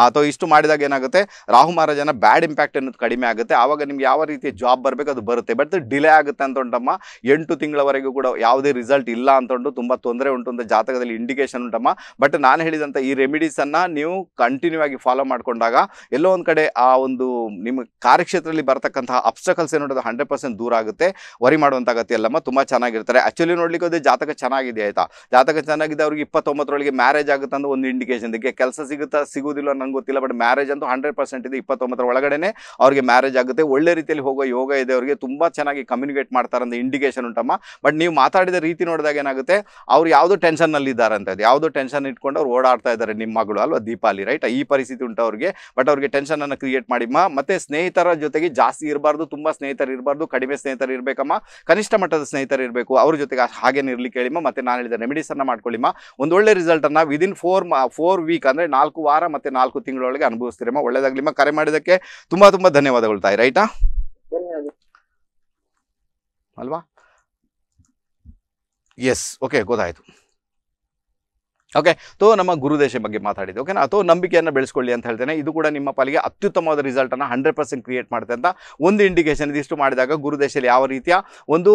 ಅಥವಾ ಇಷ್ಟು ಮಾಡಿದಾಗ ಏನಾಗುತ್ತೆ ರಾಹು ಮಹಾರಾಜನ ಬ್ಯಾಡ್ ಇಂಪ್ಯಾಕ್ಟ್ ಅನ್ನೋದು ಕಡಿಮೆ ಆಗುತ್ತೆ ಆವಾಗ ನಿಮ್ಗೆ ಯಾವ ರೀತಿಯ ಜಾಬ್ ಬರಬೇಕು ಅದು ಬರುತ್ತೆ ಬಟ್ ಡಿಲೇ ಆಗುತ್ತೆ ಉಂಟಮ್ಮ ಎಂಟು ತಿಂಗಳವರೆಗೂ ಕೂಡ ಯಾವುದೇ ರಿಸಲ್ಟ್ ಇಲ್ಲ ಅಂತೊಂಡು ತುಂಬ ತೊಂದರೆ ಉಂಟು ಅಂತ ಜಾತಕದಲ್ಲಿ ಇಂಡಿಕೇಶನ್ ಉಂಟಮ್ಮ ಬಟ್ ನಾನು ಹೇಳಿದಂಥ ಈ ರೆಮಿಡೀಸನ್ನು ನೀವು ಕಂಟಿನ್ಯೂ ಆಗಿ ಫಾಲೋ ಮಾಡಿಕೊಂಡಾಗ ಎಲ್ಲೋ ಒಂದು ಕಡೆ ಆ ಒಂದು ನಿಮ್ಮ ಕಾರ್ಯಕ್ಷೇತ್ರದಲ್ಲಿ ಬರ್ತಕ್ಕಂತಹ ಅಬ್ಸ್ಟಕಲ್ಸ್ ಏನು ಹಂಡ್ರೆಡ್ ಪರ್ಸೆಂಟ್ ದೂರ ಆಗುತ್ತೆ ವರಿ ಮಾಡುವಂಥ ಅಗತ್ಯ ಎಲ್ಲಮ್ಮ ತುಂಬ ಚೆನ್ನಾಗಿರ್ತಾರೆ ಆ್ಯಕ್ಚುಲಿ ನೋಡ್ಲಿಕ್ಕೆ ಹೋದ್ರೆ ಜಾತಕ ಚೆನ್ನಾಗಿದೆ ಆಯಿತಾ ಜಾತಕ ಚೆನ್ನಾಗಿದೆ ಅವ್ರಿಗೆ ಇಪ್ಪತ್ತೊಂಬತ್ತರೊಳಗೆ ಮ್ಯಾರೇಜ್ ಆಗುತ್ತೆ ಅಂತ ಒಂದು ಇಂಡಿಕೇಶನ್ ಇದಕ್ಕೆ ಕೆಲಸ ಸಿಗುತ್ತಾ ಸಿಗೋದಿಲ್ಲ ನಂಗೆ ಗೊತ್ತಿಲ್ಲ ಬಟ್ ಮ್ಯಾರೇಜ್ ಅಂತೂ ಹಂಡ್ರೆಡ್ ಪರ್ಸೆಂಟ್ ಇದೆ ಇಪ್ಪತ್ತೊಂಬತ್ತರ ಒಳಗಡೆ ಅವ್ರಿಗೆ ಮ್ಯಾರೇಜ್ ಆಗುತ್ತೆ ಒಳ್ಳೆ ರೀತಿಯಲ್ಲಿ ಹೋಗೋ ಯೋಗ ಇದೆ ಅವರಿಗೆ ತುಂಬ ಚೆನ್ನಾಗಿ ಕಮ್ಯುನಿಕೇಟ್ ಮಾಡ್ತಾರೆ ಅಂತ ಇಂಡಿಕೇಶನ್ ಉಂಟಮ್ಮ ಬಟ್ ನೀವು ಮಾತಾಡಿದ ರೀತಿ ನೋಡಿದಾಗ ಏನಾಗುತ್ತೆ ಅವ್ರು ಟೆನ್ಷನ್ ನಲ್ಲಿ ಇದ್ದಾರೆ ಅಂತ ಯಾವುದೋ ಟೆನ್ಷನ್ ಇಟ್ಕೊಂಡು ಅವ್ರು ಓಡಾಡ್ತಾ ಇದ್ದಾರೆ ನಿಮ್ಮ ಮಗಳು ಅಲ್ವಾ ದೀಪಾಲಿ ರೈಟ್ ಈ ಪರಿಸ್ಥಿತಿ ಉಂಟು ಅವ್ರಿಗೆ ಬಟ್ ಅವ್ರಿಗೆ ಟೆನ್ಷನನ್ನು ಕ್ರಿಯೇಟ್ ಮಾಡಿಮ್ಮ ಮತ್ತೆ ಸ್ನೇಹಿತರ ಜೊತೆಗೆ ಜಾಸ್ತಿ ಇರಬಾರ್ದು ತುಂಬ ಸ್ನೇಹಿತರು ಇರಬಾರ್ದು ಕಡಿಮೆ ಸ್ನೇಹಿತರು ಇರಬೇಕಮ್ಮ ಕನಿಷ್ಠ ಮಟ್ಟದ ಸ್ನೇಹಿತರು ಇರಬೇಕು ಅವ್ರ ಜೊತೆಗೆ ಹಾಗೇನು ಇರಲಿ ಕೇಳಿಮ್ಮ ಮತ್ತೆ ನಾನು ಹೇಳಿದ ರೆಮಿಡೀಸನ್ನು ಮಾಡ್ಕೊಳ್ಳಿಮ್ಮ ಒಂದೊಳ್ಳೆ ರಿಸಲ್ಟನ್ನು ವಿದಿನ್ ಫೋರ್ ಫೋರ್ ವೀಕ್ ಅಂದ್ರೆ ನಾಲ್ಕು ವಾರ ಮತ್ತೆ ನಾಲ್ಕು ನಾಲ್ಕು ತಿಂಗಳೊಳಗೆ ಅನುಭವಿಸ್ತೀರಮ್ಮ ಒಳ್ಳೇದಾಗ್ಲಿಮ್ಮ ಕರೆ ಮಾಡಿದಕ್ಕೆ ತುಂಬಾ ತುಂಬಾ ಧನ್ಯವಾದಗಳು ತಾಯಿ ರೈಟ್ ಅಲ್ವಾ ಎಸ್ ಓಕೆ ಗೊತ್ತಾಯಿತು ಓಕೆ ತೋ ನಮ್ಮ ಗುರುದೇಶ ಬಗ್ಗೆ ಮಾತಾಡಿದ್ದು ಓಕೆನಾ ಅಥವಾ ನಂಬಿಕೆಯನ್ನು ಬೆಳೆಸ್ಕೊಳ್ಳಿ ಅಂತ ಹೇಳ್ತೇನೆ ಇದು ಕೂಡ ನಿಮ್ಮ ಪಾಲಿಗೆ ಅತ್ಯುತ್ತಮವಾದ ರಿಸಲ್ಟನ್ನು ಹಂಡ್ರೆಡ್ ಪರ್ಸೆಂಟ್ ಕ್ರಿಯೇಟ್ ಮಾಡುತ್ತೆ ಅಂತ ಒಂದು ಇಂಡಿಕೇಶನ್ ಇದಿಷ್ಟು ಮಾಡಿದಾಗ ಗುರುದೇಶದಲ್ಲಿ ಯಾವ ರೀತಿಯ ಒಂದು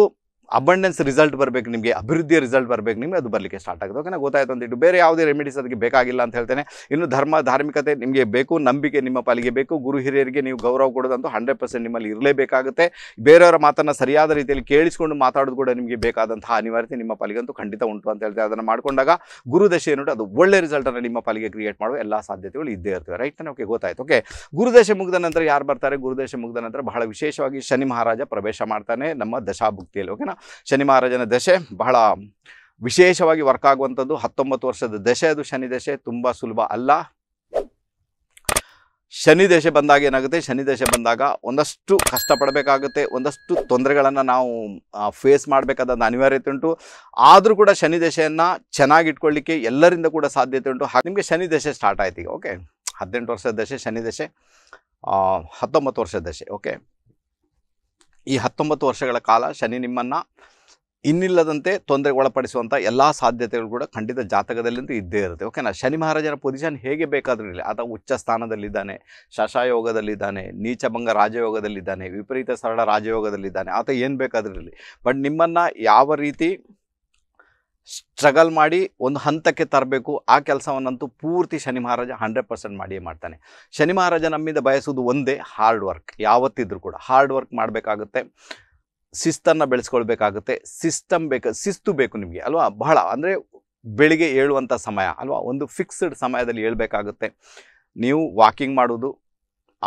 ಅಬಂಡೆನ್ಸ್ ರಿಸಲ್ಟ್ ಬರಬೇಕು ನಿಮಗೆ ಅಭಿವೃದ್ಧಿಯ ರಿಸಲ್ಟ್ ಬರಬೇಕು ನಿಮಗೆ ಅದು ಬರಲಿಕ್ಕೆ ಸ್ಟಾರ್ಟ್ ಆಗುತ್ತೆ ಓಕೆನಾ ಅಂತ ಇಟ್ಟು ಬೇರೆ ಯಾವುದೇ ರೆಮಿಡೀಸ್ ಅದಕ್ಕೆ ಬೇಕಾಗಿಲ್ಲ ಅಂತ ಹೇಳ್ತೇನೆ ಇನ್ನು ಧರ್ಮ ಧಾರ್ಮಿಕತೆ ನಿಮಗೆ ಬೇಕು ನಂಬಿಕೆ ನಿಮ್ಮ ಪಾಲಿಗೆ ಬೇಕು ಗುರು ಹಿರಿಯರಿಗೆ ನೀವು ಗೌರವ ಕೊಡೋದಂತೂ ಹಂಡ್ರೆಡ್ ಪರ್ಸೆಂಟ್ ನಿಮ್ಮಲ್ಲಿ ಇರಲೇಬೇಕಾಗುತ್ತೆ ಬೇರೆಯವರ ಮಾತನ್ನು ಸರಿಯಾದ ರೀತಿಯಲ್ಲಿ ಕೇಳಿಸ್ಕೊಂಡು ಮಾತಾಡೋದು ಕೂಡ ನಿಮಗೆ ಬೇಕಾದಂತಹ ಅನಿವಾರ್ಯತೆ ನಿಮ್ಮ ಪಾಲಿಗಂತೂ ಖಂಡಿತ ಉಂಟು ಅಂತ ಹೇಳ್ತಾರೆ ಅದನ್ನು ಮಾಡಿಕೊಂಡಾಗ ಗುರುದಶೆ ಏನುಂಟು ಅದು ಒಳ್ಳೆ ರಿಸಲ್ಟನ್ನು ನಿಮ್ಮ ಪಾಲಿಗೆ ಕ್ರಿಯೇಟ್ ಮಾಡುವ ಎಲ್ಲ ಸಾಧ್ಯತೆಗಳು ಇದ್ದೇ ಇರ್ತವೆ ರೈಟ್ ಓಕೆ ಗೊತ್ತಾಯ್ತು ಓಕೆ ಗುರುದಶೆ ಮುಗಿದ ನಂತರ ಯಾರು ಬರ್ತಾರೆ ಗುರುದಶೆ ಮುಗಿದ ನಂತರ ಬಹಳ ವಿಶೇಷವಾಗಿ ಶನಿ ಮಹಾರಾಜ ಪ್ರವೇಶ ಮಾಡ್ತಾನೆ ನಮ್ಮ ದಶಾಭುಕ್ತಿಯಲ್ಲಿ ಓಕೆನಾ ಶನಿ ಮಹಾರಾಜನ ದಶೆ ಬಹಳ ವಿಶೇಷವಾಗಿ ವರ್ಕ್ ಆಗುವಂಥದ್ದು ಹತ್ತೊಂಬತ್ತು ವರ್ಷದ ದಶೆ ಅದು ಶನಿ ದಶೆ ತುಂಬ ಸುಲಭ ಅಲ್ಲ ಶನಿ ದಶೆ ಬಂದಾಗ ಏನಾಗುತ್ತೆ ಶನಿ ದಶೆ ಬಂದಾಗ ಒಂದಷ್ಟು ಕಷ್ಟಪಡಬೇಕಾಗುತ್ತೆ ಒಂದಷ್ಟು ತೊಂದರೆಗಳನ್ನು ನಾವು ಫೇಸ್ ಮಾಡಬೇಕಾದ ಅನಿವಾರ್ಯತೆ ಉಂಟು ಆದರೂ ಕೂಡ ಶನಿ ದಶೆಯನ್ನು ಚೆನ್ನಾಗಿಟ್ಕೊಳ್ಳಿಕ್ಕೆ ಎಲ್ಲರಿಂದ ಕೂಡ ಸಾಧ್ಯತೆ ಉಂಟು ಹಾಗೆ ನಿಮಗೆ ಶನಿ ದಶೆ ಸ್ಟಾರ್ಟ್ ಆಯ್ತು ಓಕೆ ಹದಿನೆಂಟು ವರ್ಷದ ದಶೆ ಶನಿ ದಶೆ ಹತ್ತೊಂಬತ್ತು ವರ್ಷದ ದಶೆ ಓಕೆ ಈ ಹತ್ತೊಂಬತ್ತು ವರ್ಷಗಳ ಕಾಲ ಶನಿ ನಿಮ್ಮನ್ನು ಇನ್ನಿಲ್ಲದಂತೆ ತೊಂದರೆಗೊಳಪಡಿಸುವಂಥ ಎಲ್ಲ ಸಾಧ್ಯತೆಗಳು ಕೂಡ ಖಂಡಿತ ಜಾತಕದಲ್ಲಿಂದು ಇದ್ದೇ ಇರುತ್ತೆ ಓಕೆನಾ ಶನಿ ಮಹಾರಾಜರ ಪೊಸಿಷನ್ ಹೇಗೆ ಬೇಕಾದರೂ ಇರಲಿ ಆತ ಉಚ್ಚ ಸ್ಥಾನದಲ್ಲಿದ್ದಾನೆ ಶಶಾಯೋಗದಲ್ಲಿದ್ದಾನೆ ನೀಚಭಂಗ ರಾಜಯೋಗದಲ್ಲಿದ್ದಾನೆ ವಿಪರೀತ ಸರಳ ರಾಜಯೋಗದಲ್ಲಿದ್ದಾನೆ ಆತ ಏನು ಬೇಕಾದರೂ ಇರಲಿ ಬಟ್ ನಿಮ್ಮನ್ನು ಯಾವ ರೀತಿ ಸ್ಟ್ರಗಲ್ ಮಾಡಿ ಒಂದು ಹಂತಕ್ಕೆ ತರಬೇಕು ಆ ಕೆಲಸವನ್ನಂತೂ ಪೂರ್ತಿ ಶನಿ ಮಹಾರಾಜ ಹಂಡ್ರೆಡ್ ಪರ್ಸೆಂಟ್ ಮಾಡಿಯೇ ಮಾಡ್ತಾನೆ ಶನಿ ಮಹಾರಾಜ ನಮ್ಮಿಂದ ಬಯಸೋದು ಒಂದೇ ಹಾರ್ಡ್ ವರ್ಕ್ ಯಾವತ್ತಿದ್ರೂ ಕೂಡ ಹಾರ್ಡ್ ವರ್ಕ್ ಮಾಡಬೇಕಾಗುತ್ತೆ ಶಿಸ್ತನ್ನು ಬೆಳೆಸ್ಕೊಳ್ಬೇಕಾಗುತ್ತೆ ಸಿಸ್ಟಮ್ ಬೇಕು ಶಿಸ್ತು ಬೇಕು ನಿಮಗೆ ಅಲ್ವಾ ಬಹಳ ಅಂದರೆ ಬೆಳಿಗ್ಗೆ ಏಳುವಂಥ ಸಮಯ ಅಲ್ವಾ ಒಂದು ಫಿಕ್ಸ್ಡ್ ಸಮಯದಲ್ಲಿ ಏಳಬೇಕಾಗುತ್ತೆ ನೀವು ವಾಕಿಂಗ್ ಮಾಡೋದು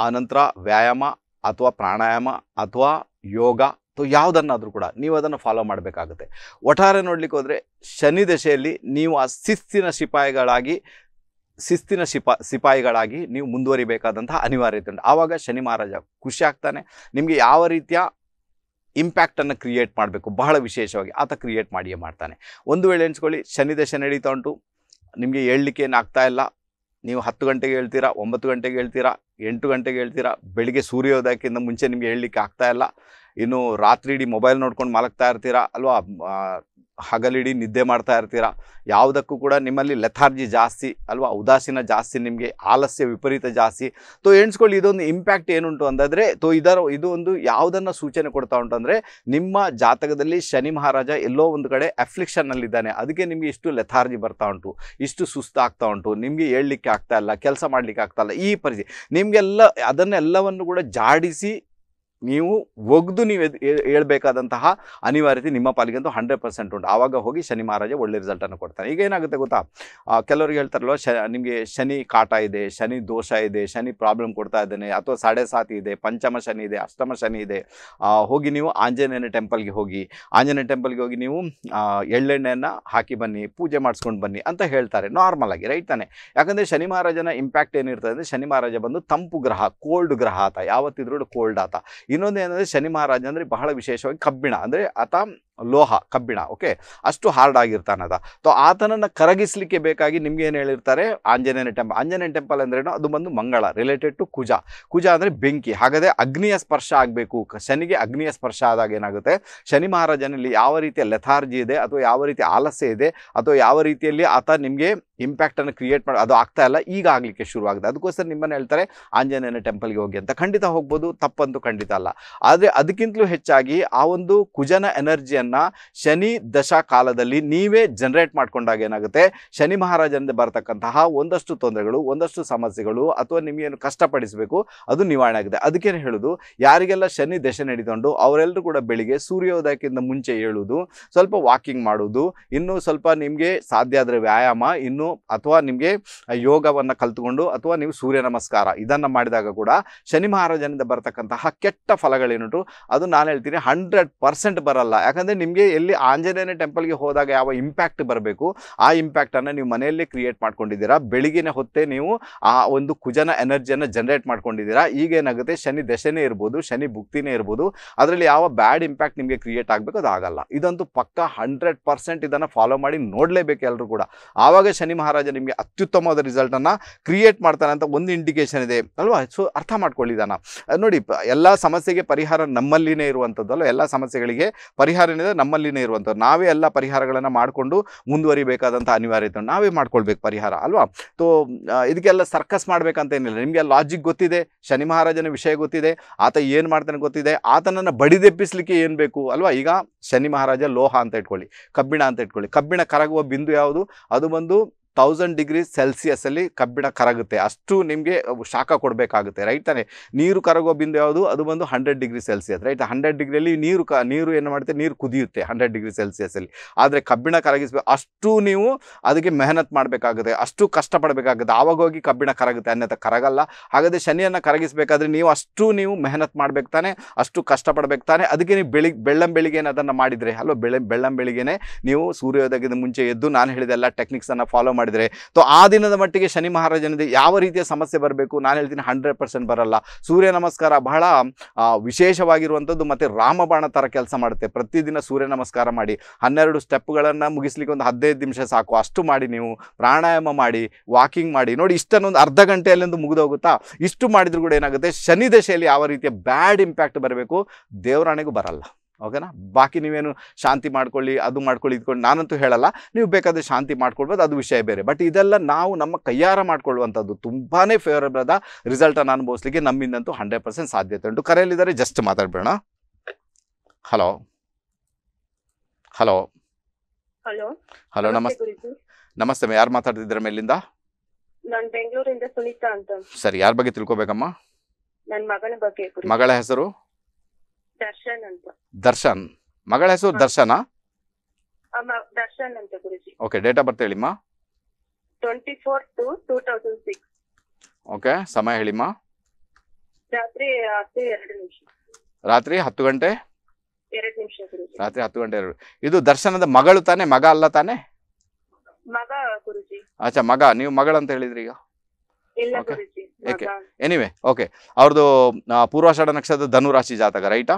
ಆನಂತರ ವ್ಯಾಯಾಮ ಅಥವಾ ಪ್ರಾಣಾಯಾಮ ಅಥವಾ ಯೋಗ ಅಥವಾ ಯಾವುದನ್ನಾದರೂ ಕೂಡ ನೀವು ಅದನ್ನು ಫಾಲೋ ಮಾಡಬೇಕಾಗುತ್ತೆ ಒಟ್ಟಾರೆ ನೋಡಲಿಕ್ಕೆ ಹೋದರೆ ಶನಿ ದಶೆಯಲ್ಲಿ ನೀವು ಆ ಶಿಸ್ತಿನ ಶಿಪಾಯಿಗಳಾಗಿ ಶಿಸ್ತಿನ ಶಿಪಾ ಸಿಪಾಯಿಗಳಾಗಿ ನೀವು ಮುಂದುವರಿಬೇಕಾದಂತಹ ಅನಿವಾರ್ಯತೆ ಉಂಟು ಆವಾಗ ಶನಿ ಮಹಾರಾಜ ಖುಷಿ ಆಗ್ತಾನೆ ನಿಮಗೆ ಯಾವ ರೀತಿಯ ಇಂಪ್ಯಾಕ್ಟನ್ನು ಕ್ರಿಯೇಟ್ ಮಾಡಬೇಕು ಬಹಳ ವಿಶೇಷವಾಗಿ ಆತ ಕ್ರಿಯೇಟ್ ಮಾಡಿಯೇ ಮಾಡ್ತಾನೆ ಒಂದು ವೇಳೆ ಎಣಿಸ್ಕೊಳ್ಳಿ ಶನಿ ದಶೆ ನಡೀತಾ ಉಂಟು ನಿಮಗೆ ಹೇಳಲಿಕ್ಕೆ ಆಗ್ತಾ ಇಲ್ಲ ನೀವು ಹತ್ತು ಗಂಟೆಗೆ ಹೇಳ್ತೀರಾ ಒಂಬತ್ತು ಗಂಟೆಗೆ ಹೇಳ್ತೀರಾ ಎಂಟು ಗಂಟೆಗೆ ಹೇಳ್ತೀರಾ ಬೆಳಿಗ್ಗೆ ಸೂರ್ಯೋದಯಕ್ಕಿಂತ ಮುಂಚೆ ನಿಮಗೆ ಹೇಳಲಿಕ್ಕೆ ಆಗ್ತಾಯಿಲ್ಲ ಇನ್ನು ರಾತ್ರಿ ಇಡೀ ಮೊಬೈಲ್ ನೋಡ್ಕೊಂಡು ಮಲಗ್ತಾ ಇರ್ತೀರಾ ಅಲ್ವಾ ಹಗಲಿಡೀ ನಿದ್ದೆ ಮಾಡ್ತಾ ಇರ್ತೀರಾ ಯಾವುದಕ್ಕೂ ಕೂಡ ನಿಮ್ಮಲ್ಲಿ ಲೆಥಾರ್ಜಿ ಜಾಸ್ತಿ ಅಲ್ವಾ ಉದಾಸೀನ ಜಾಸ್ತಿ ನಿಮಗೆ ಆಲಸ್ಯ ವಿಪರೀತ ಜಾಸ್ತಿ ತೋ ಎಣಿಸ್ಕೊಳ್ಳಿ ಇದೊಂದು ಇಂಪ್ಯಾಕ್ಟ್ ಏನುಂಟು ಅಂದರೆ ತೋ ಇದರ ಇದು ಒಂದು ಯಾವುದನ್ನು ಸೂಚನೆ ಕೊಡ್ತಾ ಉಂಟು ಅಂದರೆ ನಿಮ್ಮ ಜಾತಕದಲ್ಲಿ ಶನಿ ಮಹಾರಾಜ ಎಲ್ಲೋ ಒಂದು ಕಡೆ ಅಫ್ಲಿಕ್ಷನ್ನಲ್ಲಿದ್ದಾನೆ ಅದಕ್ಕೆ ನಿಮಗೆ ಇಷ್ಟು ಲೆಥಾರ್ಜಿ ಬರ್ತಾ ಉಂಟು ಇಷ್ಟು ಸುಸ್ತಾಗ್ತಾ ಉಂಟು ನಿಮಗೆ ಹೇಳಲಿಕ್ಕೆ ಆಗ್ತಾ ಇಲ್ಲ ಕೆಲಸ ಮಾಡಲಿಕ್ಕೆ ಆಗ್ತಾ ಇಲ್ಲ ಈ ಪರಿಸ್ಥಿತಿ ನಿಮಗೆಲ್ಲ ಅದನ್ನೆಲ್ಲವನ್ನು ಕೂಡ ಜಾಡಿಸಿ ನೀವು ಒಗ್ದು ನೀವು ಹೇಳಬೇಕಾದಂತಹ ಅನಿವಾರ್ಯತೆ ನಿಮ್ಮ ಪಾಲಿಗಂತೂ ಹಂಡ್ರೆಡ್ ಪರ್ಸೆಂಟ್ ಉಂಟು ಆವಾಗ ಹೋಗಿ ಶನಿ ಮಹಾರಾಜ ಒಳ್ಳೆ ರಿಸಲ್ಟನ್ನು ಕೊಡ್ತಾನೆ ಈಗ ಏನಾಗುತ್ತೆ ಗೊತ್ತಾ ಕೆಲವರಿಗೆ ಹೇಳ್ತಾರಲ್ವ ಶ ನಿಮಗೆ ಶನಿ ಕಾಟ ಇದೆ ಶನಿ ದೋಷ ಇದೆ ಶನಿ ಪ್ರಾಬ್ಲಮ್ ಕೊಡ್ತಾ ಇದ್ದಾನೆ ಅಥವಾ ಸಾಡೆ ಸಾತಿ ಇದೆ ಪಂಚಮ ಶನಿ ಇದೆ ಅಷ್ಟಮ ಶನಿ ಇದೆ ಹೋಗಿ ನೀವು ಆಂಜನೇಯನ ಟೆಂಪಲ್ಗೆ ಹೋಗಿ ಆಂಜನೇಯ ಟೆಂಪಲ್ಗೆ ಹೋಗಿ ನೀವು ಎಳ್ಳೆಣ್ಣೆಯನ್ನು ಹಾಕಿ ಬನ್ನಿ ಪೂಜೆ ಮಾಡಿಸ್ಕೊಂಡು ಬನ್ನಿ ಅಂತ ಹೇಳ್ತಾರೆ ನಾರ್ಮಲ್ ಆಗಿ ರೈಟ್ ತಾನೆ ಯಾಕಂದರೆ ಶನಿ ಮಹಾರಾಜನ ಇಂಪ್ಯಾಕ್ಟ್ ಏನಿರ್ತದೆ ಅಂದರೆ ಶನಿ ಮಹಾರಾಜ ಬಂದು ತಂಪು ಗ್ರಹ ಕೋಲ್ಡ್ ಗ್ರಹ ಆತ ಯಾವತ್ತಿದ್ರೂ ಕೋಲ್ಡ್ ಆತ ಇನ್ನೊಂದು ಏನಂದರೆ ಶನಿ ಮಹಾರಾಜ ಅಂದರೆ ಬಹಳ ವಿಶೇಷವಾಗಿ ಕಬ್ಬಿಣ ಅಂದರೆ ಆತ ಲೋಹ ಕಬ್ಬಿಣ ಓಕೆ ಅಷ್ಟು ಹಾರ್ಡ್ ಆಗಿರ್ತಾನದ ಸೊ ಆತನನ್ನು ಕರಗಿಸಲಿಕ್ಕೆ ಬೇಕಾಗಿ ನಿಮ್ಗೆ ಏನು ಹೇಳಿರ್ತಾರೆ ಆಂಜನೇಯನ ಟೆಂಪಲ್ ಆಂಜನೇಯನ ಟೆಂಪಲ್ ಅಂದ್ರೇನು ಅದು ಬಂದು ಮಂಗಳ ರಿಲೇಟೆಡ್ ಟು ಕುಜ ಕುಜ ಅಂದರೆ ಬೆಂಕಿ ಹಾಗಾದರೆ ಅಗ್ನಿಯ ಸ್ಪರ್ಶ ಆಗಬೇಕು ಶನಿಗೆ ಅಗ್ನಿಯ ಸ್ಪರ್ಶ ಆದಾಗ ಏನಾಗುತ್ತೆ ಶನಿ ಮಹಾರಾಜನಲ್ಲಿ ಯಾವ ರೀತಿಯ ಲೆಥಾರ್ಜಿ ಇದೆ ಅಥವಾ ಯಾವ ರೀತಿ ಆಲಸ್ಯ ಇದೆ ಅಥವಾ ಯಾವ ರೀತಿಯಲ್ಲಿ ಆತ ನಿಮಗೆ ಇಂಪ್ಯಾಕ್ಟನ್ನು ಕ್ರಿಯೇಟ್ ಮಾಡಿ ಅದು ಆಗ್ತಾ ಇಲ್ಲ ಈಗ ಆಗಲಿಕ್ಕೆ ಶುರುವಾಗಿದೆ ಅದಕ್ಕೋಸ್ಕರ ನಿಮ್ಮನ್ನು ಹೇಳ್ತಾರೆ ಆಂಜನೇಯನ ಟೆಂಪಲ್ಗೆ ಹೋಗಿ ಅಂತ ಖಂಡಿತ ಹೋಗ್ಬೋದು ತಪ್ಪಂತೂ ಖಂಡಿತ ಅಲ್ಲ ಆದರೆ ಅದಕ್ಕಿಂತಲೂ ಹೆಚ್ಚಾಗಿ ಆ ಒಂದು ಕುಜನ ಎನರ್ಜಿಯನ್ನು ಶನಿ ದಶಾ ಕಾಲದಲ್ಲಿ ನೀವೇ ಜನರೇಟ್ ಮಾಡ್ಕೊಂಡಾಗ ಏನಾಗುತ್ತೆ ಶನಿ ಮಹಾರಾಜನಿಂದ ಬರತಕ್ಕಂತಹ ಒಂದಷ್ಟು ತೊಂದರೆಗಳು ಒಂದಷ್ಟು ಸಮಸ್ಯೆಗಳು ಅಥವಾ ನಿಮಗೇನು ಕಷ್ಟಪಡಿಸಬೇಕು ಅದು ನಿವಾರಣೆ ಆಗಿದೆ ಅದಕ್ಕೇನು ಹೇಳೋದು ಯಾರಿಗೆಲ್ಲ ಶನಿ ದಶೆ ನಡೆದುಕೊಂಡು ಅವರೆಲ್ಲರೂ ಕೂಡ ಬೆಳಿಗ್ಗೆ ಸೂರ್ಯೋದಯಕ್ಕಿಂತ ಮುಂಚೆ ಹೇಳುವುದು ಸ್ವಲ್ಪ ವಾಕಿಂಗ್ ಮಾಡುವುದು ಇನ್ನು ಸ್ವಲ್ಪ ನಿಮಗೆ ಸಾಧ್ಯ ಆದರೆ ವ್ಯಾಯಾಮ ಇನ್ನು ಅಥವಾ ನಿಮಗೆ ಯೋಗವನ್ನು ಕಲ್ತ್ಕೊಂಡು ಅಥವಾ ನೀವು ಸೂರ್ಯ ನಮಸ್ಕಾರ ಇದನ್ನು ಮಾಡಿದಾಗ ಕೂಡ ಶನಿ ಮಹಾರಾಜನಿಂದ ಬರತಕ್ಕಂತಹ ಕೆಟ್ಟ ಫಲಗಳೇನುಂಟು ಅದು ನಾನು ಹೇಳ್ತೀನಿ ಹಂಡ್ರೆಡ್ ಪರ್ಸೆಂಟ್ ಬರಲ್ಲ ಯಾಕಂದರೆ ನಿಮಗೆ ಎಲ್ಲಿ ಆಂಜನೇಯನ ಟೆಂಪಲ್ಗೆ ಹೋದಾಗ ಯಾವ ಇಂಪ್ಯಾಕ್ಟ್ ಬರಬೇಕು ಆ ಇಂಪ್ಯಾಕ್ಟನ್ನು ನೀವು ಮನೆಯಲ್ಲೇ ಕ್ರಿಯೇಟ್ ಮಾಡ್ಕೊಂಡಿದ್ದೀರಾ ಬೆಳಗಿನ ಹೊತ್ತೇ ನೀವು ಆ ಒಂದು ಕುಜನ ಎನರ್ಜಿಯನ್ನು ಜನರೇಟ್ ಮಾಡ್ಕೊಂಡಿದ್ದೀರಾ ಈಗ ಏನಾಗುತ್ತೆ ಶನಿ ದಶೆನೇ ಇರ್ಬೋದು ಶನಿ ಭುಕ್ತಿನೇ ಇರ್ಬೋದು ಅದರಲ್ಲಿ ಯಾವ ಬ್ಯಾಡ್ ಇಂಪ್ಯಾಕ್ಟ್ ನಿಮಗೆ ಕ್ರಿಯೇಟ್ ಆಗಬೇಕು ಅದು ಆಗಲ್ಲ ಇದಂತೂ ಪಕ್ಕ ಹಂಡ್ರೆಡ್ ಪರ್ಸೆಂಟ್ ಇದನ್ನು ಫಾಲೋ ಮಾಡಿ ನೋಡಲೇಬೇಕು ಎಲ್ಲರೂ ಕೂಡ ಆವಾಗ ಶನಿ ಮಹಾರಾಜ ನಿಮಗೆ ಅತ್ಯುತ್ತಮವಾದ ರಿಸಲ್ಟನ್ನು ಕ್ರಿಯೇಟ್ ಮಾಡ್ತಾನೆ ಅಂತ ಒಂದು ಇಂಡಿಕೇಶನ್ ಇದೆ ಅಲ್ವಾ ಸೊ ಅರ್ಥ ಮಾಡ್ಕೊಳ್ಳಿದಾನ ನೋಡಿ ಎಲ್ಲ ಸಮಸ್ಯೆಗೆ ಪರಿಹಾರ ನಮ್ಮಲ್ಲಿನೇ ಇರುವಂಥದ್ದಲ್ಲ ಎಲ್ಲ ಸಮಸ್ಯೆಗಳಿಗೆ ಪರಿಹಾರ ನಮ್ಮಲ್ಲಿನೇ ಇರುವಂಥ ನಾವೇ ಎಲ್ಲ ಪರಿಹಾರಗಳನ್ನು ಮಾಡಿಕೊಂಡು ಮುಂದುವರಿಬೇಕಾದಂಥ ಅನಿವಾರ್ಯತೆ ನಾವೇ ಮಾಡ್ಕೊಳ್ಬೇಕು ಪರಿಹಾರ ಅಲ್ವಾ ತೊ ಇದಕ್ಕೆಲ್ಲ ಸರ್ಕಸ್ ಮಾಡಬೇಕಂತ ಏನಿಲ್ಲ ನಿಮಗೆ ಲಾಜಿಕ್ ಗೊತ್ತಿದೆ ಶನಿ ಮಹಾರಾಜನ ವಿಷಯ ಗೊತ್ತಿದೆ ಆತ ಏನು ಮಾಡ್ತಾನೆ ಗೊತ್ತಿದೆ ಆತನನ್ನು ಬಡಿದೆಪ್ಪಿಸಲಿಕ್ಕೆ ಏನು ಬೇಕು ಅಲ್ವಾ ಈಗ ಶನಿ ಮಹಾರಾಜ ಲೋಹ ಅಂತ ಇಟ್ಕೊಳ್ಳಿ ಕಬ್ಬಿಣ ಅಂತ ಇಟ್ಕೊಳ್ಳಿ ಕಬ್ಬಿಣ ಕರಗುವ ಬಿಂದು ಯಾವುದು ಅದು ಬಂದು ತೌಸಂಡ್ ಡಿಗ್ರಿ ಸೆಲ್ಸಿಯಸಲ್ಲಿ ಕಬ್ಬಿಣ ಕರಗುತ್ತೆ ಅಷ್ಟು ನಿಮಗೆ ಶಾಖ ಕೊಡಬೇಕಾಗುತ್ತೆ ರೈಟ್ ತಾನೇ ನೀರು ಕರಗೋ ಬಿಂದು ಯಾವುದು ಅದು ಬಂದು hundred degree celsius right hundred ಡಿಗ್ರಿಯಲ್ಲಿ ನೀರು ಕ ನೀರು ಏನು ಮಾಡುತ್ತೆ ನೀರು ಕುದಿಯುತ್ತೆ ಹಂಡ್ರೆಡ್ ಡಿಗ್ರಿ ಸೆಲ್ಸಿಯಸ್ಸಲ್ಲಿ ಆದರೆ ಕಬ್ಬಿಣ ಕರಗಿಸಬೇಕು ಅಷ್ಟು ನೀವು ಅದಕ್ಕೆ ಮೆಹನತ್ ಮಾಡಬೇಕಾಗುತ್ತೆ ಅಷ್ಟು ಕಷ್ಟಪಡಬೇಕಾಗುತ್ತೆ ಆವಾಗ ಹೋಗಿ ಕಬ್ಬಿಣ ಕರಗುತ್ತೆ ಅನ್ಯತ ಕರಗಲ್ಲ ಹಾಗಾದರೆ ಶನಿಯನ್ನು ಕರಗಿಸಬೇಕಾದ್ರೆ ನೀವು ಅಷ್ಟು ನೀವು ಮೆಹನತ್ ಮಾಡಬೇಕು ತಾನೆ ಅಷ್ಟು ಕಷ್ಟಪಡಬೇಕು ತಾನೆ ಅದಕ್ಕೆ ನೀವು ಬೆಳಿಗ್ಗೆ ಬೆಳ್ಳಂ ಬೆಳಿಗ್ಗೆ ಅದನ್ನು ಮಾಡಿದರೆ ಅಲ್ಲೋ ಬೆಳೆ ಬೆಳ್ಳಂ ಬೆಳಿಗ್ಗೆನೇ ನೀವು ಸೂರ್ಯೋದಯದ ಮುಂಚೆ ಎದ್ದು ನಾನು ಎಲ್ಲ ಟೆಕ್ನಿಕ್ಸನ್ನು ಫಾಲೋ ಮಾಡಿ ಮಾಡಿದರೆ ತೊ ಆ ದಿನದ ಮಟ್ಟಿಗೆ ಶನಿ ಮಹಾರಾಜನಿಂದ ಯಾವ ರೀತಿಯ ಸಮಸ್ಯೆ ಬರಬೇಕು ನಾನು ಹೇಳ್ತೀನಿ ಹಂಡ್ರೆಡ್ ಬರಲ್ಲ ಸೂರ್ಯ ನಮಸ್ಕಾರ ಬಹಳ ವಿಶೇಷವಾಗಿರುವಂಥದ್ದು ಮತ್ತು ರಾಮಬಾಣ ಥರ ಕೆಲಸ ಮಾಡುತ್ತೆ ಪ್ರತಿದಿನ ಸೂರ್ಯ ನಮಸ್ಕಾರ ಮಾಡಿ ಹನ್ನೆರಡು ಸ್ಟೆಪ್ಗಳನ್ನು ಮುಗಿಸ್ಲಿಕ್ಕೆ ಒಂದು ಹದಿನೈದು ನಿಮಿಷ ಸಾಕು ಅಷ್ಟು ಮಾಡಿ ನೀವು ಪ್ರಾಣಾಯಾಮ ಮಾಡಿ ವಾಕಿಂಗ್ ಮಾಡಿ ನೋಡಿ ಇಷ್ಟನ್ನೊಂದು ಅರ್ಧ ಮುಗಿದು ಹೋಗುತ್ತಾ ಇಷ್ಟು ಮಾಡಿದ್ರು ಕೂಡ ಏನಾಗುತ್ತೆ ಶನಿ ದಶೆಯಲ್ಲಿ ಯಾವ ರೀತಿಯ ಬ್ಯಾಡ್ ಇಂಪ್ಯಾಕ್ಟ್ ಬರಬೇಕು ದೇವರಾಣೆಗೂ ಬರಲ್ಲ ಓಕೆನಾ ಬಾಕಿ ನೀವೇನು ಶಾಂತಿ ಮಾಡ್ಕೊಳ್ಳಿ ಅದು ಮಾಡ್ಕೊಳ್ಳಿ ಇದ್ಕೊಂಡು ನಾನಂತೂ ಹೇಳಲ್ಲ ನೀವು ಬೇಕಾದರೆ ಶಾಂತಿ ಮಾಡ್ಕೊಳ್ಬೋದು ಅದು ವಿಷಯ ಬೇರೆ ಬಟ್ ಇದೆಲ್ಲ ನಾವು ನಮ್ಮ ಕೈಯಾರ ಮಾಡ್ಕೊಳ್ಳುವಂಥದ್ದು ತುಂಬಾ ಫೇವರಬಲ್ ಆದ ರಿಸಲ್ಟನ್ನು ಅನುಭವಿಸ್ಲಿಕ್ಕೆ ನಮ್ಮಿಂದಂತೂ ಹಂಡ್ರೆಡ್ ಪರ್ಸೆಂಟ್ ಸಾಧ್ಯತೆ ಉಂಟು ಕರೆಯಲ್ಲಿದ್ದಾರೆ ಜಸ್ಟ್ ಮಾತಾಡ್ಬೇಡ ಹಲೋ ಹಲೋ ಹಲೋ ಹಲೋ ನಮಸ್ತೆ ನಮಸ್ತೆ ಯಾರು ಮಾತಾಡ್ತಿದ್ದೀರಾ ಮೇಲಿಂದ ಸರಿ ಯಾರ ಬಗ್ಗೆ ತಿಳ್ಕೊಬೇಕಮ್ಮ ನನ್ನ ಮಗಳ ಬಗ್ಗೆ ಮಗಳ ಹೆಸರು ದರ್ಶನ್ ಅಂತ ದರ್ಶನ್ ಮಗಳ ಹೆಸರು ದರ್ಶನ ಅಮ್ಮ, ದರ್ಶನ್ ಅಂತ ಗುರುಜಿ ಓಕೆ ಡೇಟ್ ಆಫ್ ಬರ್ತ್ ಹೇಳಿಮ್ಮ twenty four two two thousand six okay ಸಮಯ ಹೇಳಿಮ್ಮ ರಾತ್ರಿ ಹತ್ತು ಎರಡು ನಿಮಿಷ ರಾತ್ರಿ ಹತ್ತು ಗಂಟೆ ಎರಡು ನಿಮಿಷ ಗುರುಜಿ ರಾತ್ರಿ ಹತ್ತು ಗಂಟೆ ಎರಡು ಇದು ದರ್ಶನದ ಮಗಳು ತಾನೇ ಮಗ ಅಲ್ಲ ತಾನೇ ಮಗ ಗುರುಜಿ ಆಚಾ ಮಗ ನೀವು ಮಗಳಂತ ಹೇಳಿದ್ರಿ ಈಗ ಎನಿವೆ ಓಕೆ ಅವ್ರದ್ದು ಪೂರ್ವಾಷಾಢ ನಕ್ಷತ್ರ ಧನು ರಾಶಿ ಜಾತಕ ರೈಟಾ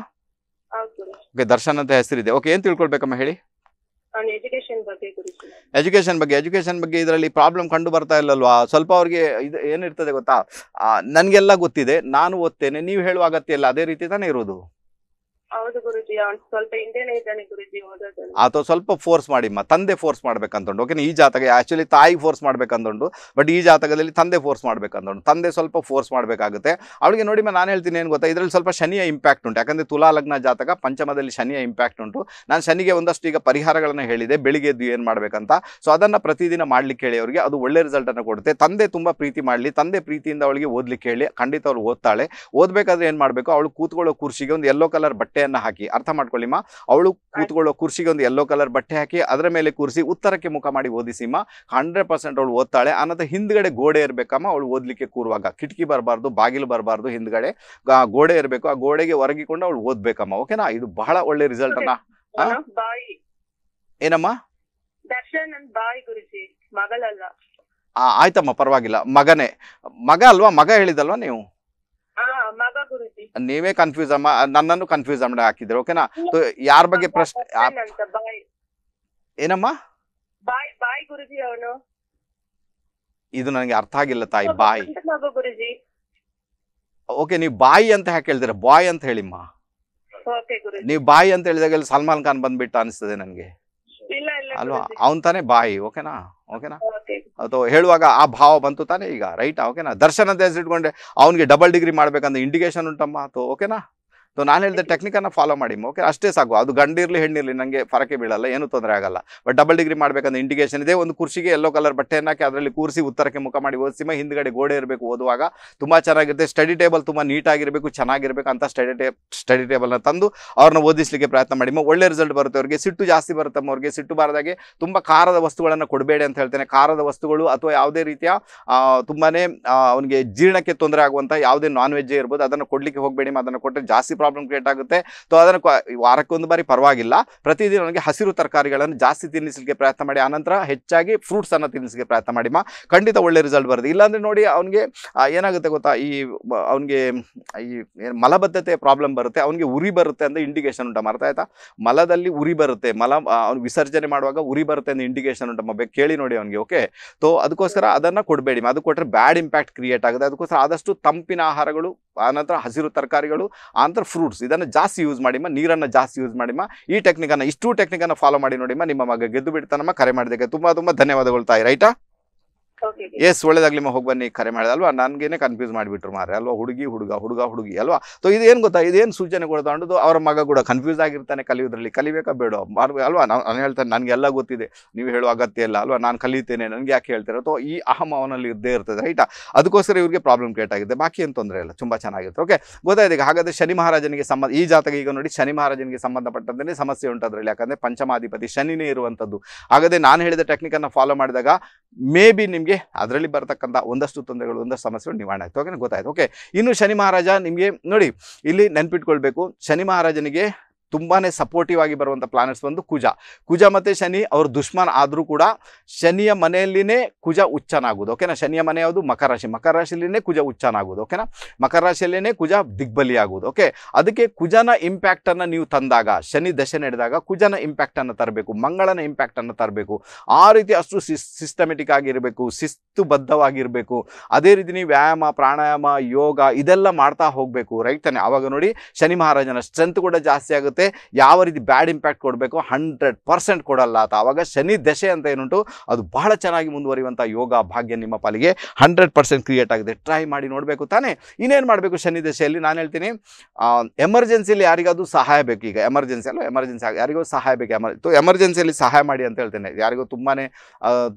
ಓಕೆ ದರ್ಶನ್ ಅಂತ ಹೆಸರಿದೆ ಓಕೆ ಏನ್ ತಿಳ್ಕೊಳ್ಬೇಕಮ್ಮ ಹೇಳಿ ಎಜುಕೇಶನ್ ಬಗ್ಗೆ ಎಜುಕೇಶನ್ ಬಗ್ಗೆ ಇದರಲ್ಲಿ ಪ್ರಾಬ್ಲಮ್ ಕಂಡು ಬರ್ತಾ ಇಲ್ಲಲ್ವಾ ಸ್ವಲ್ಪ ಅವ್ರಿಗೆ ಇದು ಏನಿರ್ತದೆ ಗೊತ್ತಾ ನನಗೆಲ್ಲ ಗೊತ್ತಿದೆ ನಾನು ಓದ್ತೇನೆ ನೀವು ಹೇಳುವ ಅಗತ್ಯ ಇಲ್ಲ ಅದೇ ರೀತಿ ತಾನೇ ಇರೋದು ಸ್ವಲ್ಪ ಅಥವಾ ಸ್ವಲ್ಪ ಫೋರ್ಸ್ ಮಾಡಿಮ್ಮ ತಂದೆ ಫೋರ್ಸ್ ಮಾಡ್ಬೇಕಂತ ಓಕೆ ಈ ಜಾತಕ ಆಕ್ಚುಲಿ ತಾಯಿ ಫೋರ್ಸ್ ಮಾಡ್ಬೇಕಂತುಂಡು ಬಟ್ ಈ ಜಾತಕದಲ್ಲಿ ತಂದೆ ಫೋರ್ಸ್ ಮಾಡ್ಬೇಕಂತುಂಡು ತಂದೆ ಸ್ವಲ್ಪ ಫೋರ್ಸ್ ಮಾಡಬೇಕಾಗುತ್ತೆ ಅವಳಿಗೆ ನೋಡಿ ನಾನು ಹೇಳ್ತೀನಿ ಏನು ಗೊತ್ತಾ ಇದರಲ್ಲಿ ಸ್ವಲ್ಪ ಶನಿಯ ಇಂಪ್ಯಾಕ್ಟ್ ಉಂಟು ಯಾಕಂದ್ರೆ ತುಲಾ ಲಗ್ನ ಜಾತಕ ಪಂಚಮದಲ್ಲಿ ಶನಿಯ ಇಂಪ್ಯಾಕ್ಟ್ ಉಂಟು ನಾನು ಶನಿಗೆ ಒಂದಷ್ಟು ಈಗ ಪರಿಹಾರಗಳನ್ನು ಹೇಳಿದೆ ಬೆಳಿಗ್ಗೆ ಎದ್ದು ಏನು ಮಾಡ್ಬೇಕಂತ ಸೊ ಅದನ್ನ ಪ್ರತಿದಿನ ಮಾಡ್ಲಿಕ್ಕೆ ಹೇಳಿ ಅವರಿಗೆ ಅದು ಒಳ್ಳೆ ರಿಸಲ್ಟ್ ಅನ್ನು ಕೊಡುತ್ತೆ ತಂದೆ ತುಂಬಾ ಪ್ರೀತಿ ಮಾಡಲಿ ತಂದೆ ಪ್ರೀತಿಯಿಂದ ಅವಳಿಗೆ ಓದ್ಲಿಕ್ಕೆ ಹೇಳಿ ಖಂಡಿತ ಅವ್ರು ಓದ್ತಾಳೆ ಓದಬೇಕಾದ್ರೆ ಏನು ಮಾಡಬೇಕು ಅವಳು ಕೂತ್ಕೊಳ್ಳೋ ಕುರ್ಸಿಗೆ ಒಂದು ಯೆಲ್ಲೋ ಕಲರ್ ಬಟ್ಟೆ ಬಟ್ಟೆಯನ್ನು ಹಾಕಿ ಅರ್ಥ ಮಾಡ್ಕೊಳ್ಳಿಮ್ಮ ಅವಳು ಕೂತ್ಕೊಳ್ಳೋ ಕುರ್ಸಿಗೆ ಒಂದು ಯೆಲ್ಲೋ ಕಲರ್ ಬಟ್ಟೆ ಹಾಕಿ ಅದರ ಮೇಲೆ ಕೂರಿಸಿ ಉತ್ತರಕ್ಕೆ ಮುಖ ಮಾಡಿ ಓದಿಸಿಮ್ಮ ಹಂಡ್ರೆಡ್ ಪರ್ಸೆಂಟ್ ಅವಳು ಓದ್ತಾಳೆ ಅನ್ನೋದು ಹಿಂದ್ಗಡೆ ಗೋಡೆ ಇರಬೇಕಮ್ಮ ಅವಳು ಓದ್ಲಿಕ್ಕೆ ಕೂರುವಾಗ ಕಿಟಕಿ ಬರಬಾರ್ದು ಬಾಗಿಲು ಬರಬಾರ್ದು ಹಿಂದ್ಗಡೆ ಗೋಡೆ ಇರಬೇಕು ಆ ಗೋಡೆಗೆ ಒರಗಿಕೊಂಡು ಅವಳು ಓದ್ಬೇಕಮ್ಮ ಓಕೆನಾ ಇದು ಬಹಳ ಒಳ್ಳೆ ರಿಸಲ್ಟ್ ಅನ್ನ ಏನಮ್ಮ ಆಯ್ತಮ್ಮ ಪರವಾಗಿಲ್ಲ ಮಗನೇ ಮಗ ಅಲ್ವಾ ಮಗ ಹೇಳಿದಲ್ವಾ ನೀವು ನೀವೇ ಕನ್ಫ್ಯೂಸ್ ಅಮ್ಮ ನನ್ನನ್ನು ಕನ್ಫ್ಯೂಸ್ ಮಾಡಿ ಹಾಕಿದ್ರೆ ಓಕೆನಾ ಯಾರ ಬಗ್ಗೆ ಪ್ರಶ್ನೆ ಏನಮ್ಮ ಇದು ನನಗೆ ಅರ್ಥ ಆಗಿಲ್ಲ ತಾಯಿ ಬಾಯ್ ಓಕೆ ನೀವು ಬಾಯಿ ಅಂತ ಯಾಕೆ ಹೇಳಿದಿರ ಬಾಯ್ ಅಂತ ಹೇಳಿಮ್ಮ ನೀವು ಬಾಯಿ ಅಂತ ಹೇಳಿದಾಗ ಸಲ್ಮಾನ್ ಖಾನ್ ಬಂದ್ಬಿಟ್ಟ ಅನಿಸ್ತದೆ ನನಗೆ ಅಲ್ವಾ ಅವನ್ ತಾನೇ ಬಾಯಿ ಓಕೆನಾ ಓಕೆನಾ ಅಥವಾ ಹೇಳುವಾಗ ಆ ಭಾವ ಬಂತು ತಾನೇ ಈಗ ರೈಟಾ ಓಕೆನಾ ದರ್ಶನ ಅಂತ ಹೆಸರಿಟ್ಕೊಂಡೆ ಅವನಿಗೆ ಡಬಲ್ ಡಿಗ್ರಿ ಮಾಡ್ಬೇಕಂದ್ರೆ ಇಂಡಿಕೇಶನ್ ಉಂಟಮ್ಮ ಅಥವಾ ಓಕೆನಾ ಸೊ ನಾನು ಹೇಳಿದ ಟೆಕ್ನಿಕನ್ನು ಫಾಲೋ ಮಾಡಿ ಓಕೆ ಅಷ್ಟೇ ಸಾಕು ಅದು ಗಂಡಿರಲಿ ಹೆಣ್ಣಿರಲಿ ನಂಗೆ ಫರಕೆ ಬೀಳಲ್ಲ ಏನೂ ತೊಂದರೆ ಆಗಲ್ಲ ಬಟ್ ಡಬಲ್ ಡಿಗ್ರಿ ಮಾಡಬೇಕಂದ್ರೆ ಇಂಡಿಕೇಶನ್ ಇದೆ ಒಂದು ಕುರ್ಸಿಗೆ ಎಲ್ಲೋ ಕಲರ್ ಬಟ್ಟೆಯನ್ನು ಹಾಕಿ ಅದರಲ್ಲಿ ಕೂರಿಸಿ ಉತ್ತರಕ್ಕೆ ಮುಖ ಮಾಡಿ ಓದಿಸಿ ಹಿಂದ್ಗಡೆ ಗೋಡೆ ಇರಬೇಕು ಓದುವಾಗ ತುಂಬಾ ಚೆನ್ನಾಗಿರುತ್ತೆ ಸ್ಟಡಿ ಟೇಬಲ್ ತುಂಬ ನೀಟಾಗಿರಬೇಕು ಚೆನ್ನಾಗಿರಬೇಕು ಅಂತ ಸ್ಟಡಿ ಟೇ ಸ್ಟಡಿ ಟೇಬಲ್ನ ತಂದು ಅವ್ರನ್ನ ಓದಿಸಲಿಕ್ಕೆ ಪ್ರಯತ್ನ ಮಾಡಿ ಒಳ್ಳೆ ರಿಸಲ್ಟ್ ಬರುತ್ತೆ ಅವ್ರಿಗೆ ಸಿಟ್ಟು ಜಾಸ್ತಿ ಬರುತ್ತೆ ಅವ್ರಿಗೆ ಸಿಟ್ಟು ಬಾರದಾಗೆ ತುಂಬಾ ಖಾರದ ವಸ್ತುಗಳನ್ನು ಕೊಡಬೇಡಿ ಅಂತ ಹೇಳ್ತೇನೆ ಖಾರದ ವಸ್ತುಗಳು ಅಥವಾ ಯಾವುದೇ ರೀತಿಯ ತುಂಬಾ ಅವನಿಗೆ ಜೀರ್ಣಕ್ಕೆ ತೊಂದರೆ ಆಗುವಂಥ ಯಾವುದೇ ನಾನ್ ವೆಜ್ಜೇ ಇರ್ಬೋದು ಅದನ್ನು ಕೊಡ್ಲಿಕ್ಕೆ ಹೋಗಬೇಡಿ ಅದನ್ನು ಕೊಟ್ಟರೆ ಜಾಸ್ತಿ ಪ್ರಾಬ್ಲಮ್ ಕ್ರಿಯೇಟ್ ಆಗುತ್ತೆ ಸೊ ಅದನ್ನು ವಾರಕ್ಕೊಂದು ಬಾರಿ ಪರವಾಗಿಲ್ಲ ಪ್ರತಿದಿನ ನನಗೆ ಹಸಿರು ತರಕಾರಿಗಳನ್ನು ಜಾಸ್ತಿ ತಿನ್ನಿಸಲಿಕ್ಕೆ ಪ್ರಯತ್ನ ಮಾಡಿ ಆನಂತರ ಹೆಚ್ಚಾಗಿ ಫ್ರೂಟ್ಸನ್ನು ತಿನ್ನಿಸಲಿಕ್ಕೆ ಪ್ರಯತ್ನ ಮಾಡಿ ಮಾ ಖಂಡಿತ ಒಳ್ಳೆ ರಿಸಲ್ಟ್ ಬರುತ್ತೆ ಇಲ್ಲಾಂದರೆ ನೋಡಿ ಅವನಿಗೆ ಏನಾಗುತ್ತೆ ಗೊತ್ತಾ ಈ ಅವನಿಗೆ ಈ ಮಲಬದ್ಧತೆ ಪ್ರಾಬ್ಲಮ್ ಬರುತ್ತೆ ಅವನಿಗೆ ಉರಿ ಬರುತ್ತೆ ಅಂತ ಇಂಡಿಕೇಶನ್ ಉಂಟು ಮರ್ತಾ ಆಯ್ತಾ ಮಲದಲ್ಲಿ ಉರಿ ಬರುತ್ತೆ ಮಲ ಅವ್ನು ವಿಸರ್ಜನೆ ಮಾಡುವಾಗ ಉರಿ ಬರುತ್ತೆ ಅಂತ ಇಂಡಿಕೇಶನ್ ಉಂಟು ಬೇಕು ಕೇಳಿ ನೋಡಿ ಅವನಿಗೆ ಓಕೆ ಸೊ ಅದಕ್ಕೋಸ್ಕರ ಅದನ್ನು ಕೊಡಬೇಡಿ ಅದು ಕೊಟ್ಟರೆ ಬ್ಯಾಡ್ ಇಂಪ್ಯಾಕ್ಟ್ ಕ್ರಿಯೇಟ್ ಆಗುತ್ತೆ ಅದಕ್ಕೋಸ್ಕರ ಆದಷ್ಟು ತಂಪಿನ ಆಹಾರಗಳು ಆನಂತರ ಹಸಿರು ತರಕಾರಿಗಳು ಆನಂತರ ಫ್ರೂಟ್ಸ್ ಇದನ್ನು ಜಾಸ್ತಿ ಯೂಸ್ ಮಾಡಿಮ್ಮ ನೀರನ್ನು ಜಾಸ್ತಿ ಯೂಸ್ ಮಾಡಿಮ್ಮ ಈ ಟೆಕ್ನಿಕನ್ನು ಇಷ್ಟು ಟೆಕ್ನಿಕನ್ನು ಫಾಲೋ ಮಾಡಿ ನೋಡಿಮ್ಮ ನಿಮ್ಮ ಮಗ ಗೆದ್ದು ಬಿಡ್ತಾನಮ್ಮ ಕರೆ ಮಾಡಿದ್ದಕ್ಕೆ ತುಂಬ ತುಂಬ ಧನ್ಯವಾದಗಳು ತಾಯಿ ರೈಟಾ ಎಸ್ ಒಳ್ಳೇದಾಗ್ಲಿ ಹೋಗಿ ಬನ್ನಿ ಕರೆ ಅಲ್ವಾ ನನ್ಗೇನೆ ಕನ್ಫ್ಯೂಸ್ ಮಾಡಿಬಿಟ್ರು ಮಾರ್ರೆ ಅಲ್ವಾ ಹುಡುಗಿ ಹುಡುಗ ಹುಡುಗ ಹುಡುಗಿ ಅಲ್ವಾ ತೊ ಇದೇನು ಗೊತ್ತಾ ಇದೇನು ಸೂಚನೆ ತಗೊಂಡು ಅವರ ಮಗ ಕೂಡ ಕನ್ಫ್ಯೂಸ್ ಆಗಿರ್ತಾನೆ ಕಲಿಯೋದ್ರಲ್ಲಿ ಕಲಿಬೇಕಾ ಬೇಡ ಅಲ್ವಾ ನಾನು ಹೇಳ್ತಾನೆ ಎಲ್ಲ ಗೊತ್ತಿದೆ ನೀವು ಹೇಳುವ ಅಗತ್ಯ ಇಲ್ಲ ಅಲ್ವಾ ನಾನು ಕಲಿತೇನೆ ನನಗೆ ಯಾಕೆ ಹೇಳ್ತಾರೆ ಅಥವಾ ಈ ಅಹಮ ಅವನಲ್ಲಿ ಇದ್ದೇ ಇರ್ತದೆ ರೈಟ್ ಅದಕ್ಕೋಸ್ಕರ ಇವರಿಗೆ ಪ್ರಾಬ್ಲಮ್ ಕ್ರಿಯೇಟ್ ಆಗಿದೆ ಬಾಕಿ ಏನು ತೊಂದರೆ ಇಲ್ಲ ತುಂಬ ಚೆನ್ನಾಗಿರುತ್ತೆ ಓಕೆ ಗೊತ್ತಾಯ್ತು ಈಗ ಹಾಗಾದರೆ ಶನಿ ಮಹಾರಾಜನಿಗೆ ಸಂಬಂಧ ಈ ಜಾತಕ ಈಗ ನೋಡಿ ಶನಿ ಮಹಾರಾಜನಿಗೆ ಸಂಬಂಧಪಟ್ಟಂತೆ ಸಮಸ್ಯೆ ಉಂಟು ಯಾಕಂದ್ರೆ ಯಾಕಂದರೆ ಪಂಚಮಾಧಿಪತಿ ಶನಿನೇ ಇರುವಂಥದ್ದು ಹಾಗಾದರೆ ನಾನು ಹೇಳಿದ ಟೆಕ್ನಿಕನ್ನು ಫಾಲೋ ಮಾಡಿದಾಗ ಮೇ ಬಿ ನಿಮಗೆ ನಿಮಗೆ ಅದರಲ್ಲಿ ಬರತಕ್ಕಂಥ ಒಂದಷ್ಟು ತೊಂದರೆಗಳು ಒಂದಷ್ಟು ಸಮಸ್ಯೆಗಳು ನಿವಾರಣೆ ಆಗ್ತವೆ ಓಕೆ ಗೊತ್ತಾಯ್ತು ಓಕೆ ಇನ್ನು ಶನಿ ಮಹಾರಾಜ ನಿಮಗೆ ನೋಡಿ ಇಲ್ಲಿ ನೆನ್ಪಿಟ್ಕೊಳ್ಬೇಕು ಶನಿ ಮಹಾರಾಜನಿಗೆ ತುಂಬಾ ಸಪೋರ್ಟಿವ್ ಆಗಿ ಬರುವಂಥ ಪ್ಲಾನೆಟ್ಸ್ ಬಂದು ಕುಜ ಕುಜ ಮತ್ತು ಶನಿ ಅವರು ದುಶ್ಮನ್ ಆದರೂ ಕೂಡ ಶನಿಯ ಮನೆಯಲ್ಲಿನೇ ಕುಜ ಉಚ್ಚನಾಗುವುದು ಓಕೆನಾ ಶನಿಯ ಮನೆ ಯಾವುದು ಮಕರ ರಾಶಿ ಮಕರ ರಾಶಿಯಲ್ಲಿನೇ ಕುಜ ಉಚ್ಚನಾಗುವುದು ಓಕೆನಾ ಮಕರ ರಾಶಿಯಲ್ಲೇ ಕುಜ ದಿಗ್ಬಲಿ ಆಗೋದು ಓಕೆ ಅದಕ್ಕೆ ಕುಜನ ಇಂಪ್ಯಾಕ್ಟನ್ನು ನೀವು ತಂದಾಗ ಶನಿ ದಶೆ ನಡೆದಾಗ ಕುಜನ ಇಂಪ್ಯಾಕ್ಟನ್ನು ತರಬೇಕು ಮಂಗಳನ ಇಂಪ್ಯಾಕ್ಟನ್ನು ತರಬೇಕು ಆ ರೀತಿ ಅಷ್ಟು ಸಿಸ್ಟಮೆಟಿಕ್ ಆಗಿರಬೇಕು ಶಿಸ್ತುಬದ್ಧವಾಗಿರಬೇಕು ಅದೇ ರೀತಿ ನೀವು ವ್ಯಾಯಾಮ ಪ್ರಾಣಾಯಾಮ ಯೋಗ ಇದೆಲ್ಲ ಮಾಡ್ತಾ ಹೋಗಬೇಕು ರೈಟ್ ತಾನೆ ಆವಾಗ ನೋಡಿ ಶನಿ ಮಹಾರಾಜನ ಸ್ಟ್ರೆಂತ್ ಕೂಡ ಜಾಸ್ತಿ ಆಗುತ್ತೆ ಯಾವ ರೀತಿ ಬ್ಯಾಡ್ ಇಂಪ್ಯಾಕ್ಟ್ ಕೊಡಬೇಕು ಹಂಡ್ರೆಡ್ ಪರ್ಸೆಂಟ್ ಕೊಡಲ್ಲ ಅಂತ ಆವಾಗ ಶನಿ ದಶೆ ಅಂತ ಏನುಂಟು ಅದು ಬಹಳ ಚೆನ್ನಾಗಿ ಮುಂದುವರಿಯುವಂಥ ಯೋಗ ಭಾಗ್ಯ ನಿಮ್ಮ ಪಾಲಿಗೆ ಹಂಡ್ರೆಡ್ ಪರ್ಸೆಂಟ್ ಕ್ರಿಯೇಟ್ ಆಗಿದೆ ಟ್ರೈ ಮಾಡಿ ನೋಡಬೇಕು ತಾನೇ ಇನ್ನೇನು ಮಾಡಬೇಕು ಶನಿ ದಶೆಯಲ್ಲಿ ನಾನು ಹೇಳ್ತೀನಿ ಎಮರ್ಜೆನ್ಸಿಯಲ್ಲಿ ಯಾರಿಗಾದರೂ ಸಹಾಯ ಬೇಕು ಈಗ ಎಮರ್ಜೆನ್ಸಿ ಅಲ್ಲ ಎಮರ್ಜೆನ್ಸಿ ಆಗಿ ಯಾರಿಗೂ ಸಹಾಯ ಬೇಕು ಎಮರ್ ಎಮರ್ಜೆನ್ಸಿಯಲ್ಲಿ ಸಹಾಯ ಮಾಡಿ ಅಂತ ಹೇಳ್ತೇನೆ ಯಾರಿಗೂ ತುಂಬಾ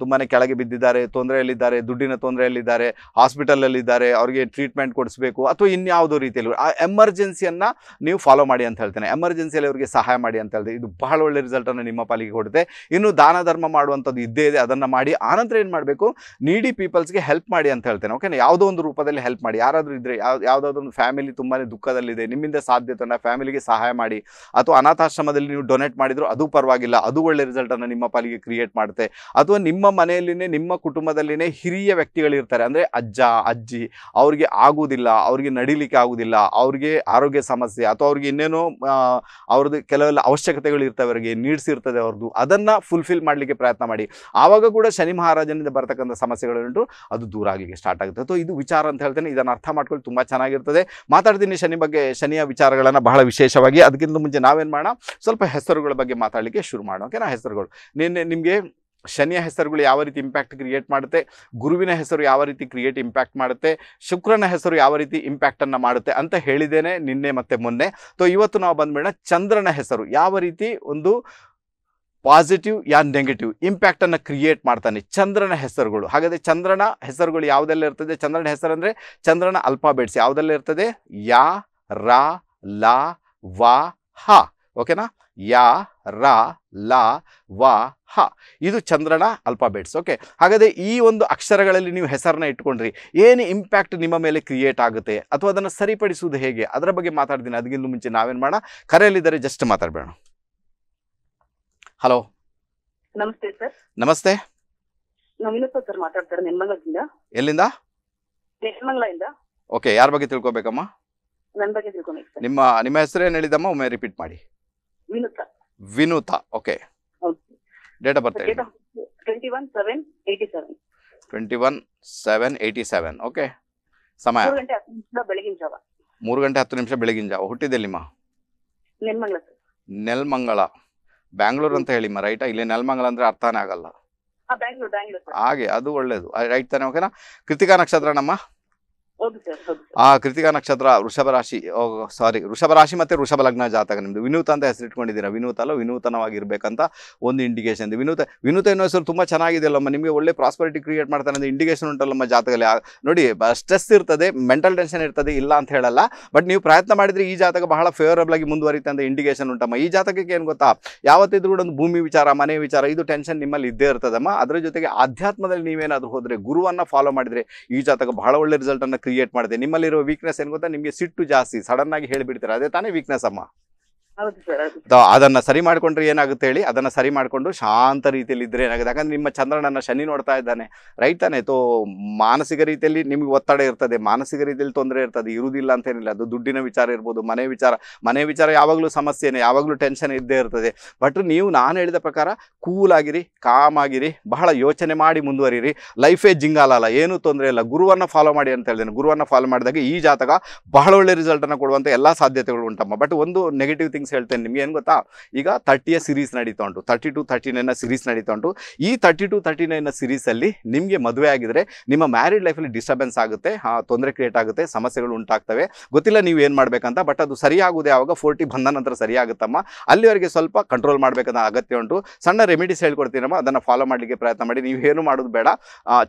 ತುಂಬಾ ಕೆಳಗೆ ಬಿದ್ದಿದ್ದಾರೆ ತೊಂದರೆಯಲ್ಲಿದ್ದಾರೆ ದುಡ್ಡಿನ ತೊಂದರೆಯಲ್ಲಿದ್ದಾರೆ ಹಾಸ್ಪಿಟಲಲ್ಲಿದ್ದಾರೆ ಅವರಿಗೆ ಟ್ರೀಟ್ಮೆಂಟ್ ಕೊಡಿಸಬೇಕು ಅಥವಾ ಇನ್ಯಾವುದೋ ರೀತಿಯಲ್ಲಿ ಆ ಎಮರ್ಜೆನ್ಸಿಯನ್ನು ನೀವು ಫಾಲೋ ಮಾಡಿ ಅಂತ ಹೇಳ್ತೇನೆ ಎಮರ್ಜೆನ್ಸಿ ಅವರಿಗೆ ಸಹಾಯ ಮಾಡಿ ಅಂತ ಹೇಳಿದೆ ಇದು ಬಹಳ ಒಳ್ಳೆ ರಿಸಲ್ಟನ್ನು ನಿಮ್ಮ ಪಾಲಿಗೆ ಕೊಡುತ್ತೆ ಇನ್ನು ದಾನ ಧರ್ಮ ಮಾಡುವಂಥದ್ದು ಇದ್ದೇ ಇದೆ ಅದನ್ನು ಮಾಡಿ ಆನಂತರ ಏನು ಮಾಡಬೇಕು ನೀಡಿ ಪೀಪಲ್ಸ್ಗೆ ಹೆಲ್ಪ್ ಮಾಡಿ ಅಂತ ಹೇಳ್ತೇನೆ ಓಕೆನಾ ಯಾವುದೋ ಒಂದು ರೂಪದಲ್ಲಿ ಹೆಲ್ಪ್ ಮಾಡಿ ಯಾರಾದರೂ ಇದ್ದರೆ ಯಾವ ಯಾವುದಾದ್ರೂ ಒಂದು ಫ್ಯಾಮಿಲಿ ತುಂಬಾ ದುಃಖದಲ್ಲಿದೆ ನಿಮ್ಮಿಂದ ತನ್ನ ಫ್ಯಾಮಿಲಿಗೆ ಸಹಾಯ ಮಾಡಿ ಅಥವಾ ಅನಾಥಾಶ್ರಮದಲ್ಲಿ ನೀವು ಡೊನೇಟ್ ಮಾಡಿದರೂ ಅದು ಪರವಾಗಿಲ್ಲ ಅದು ಒಳ್ಳೆ ರಿಸಲ್ಟನ್ನು ನಿಮ್ಮ ಪಾಲಿಗೆ ಕ್ರಿಯೇಟ್ ಮಾಡುತ್ತೆ ಅಥವಾ ನಿಮ್ಮ ಮನೆಯಲ್ಲಿನೇ ನಿಮ್ಮ ಕುಟುಂಬದಲ್ಲಿನೇ ಹಿರಿಯ ವ್ಯಕ್ತಿಗಳಿರ್ತಾರೆ ಅಂದರೆ ಅಜ್ಜ ಅಜ್ಜಿ ಅವರಿಗೆ ಆಗುವುದಿಲ್ಲ ಅವ್ರಿಗೆ ನಡಿಲಿಕ್ಕೆ ಆಗೋದಿಲ್ಲ ಅವ್ರಿಗೆ ಆರೋಗ್ಯ ಸಮಸ್ಯೆ ಅಥವಾ ಅವ್ರಿಗೆ ಇನ್ನೇನೋ ಅವ್ರದ್ದು ಕೆಲವೆಲ್ಲ ಅವಶ್ಯಕತೆಗಳು ಇರ್ತವೆ ಅವರಿಗೆ ನೀಡ್ಸ್ ಇರ್ತದೆ ಅವ್ರದ್ದು ಅದನ್ನು ಫುಲ್ಫಿಲ್ ಮಾಡಲಿಕ್ಕೆ ಪ್ರಯತ್ನ ಮಾಡಿ ಆವಾಗ ಕೂಡ ಶನಿ ಮಹಾರಾಜನಿಂದ ಬರತಕ್ಕಂಥ ಸಮಸ್ಯೆಗಳುಂಟು ಅದು ದೂರ ಆಗಲಿಕ್ಕೆ ಸ್ಟಾರ್ಟ್ ಆಗುತ್ತೆ ಸೊ ಇದು ವಿಚಾರ ಅಂತ ಹೇಳ್ತೇನೆ ಇದನ್ನು ಅರ್ಥ ಮಾಡ್ಕೊಳ್ಳಿ ತುಂಬ ಚೆನ್ನಾಗಿರ್ತದೆ ಮಾತಾಡ್ತೀನಿ ಶನಿ ಬಗ್ಗೆ ಶನಿಯ ವಿಚಾರಗಳನ್ನು ಬಹಳ ವಿಶೇಷವಾಗಿ ಅದಕ್ಕಿಂತ ಮುಂಚೆ ನಾವೇನು ಮಾಡೋಣ ಸ್ವಲ್ಪ ಹೆಸರುಗಳ ಬಗ್ಗೆ ಮಾತಾಡಲಿಕ್ಕೆ ಶುರು ಮಾಡೋಕೆ ನಾ ಹೆಸರುಗಳು ನಿನ್ನೆ ನಿಮಗೆ ಶನಿಯ ಹೆಸರುಗಳು ಯಾವ ರೀತಿ ಇಂಪ್ಯಾಕ್ಟ್ ಕ್ರಿಯೇಟ್ ಮಾಡುತ್ತೆ ಗುರುವಿನ ಹೆಸರು ಯಾವ ರೀತಿ ಕ್ರಿಯೇಟ್ ಇಂಪ್ಯಾಕ್ಟ್ ಮಾಡುತ್ತೆ ಶುಕ್ರನ ಹೆಸರು ಯಾವ ರೀತಿ ಇಂಪ್ಯಾಕ್ಟನ್ನು ಮಾಡುತ್ತೆ ಅಂತ ಹೇಳಿದ್ದೇನೆ ನಿನ್ನೆ ಮತ್ತು ಮೊನ್ನೆ ಸೊ ಇವತ್ತು ನಾವು ಬಂದ್ಬಿಡೋಣ ಚಂದ್ರನ ಹೆಸರು ಯಾವ ರೀತಿ ಒಂದು ಪಾಸಿಟಿವ್ ಯಾ ನೆಗೆಟಿವ್ ಇಂಪ್ಯಾಕ್ಟನ್ನು ಕ್ರಿಯೇಟ್ ಮಾಡ್ತಾನೆ ಚಂದ್ರನ ಹೆಸರುಗಳು ಹಾಗಾದರೆ ಚಂದ್ರನ ಹೆಸರುಗಳು ಯಾವುದೆಲ್ಲ ಇರ್ತದೆ ಚಂದ್ರನ ಹೆಸರು ಅಂದರೆ ಚಂದ್ರನ ಅಲ್ಫಾಬೆಟ್ಸ್ ಯಾವುದೆಲ್ಲ ಇರ್ತದೆ ಯಾ ರಾ ಲಾ ವಾ ಹ ಓಕೆನಾ ಯಾ ರಾ ಲ ವಾ ಹ ಇದು ಚಂದ್ರನ ಅಲ್ಫಾಬೆಟ್ಸ್ ಓಕೆ ಹಾಗಾದ್ರೆ ಈ ಒಂದು ಅಕ್ಷರಗಳಲ್ಲಿ ನೀವು ಹೆಸರನ್ನ ಇಟ್ಕೊಂಡ್ರಿ ಏನು ಇಂಪ್ಯಾಕ್ಟ್ ನಿಮ್ಮ ಮೇಲೆ ಕ್ರಿಯೇಟ್ ಆಗುತ್ತೆ ಅಥವಾ ಅದನ್ನ ಸರಿಪಡಿಸುವುದು ಹೇಗೆ ಅದರ ಬಗ್ಗೆ ಮಾತಾಡ್ತೀನಿ ಅದಕ್ಕಿಂತ ಮುಂಚೆ ನಾವೇನು ಮಾಡೋಣ ಕರೆಯಲ್ಲಿದ್ದರೆ ಜಸ್ಟ್ ಮಾತಾಡಬೇಡ ಹಲೋ ನಮಸ್ತೆ ಸರ್ ನಮಸ್ತೆ ಸರ್ ಮಾತಾಡ್ತಾರೆ ನೆಲಮಂಗಲದಿಂದ ಎಲ್ಲಿಂದ ನೆಲಮಂಗಲಿಂದ ಓಕೆ ಯಾರ ಬಗ್ಗೆ ತಿಳ್ಕೊಬೇಕಮ್ಮ ನನ್ನ ಬಗ್ಗೆ ತಿಳ್ಕೊಬೇಕು ನಿಮ್ಮ ನಿಮ್ಮ ಹೆಸರು ಏನು ಹೇಳಿದಮ್ಮ ಒಮ್ಮೆ ರಿಪೀಟ್ ಮಾಡಿ Vinuta Vinuta okay date of birth twenty one seven eighty seven twenty one seven eighty seven okay ಸಮಯ ಬೆಳಗಿನ ಜಾವ ಮೂರು ಗಂಟೆ ಹತ್ತು ನಿಮಿಷ ಬೆಳಗಿನ ಜಾವ ಹುಟ್ಟಿದೆಲ್ಲಿಮ್ಮ ನೆಲ್ಮಂಗಲ ನೆಲ್ಮಂಗಲ ಬ್ಯಾಂಗ್ಳೂರ್ ಅಂತ ಹೇಳಿಮ್ಮ ರೈಟಾ ಇಲ್ಲಿ ನೆಲ್ಮಂಗಲ ಅಂದ್ರೆ ಅರ್ಥನೇ ಆಗಲ್ಲ ಹಾಗೆ ಅದು ಒಳ್ಳೇದು ರೈಟ್ ತಾನೆ ಓಕೆನಾ ಕೃತಿಕಾ ನಕ್ಷತ್ರ ನಮ್ಮ ಆ ಕೃತಿಕಾ ನಕ್ಷತ್ರ ವೃಷಭ ರಾಶಿ ಸಾರಿ ವೃಷಭ ರಾಶಿ ಮತ್ತೆ ವೃಷಭ ಲಗ್ನ ಜಾತಕ ನಿಮ್ದು ವಿನೂತ ಅಂತ ಹೆಸರಿಟ್ಕೊಂಡಿದ್ದೀರಾ ವಿನೂತ ಅಲ್ಲ ವಿನೂತನವಾಗಿರ್ಬೇಕಂತ ಒಂದು ಇಂಡಿಕೇಶನ್ ವಿನೂತ ವಿನೂತ ಅನ್ನೋ ಹೆಸರು ತುಂಬಾ ಚೆನ್ನಾಗಿದೆಯಲ್ಲಮ್ಮ ನಿಮಗೆ ಒಳ್ಳೆ ಪ್ರಾಸ್ಪರಿಟಿ ಕ್ರಿಯೇಟ್ ಮಾಡ್ತಾರೆ ಅಂದ್ರೆ ಇಂಡಿಕೇಶನ್ ಉಂಟಲ್ಲಮ್ಮ ಜಾತಕದಲ್ಲಿ ನೋಡಿ ಸ್ಟ್ರೆಸ್ ಇರ್ತದೆ ಮೆಂಟಲ್ ಟೆನ್ಷನ್ ಇರ್ತದೆ ಇಲ್ಲ ಅಂತ ಹೇಳಲ್ಲ ಬಟ್ ನೀವು ಪ್ರಯತ್ನ ಮಾಡಿದ್ರೆ ಈ ಜಾತಕ ಬಹಳ ಫೇವರಬಲ್ ಆಗಿ ಮುಂದುವರಿತ ಅಂತ ಇಂಡಿಕೇಶನ್ ಉಂಟಮ್ಮ ಈ ಜಾತಕಕ್ಕೆ ಏನು ಗೊತ್ತಾ ಯಾವತ್ತಿದ್ರೂ ಕೂಡ ಒಂದು ಭೂಮಿ ವಿಚಾರ ಮನೆ ವಿಚಾರ ಇದು ಟೆನ್ಷನ್ ನಿಮ್ಮಲ್ಲಿ ಇದ್ದೇ ಇರ್ತದಮ್ಮ ಅದರ ಜೊತೆಗೆ ಆಧ್ಯಾತ್ಮದಲ್ಲಿ ನೀವೇನಾದರೂ ಹೋದ್ರೆ ಗುರುವನ್ನ ಫಾಲೋ ಮಾಡಿದ್ರೆ ಈ ಜಾತಕ ಬಹಳ ಒಳ್ಳೆ ರಿಸಲ್ಟ್ ಅನ್ನ ಕ್ರಿಯೇಟ್ ಮಾಡಿದೆ ನಿಮ್ಮಲ್ಲಿರೋ ವೀಕ್ನೆಸ್ ಏನು ಗೊತ್ತಾ ನಿಮಗೆ ಸಿಟ್ಟು ಜಾಸ್ತಿ ಸಡನ್ನಾಗಿ ಹೇಳಿಬಿಡ್ತಾರೆ ಅದೇ ತಾನೇ ವೀಕ್ನೆಸ್ ಅಮ್ಮ ಅದನ್ನ ಸರಿ ಮಾಡ್ಕೊಂಡ್ರೆ ಏನಾಗುತ್ತೆ ಹೇಳಿ ಅದನ್ನ ಸರಿ ಮಾಡ್ಕೊಂಡು ಶಾಂತ ರೀತಿಯಲ್ಲಿ ಇದ್ರೆ ಏನಾಗುತ್ತೆ ಯಾಕಂದ್ರೆ ನಿಮ್ಮ ಚಂದ್ರನನ್ನ ಶನಿ ನೋಡ್ತಾ ಇದ್ದಾನೆ ರೈಟ್ ತಾನೆ ತೋ ಮಾನಸಿಕ ರೀತಿಯಲ್ಲಿ ನಿಮ್ಗೆ ಒತ್ತಡ ಇರ್ತದೆ ಮಾನಸಿಕ ರೀತಿಯಲ್ಲಿ ತೊಂದರೆ ಇರ್ತದೆ ಇರುವುದಿಲ್ಲ ಅಂತ ಏನಿಲ್ಲ ಅದು ದುಡ್ಡಿನ ವಿಚಾರ ಇರ್ಬೋದು ಮನೆ ವಿಚಾರ ಮನೆ ವಿಚಾರ ಯಾವಾಗಲೂ ಸಮಸ್ಯೆನೇ ಯಾವಾಗಲೂ ಟೆನ್ಷನ್ ಇದ್ದೇ ಇರ್ತದೆ ಬಟ್ ನೀವು ನಾನು ಹೇಳಿದ ಪ್ರಕಾರ ಕೂಲ್ ಆಗಿರಿ ಕಾಮ್ ಆಗಿರಿ ಬಹಳ ಯೋಚನೆ ಮಾಡಿ ಮುಂದುವರಿರಿ ಲೈಫೇ ಜಿಂಗಾಲ ಅಲ್ಲ ಏನೂ ತೊಂದರೆ ಇಲ್ಲ ಗುರುವನ್ನು ಫಾಲೋ ಮಾಡಿ ಅಂತ ಹೇಳಿದ್ದೇನೆ ಗುರುವನ್ನು ಫಾಲೋ ಮಾಡಿದಾಗ ಈ ಜಾತಕ ಬಹಳ ಒಳ್ಳೆ ರಿಸಲ್ಟನ್ನು ಕೊಡುವಂಥ ಎಲ್ಲ ಸಾಧ್ಯತೆಗಳು ಉಂಟಮ್ಮ ಬಟ್ ಒಂದು ನೆಗೆಟಿವ್ ಥಿಂಗ್ಸ್ ಹೇಳ್ತೇನೆ ನಿಮ್ಗೆ ಏನು ಗೊತ್ತಾ ಈಗ ತರ್ಟಿಯ ಸೀರೀಸ್ ನಡೀತಾ ಉಂಟು thirty two thirty nine series ನಡೀತಾ ಉಂಟು ಈ ತರ್ಟಿ ಟು ತರ್ಟಿ ನೈನ್ನ ಅಲ್ಲಿ ನಿಮಗೆ ಮದುವೆ ಆಗಿದ್ರೆ ನಿಮ್ಮ ಮ್ಯಾರಿಡ್ ಲೈಫಲ್ಲಿ ಡಿಸ್ಟರ್ಬೆನ್ಸ್ ಆಗುತ್ತೆ ತೊಂದರೆ ಕ್ರಿಯೇಟ್ ಆಗುತ್ತೆ ಸಮಸ್ಯೆಗಳು ಉಂಟಾಗ್ತವೆ ಗೊತ್ತಿಲ್ಲ ನೀವು ಏನು ಮಾಡಬೇಕಂತ ಬಟ್ ಅದು ಸರಿಯಾಗುವುದು ಯಾವಾಗ ಫೋರ್ಟಿ ಬಂದ ನಂತರ ಸರಿಯಾಗುತ್ತಮ್ಮ ಅಲ್ಲಿವರೆಗೆ ಸ್ವಲ್ಪ ಕಂಟ್ರೋಲ್ ಮಾಡಬೇಕಂತ ಅಗತ್ಯ ಉಂಟು ಸಣ್ಣ ರೆಮಿಡೀಸ್ ಹೇಳ್ಕೊಡ್ತೀನಮ್ಮ ಅದನ್ನು ಫಾಲೋ ಮಾಡಲಿಕ್ಕೆ ಪ್ರಯತ್ನ ಮಾಡಿ ನೀವು ಏನು ಮಾಡೋದು ಬೇಡ